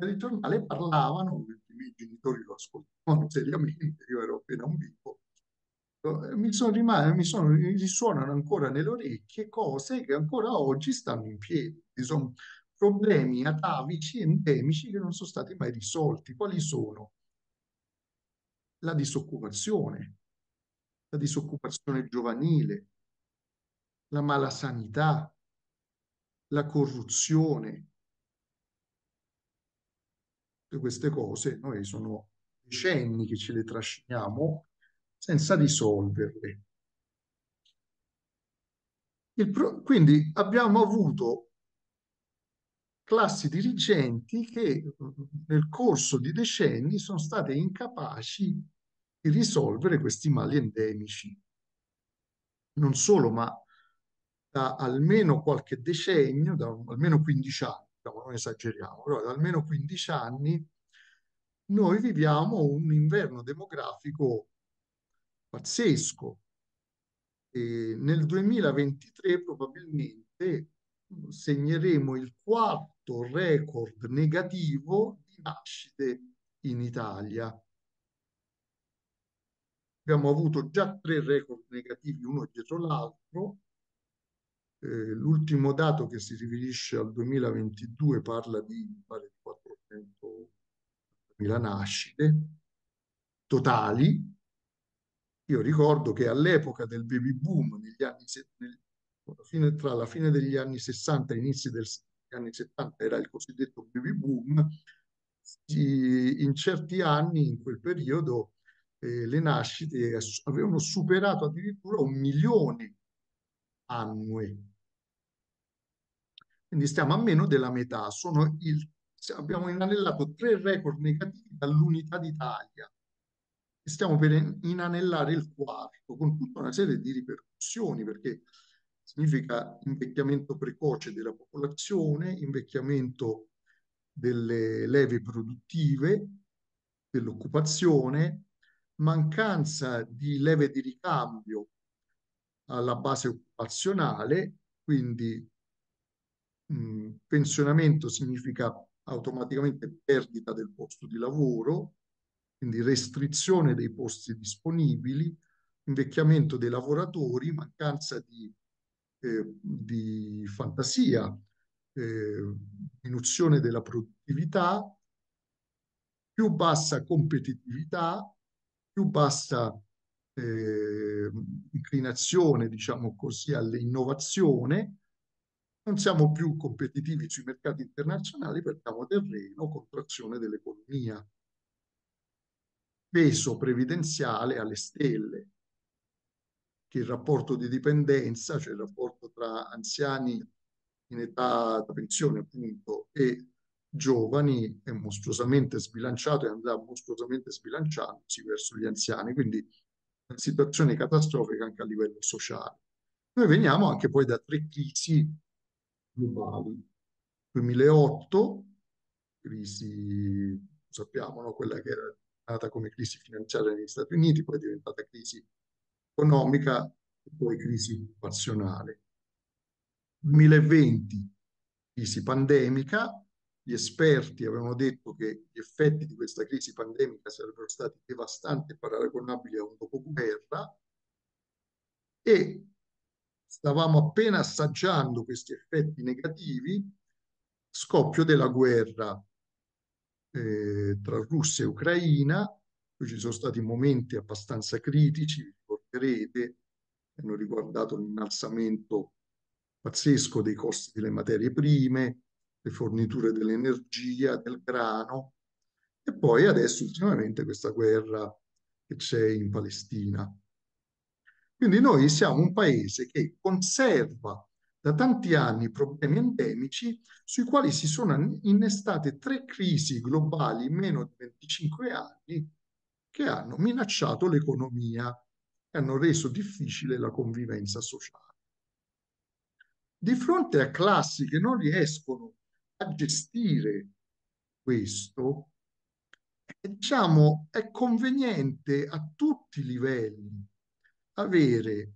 nel giornale parlavano, i miei genitori lo ascoltavano seriamente, io ero appena un bimbo, mi sono rimane, mi, sono, mi risuonano ancora nelle orecchie cose che ancora oggi stanno in piedi. Sono problemi atavici, endemici che non sono stati mai risolti. Quali sono? La disoccupazione, la disoccupazione giovanile, la malasanità, la corruzione. Tutte queste cose noi sono decenni che ce le trasciniamo senza risolverle. Pro... quindi abbiamo avuto classi dirigenti che mm, nel corso di decenni sono state incapaci risolvere questi mali endemici. Non solo, ma da almeno qualche decennio, da almeno 15 anni, diciamo, non esageriamo, però da almeno 15 anni noi viviamo un inverno demografico pazzesco. E nel 2023 probabilmente segneremo il quarto record negativo di nascite in Italia abbiamo avuto già tre record negativi uno dietro l'altro. Eh, l'ultimo dato che si riferisce al 2022 parla di, pare, 400.000 nascite totali. Io ricordo che all'epoca del baby boom, negli anni, nel, fine, tra la fine degli anni 60 e inizi degli anni 70, era il cosiddetto baby boom, si, in certi anni, in quel periodo, eh, le nascite avevano superato addirittura un milione annue. Quindi stiamo a meno della metà. Il, abbiamo inanellato tre record negativi dall'unità d'Italia stiamo per inanellare il quarto con tutta una serie di ripercussioni perché significa invecchiamento precoce della popolazione, invecchiamento delle leve produttive, dell'occupazione, mancanza di leve di ricambio alla base occupazionale, quindi mh, mm, pensionamento significa automaticamente perdita del posto di lavoro, quindi restrizione dei posti disponibili, invecchiamento dei lavoratori, mancanza di, eh, di fantasia, eh, diminuzione della produttività, più bassa competitività, più bassa eh, inclinazione, diciamo così, all'innovazione, non siamo più competitivi sui mercati internazionali, perdiamo terreno, contrazione dell'economia, peso previdenziale alle stelle, che il rapporto di dipendenza, cioè il rapporto tra anziani in età da pensione appunto e giovani è mostruosamente sbilanciato e andrà mostruosamente sbilanciandosi verso gli anziani, quindi una situazione catastrofica anche a livello sociale. Noi veniamo anche poi da tre crisi globali. 2008, crisi, sappiamo, no? quella che era nata come crisi finanziaria negli Stati Uniti, poi è diventata crisi economica e poi crisi occupazionale. 2020, crisi pandemica, gli esperti avevano detto che gli effetti di questa crisi pandemica sarebbero stati devastanti e paragonabili a un dopoguerra e stavamo appena assaggiando questi effetti negativi scoppio della guerra eh, tra Russia e Ucraina ci sono stati momenti abbastanza critici vi ricorderete che hanno riguardato l'innalzamento pazzesco dei costi delle materie prime le forniture dell'energia, del grano e poi adesso ultimamente questa guerra che c'è in Palestina. Quindi noi siamo un paese che conserva da tanti anni problemi endemici sui quali si sono innestate tre crisi globali in meno di 25 anni che hanno minacciato l'economia e hanno reso difficile la convivenza sociale. Di fronte a classi che non riescono gestire questo, diciamo, è conveniente a tutti i livelli avere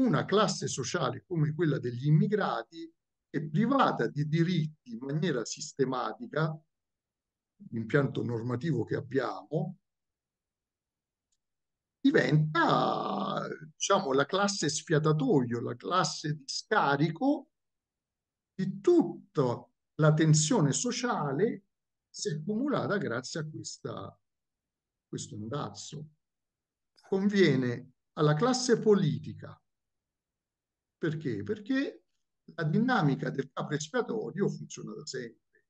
una classe sociale come quella degli immigrati è privata di diritti in maniera sistematica, l'impianto normativo che abbiamo, diventa diciamo, la classe sfiatatoio, la classe di scarico di tutta la tensione sociale si è accumulata grazie a questa, questo indazzo. Conviene alla classe politica. Perché? Perché la dinamica del capo espiatorio funziona da sempre,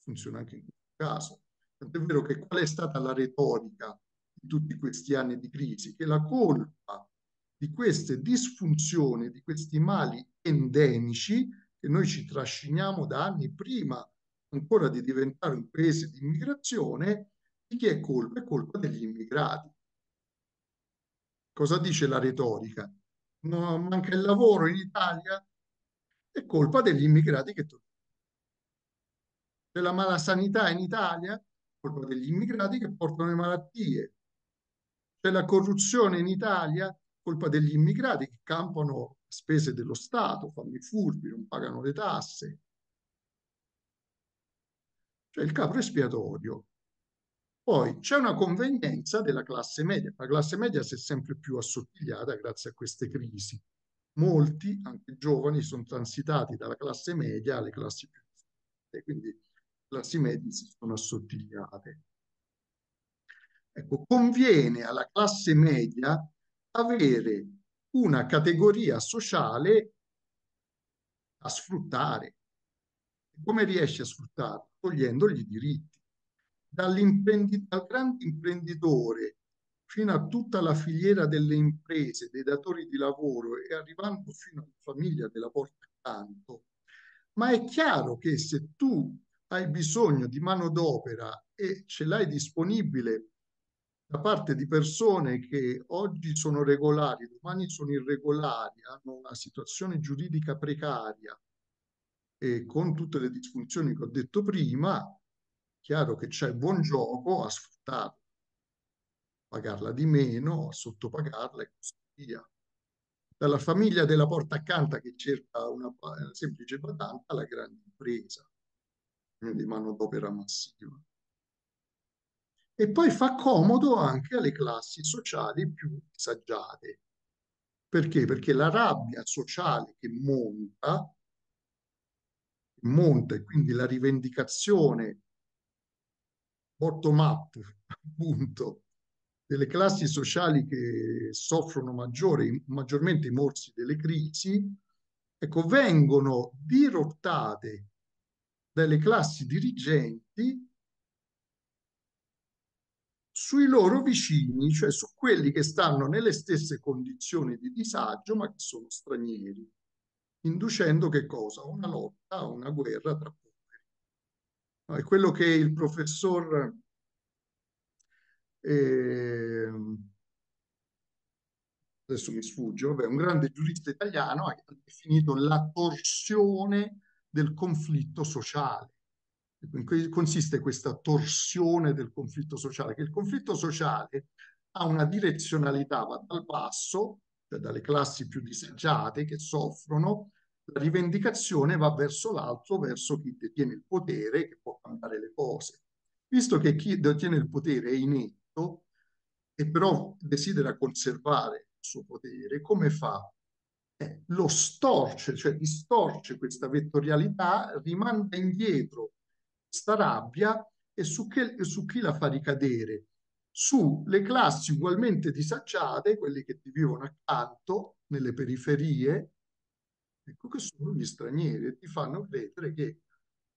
funziona anche in questo caso. Tant'è vero che qual è stata la retorica di tutti questi anni di crisi? Che la colpa di queste disfunzioni, di questi mali endemici, che noi ci trasciniamo da anni prima ancora di diventare un paese di immigrazione, di chi è colpa? È colpa degli immigrati. Cosa dice la retorica? No, manca il lavoro in Italia? È colpa degli immigrati che tornano. C'è la malasanità in Italia? È colpa degli immigrati che portano le malattie. C'è la corruzione in Italia? È colpa degli immigrati che campano spese dello Stato, fanno i furbi, non pagano le tasse. Cioè il capo espiatorio. Poi c'è una convenienza della classe media. La classe media si è sempre più assottigliata grazie a queste crisi. Molti, anche giovani, sono transitati dalla classe media alle classi più e quindi le classi medie si sono assottigliate. Ecco, conviene alla classe media avere una categoria sociale a sfruttare. Come riesce a sfruttare? Togliendogli i diritti. Dall'imprenditore, dal grande imprenditore fino a tutta la filiera delle imprese, dei datori di lavoro e arrivando fino alla famiglia della porta accanto. Ma è chiaro che se tu hai bisogno di manodopera e ce l'hai disponibile da parte di persone che oggi sono regolari, domani sono irregolari, hanno una situazione giuridica precaria e con tutte le disfunzioni che ho detto prima, chiaro che c'è buon gioco a sfruttarla, pagarla di meno, a sottopagarla e così via. Dalla famiglia della porta accanto che cerca una, una semplice badanta alla grande impresa, quindi mano d'opera massiva e poi fa comodo anche alle classi sociali più disagiate. Perché? Perché la rabbia sociale che monta, monta e quindi la rivendicazione bottom up appunto delle classi sociali che soffrono maggiore, maggiormente i morsi delle crisi, ecco, vengono dirottate dalle classi dirigenti sui loro vicini, cioè su quelli che stanno nelle stesse condizioni di disagio ma che sono stranieri, inducendo che cosa? Una lotta, una guerra tra poveri. No, è quello che il professor eh, adesso mi sfugge, vabbè, un grande giurista italiano ha definito la torsione del conflitto sociale. In cui consiste questa torsione del conflitto sociale, che il conflitto sociale ha una direzionalità, va dal basso, cioè dalle classi più disagiate che soffrono, la rivendicazione va verso l'alto, verso chi detiene il potere, che può cambiare le cose. Visto che chi detiene il potere è inetto e però desidera conservare il suo potere, come fa? Eh, lo storce, cioè distorce questa vettorialità, rimanda indietro sta rabbia e su, che, e su chi la fa ricadere? Sulle classi ugualmente disagiate, quelli che ti vivono accanto, nelle periferie, ecco che sono gli stranieri e ti fanno credere che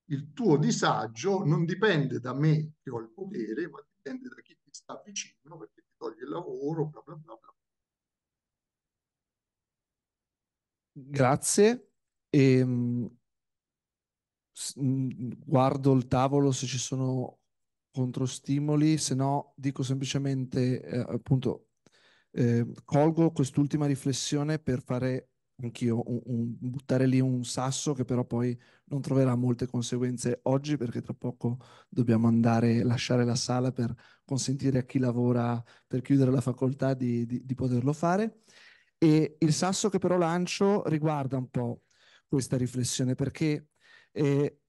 il tuo disagio non dipende da me che ho il potere, ma dipende da chi ti sta vicino perché ti toglie il lavoro, bla bla bla. bla. Grazie. E, ehm, guardo il tavolo se ci sono controstimoli, se no dico semplicemente eh, appunto eh, colgo quest'ultima riflessione per fare anch'io un, un, buttare lì un sasso che però poi non troverà molte conseguenze oggi perché tra poco dobbiamo andare a lasciare la sala per consentire a chi lavora per chiudere la facoltà di, di, di poterlo fare e il sasso che però lancio riguarda un po' questa riflessione perché e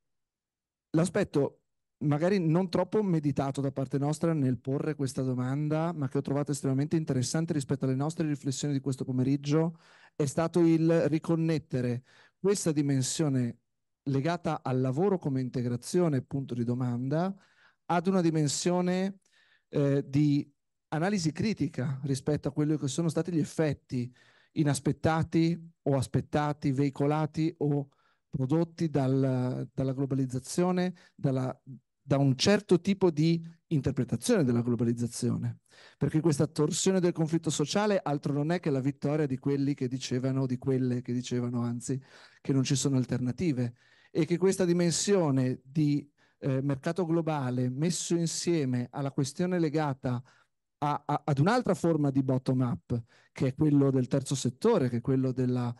l'aspetto magari non troppo meditato da parte nostra nel porre questa domanda, ma che ho trovato estremamente interessante rispetto alle nostre riflessioni di questo pomeriggio, è stato il riconnettere questa dimensione legata al lavoro come integrazione, punto di domanda, ad una dimensione eh, di analisi critica rispetto a quelli che sono stati gli effetti inaspettati o aspettati, veicolati o prodotti dal, dalla globalizzazione, dalla, da un certo tipo di interpretazione della globalizzazione, perché questa torsione del conflitto sociale altro non è che la vittoria di quelli che dicevano, di quelle che dicevano anzi, che non ci sono alternative e che questa dimensione di eh, mercato globale messo insieme alla questione legata a, a, ad un'altra forma di bottom-up, che è quello del terzo settore, che è quello della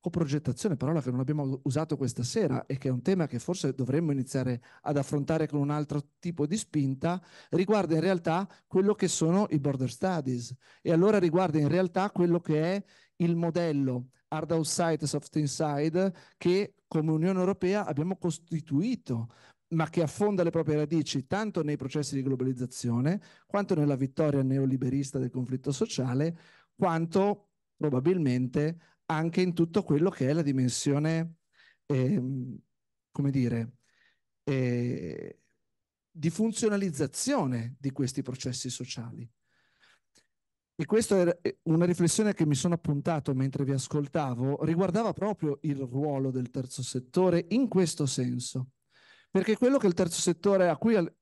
coprogettazione, parola che non abbiamo usato questa sera mm. e che è un tema che forse dovremmo iniziare ad affrontare con un altro tipo di spinta, riguarda in realtà quello che sono i border studies e allora riguarda in realtà quello che è il modello hard outside, soft inside che come Unione Europea abbiamo costituito ma che affonda le proprie radici tanto nei processi di globalizzazione quanto nella vittoria neoliberista del conflitto sociale quanto probabilmente anche in tutto quello che è la dimensione, eh, come dire, eh, di funzionalizzazione di questi processi sociali. E questa è eh, una riflessione che mi sono appuntato mentre vi ascoltavo, riguardava proprio il ruolo del terzo settore in questo senso, perché quello che il terzo settore a cui al,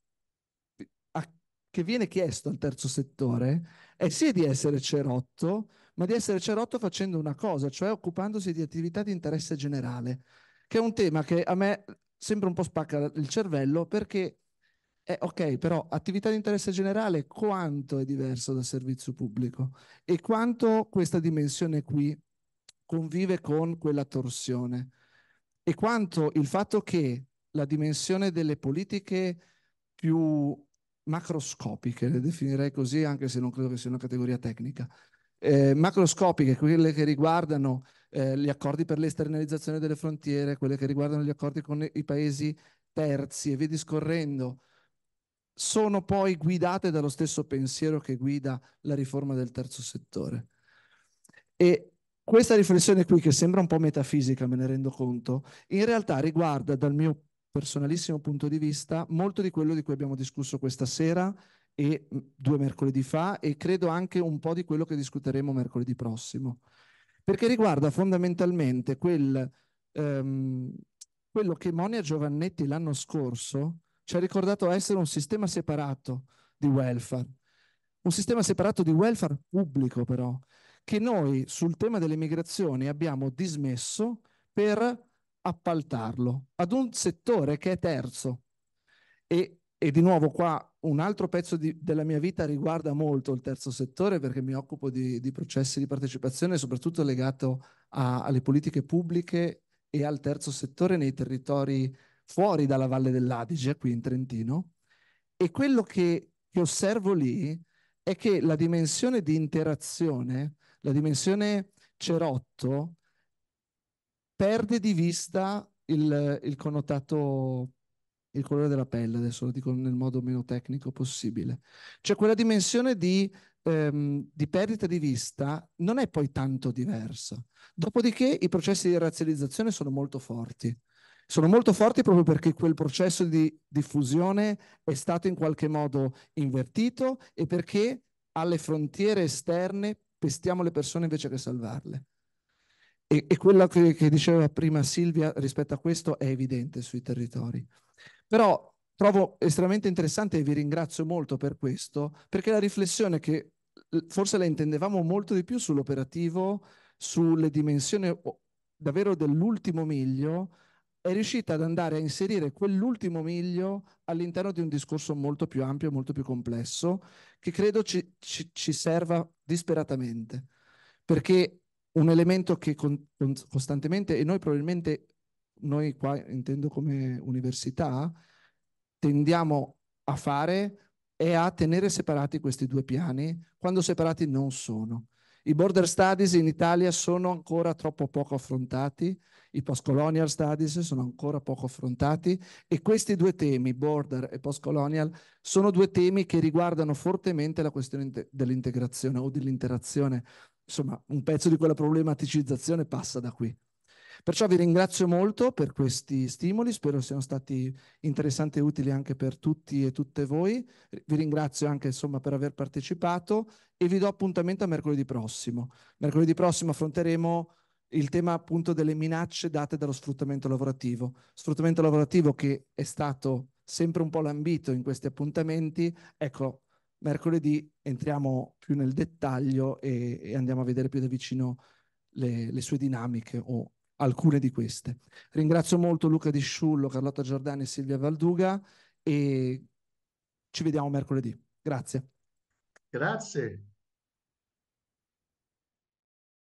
a, che viene chiesto al terzo settore è sia di essere cerotto, ma di essere cerotto facendo una cosa, cioè occupandosi di attività di interesse generale, che è un tema che a me sembra un po' spacca il cervello perché è ok, però attività di interesse generale quanto è diverso dal servizio pubblico e quanto questa dimensione qui convive con quella torsione e quanto il fatto che la dimensione delle politiche più macroscopiche, le definirei così anche se non credo che sia una categoria tecnica, eh, macroscopiche, quelle che riguardano eh, gli accordi per l'esternalizzazione delle frontiere, quelle che riguardano gli accordi con i paesi terzi e via discorrendo, sono poi guidate dallo stesso pensiero che guida la riforma del terzo settore. E questa riflessione qui, che sembra un po' metafisica, me ne rendo conto, in realtà riguarda dal mio personalissimo punto di vista molto di quello di cui abbiamo discusso questa sera e mm, due mercoledì fa e credo anche un po' di quello che discuteremo mercoledì prossimo, perché riguarda fondamentalmente quel, ehm, quello che Monia Giovannetti l'anno scorso ci ha ricordato essere un sistema separato di welfare, un sistema separato di welfare pubblico però, che noi sul tema delle migrazioni abbiamo dismesso per appaltarlo ad un settore che è terzo. E, e di nuovo qua un altro pezzo di, della mia vita riguarda molto il terzo settore perché mi occupo di, di processi di partecipazione, soprattutto legato a, alle politiche pubbliche e al terzo settore nei territori fuori dalla Valle dell'Adige, qui in Trentino. E quello che, che osservo lì è che la dimensione di interazione, la dimensione cerotto, perde di vista il, il connotato il colore della pelle, adesso lo dico nel modo meno tecnico possibile. Cioè quella dimensione di, ehm, di perdita di vista non è poi tanto diversa. Dopodiché i processi di razzializzazione sono molto forti. Sono molto forti proprio perché quel processo di diffusione è stato in qualche modo invertito e perché alle frontiere esterne pestiamo le persone invece che salvarle. E, e quello che, che diceva prima Silvia rispetto a questo è evidente sui territori. Però trovo estremamente interessante e vi ringrazio molto per questo, perché la riflessione che forse la intendevamo molto di più sull'operativo, sulle dimensioni davvero dell'ultimo miglio, è riuscita ad andare a inserire quell'ultimo miglio all'interno di un discorso molto più ampio, molto più complesso, che credo ci, ci, ci serva disperatamente. Perché un elemento che con, con, costantemente, e noi probabilmente noi qua intendo come università, tendiamo a fare è a tenere separati questi due piani quando separati non sono. I border studies in Italia sono ancora troppo poco affrontati, i postcolonial studies sono ancora poco affrontati e questi due temi, border e postcolonial, sono due temi che riguardano fortemente la questione dell'integrazione o dell'interazione. Insomma, un pezzo di quella problematicizzazione passa da qui. Perciò vi ringrazio molto per questi stimoli, spero siano stati interessanti e utili anche per tutti e tutte voi. Vi ringrazio anche insomma, per aver partecipato e vi do appuntamento a mercoledì prossimo. Mercoledì prossimo affronteremo il tema appunto delle minacce date dallo sfruttamento lavorativo. Sfruttamento lavorativo che è stato sempre un po' lambito in questi appuntamenti. Ecco, mercoledì entriamo più nel dettaglio e, e andiamo a vedere più da vicino le, le sue dinamiche o alcune di queste. Ringrazio molto Luca Di Sciullo, Carlotta Giordani e Silvia Valduga e ci vediamo mercoledì. Grazie. Grazie.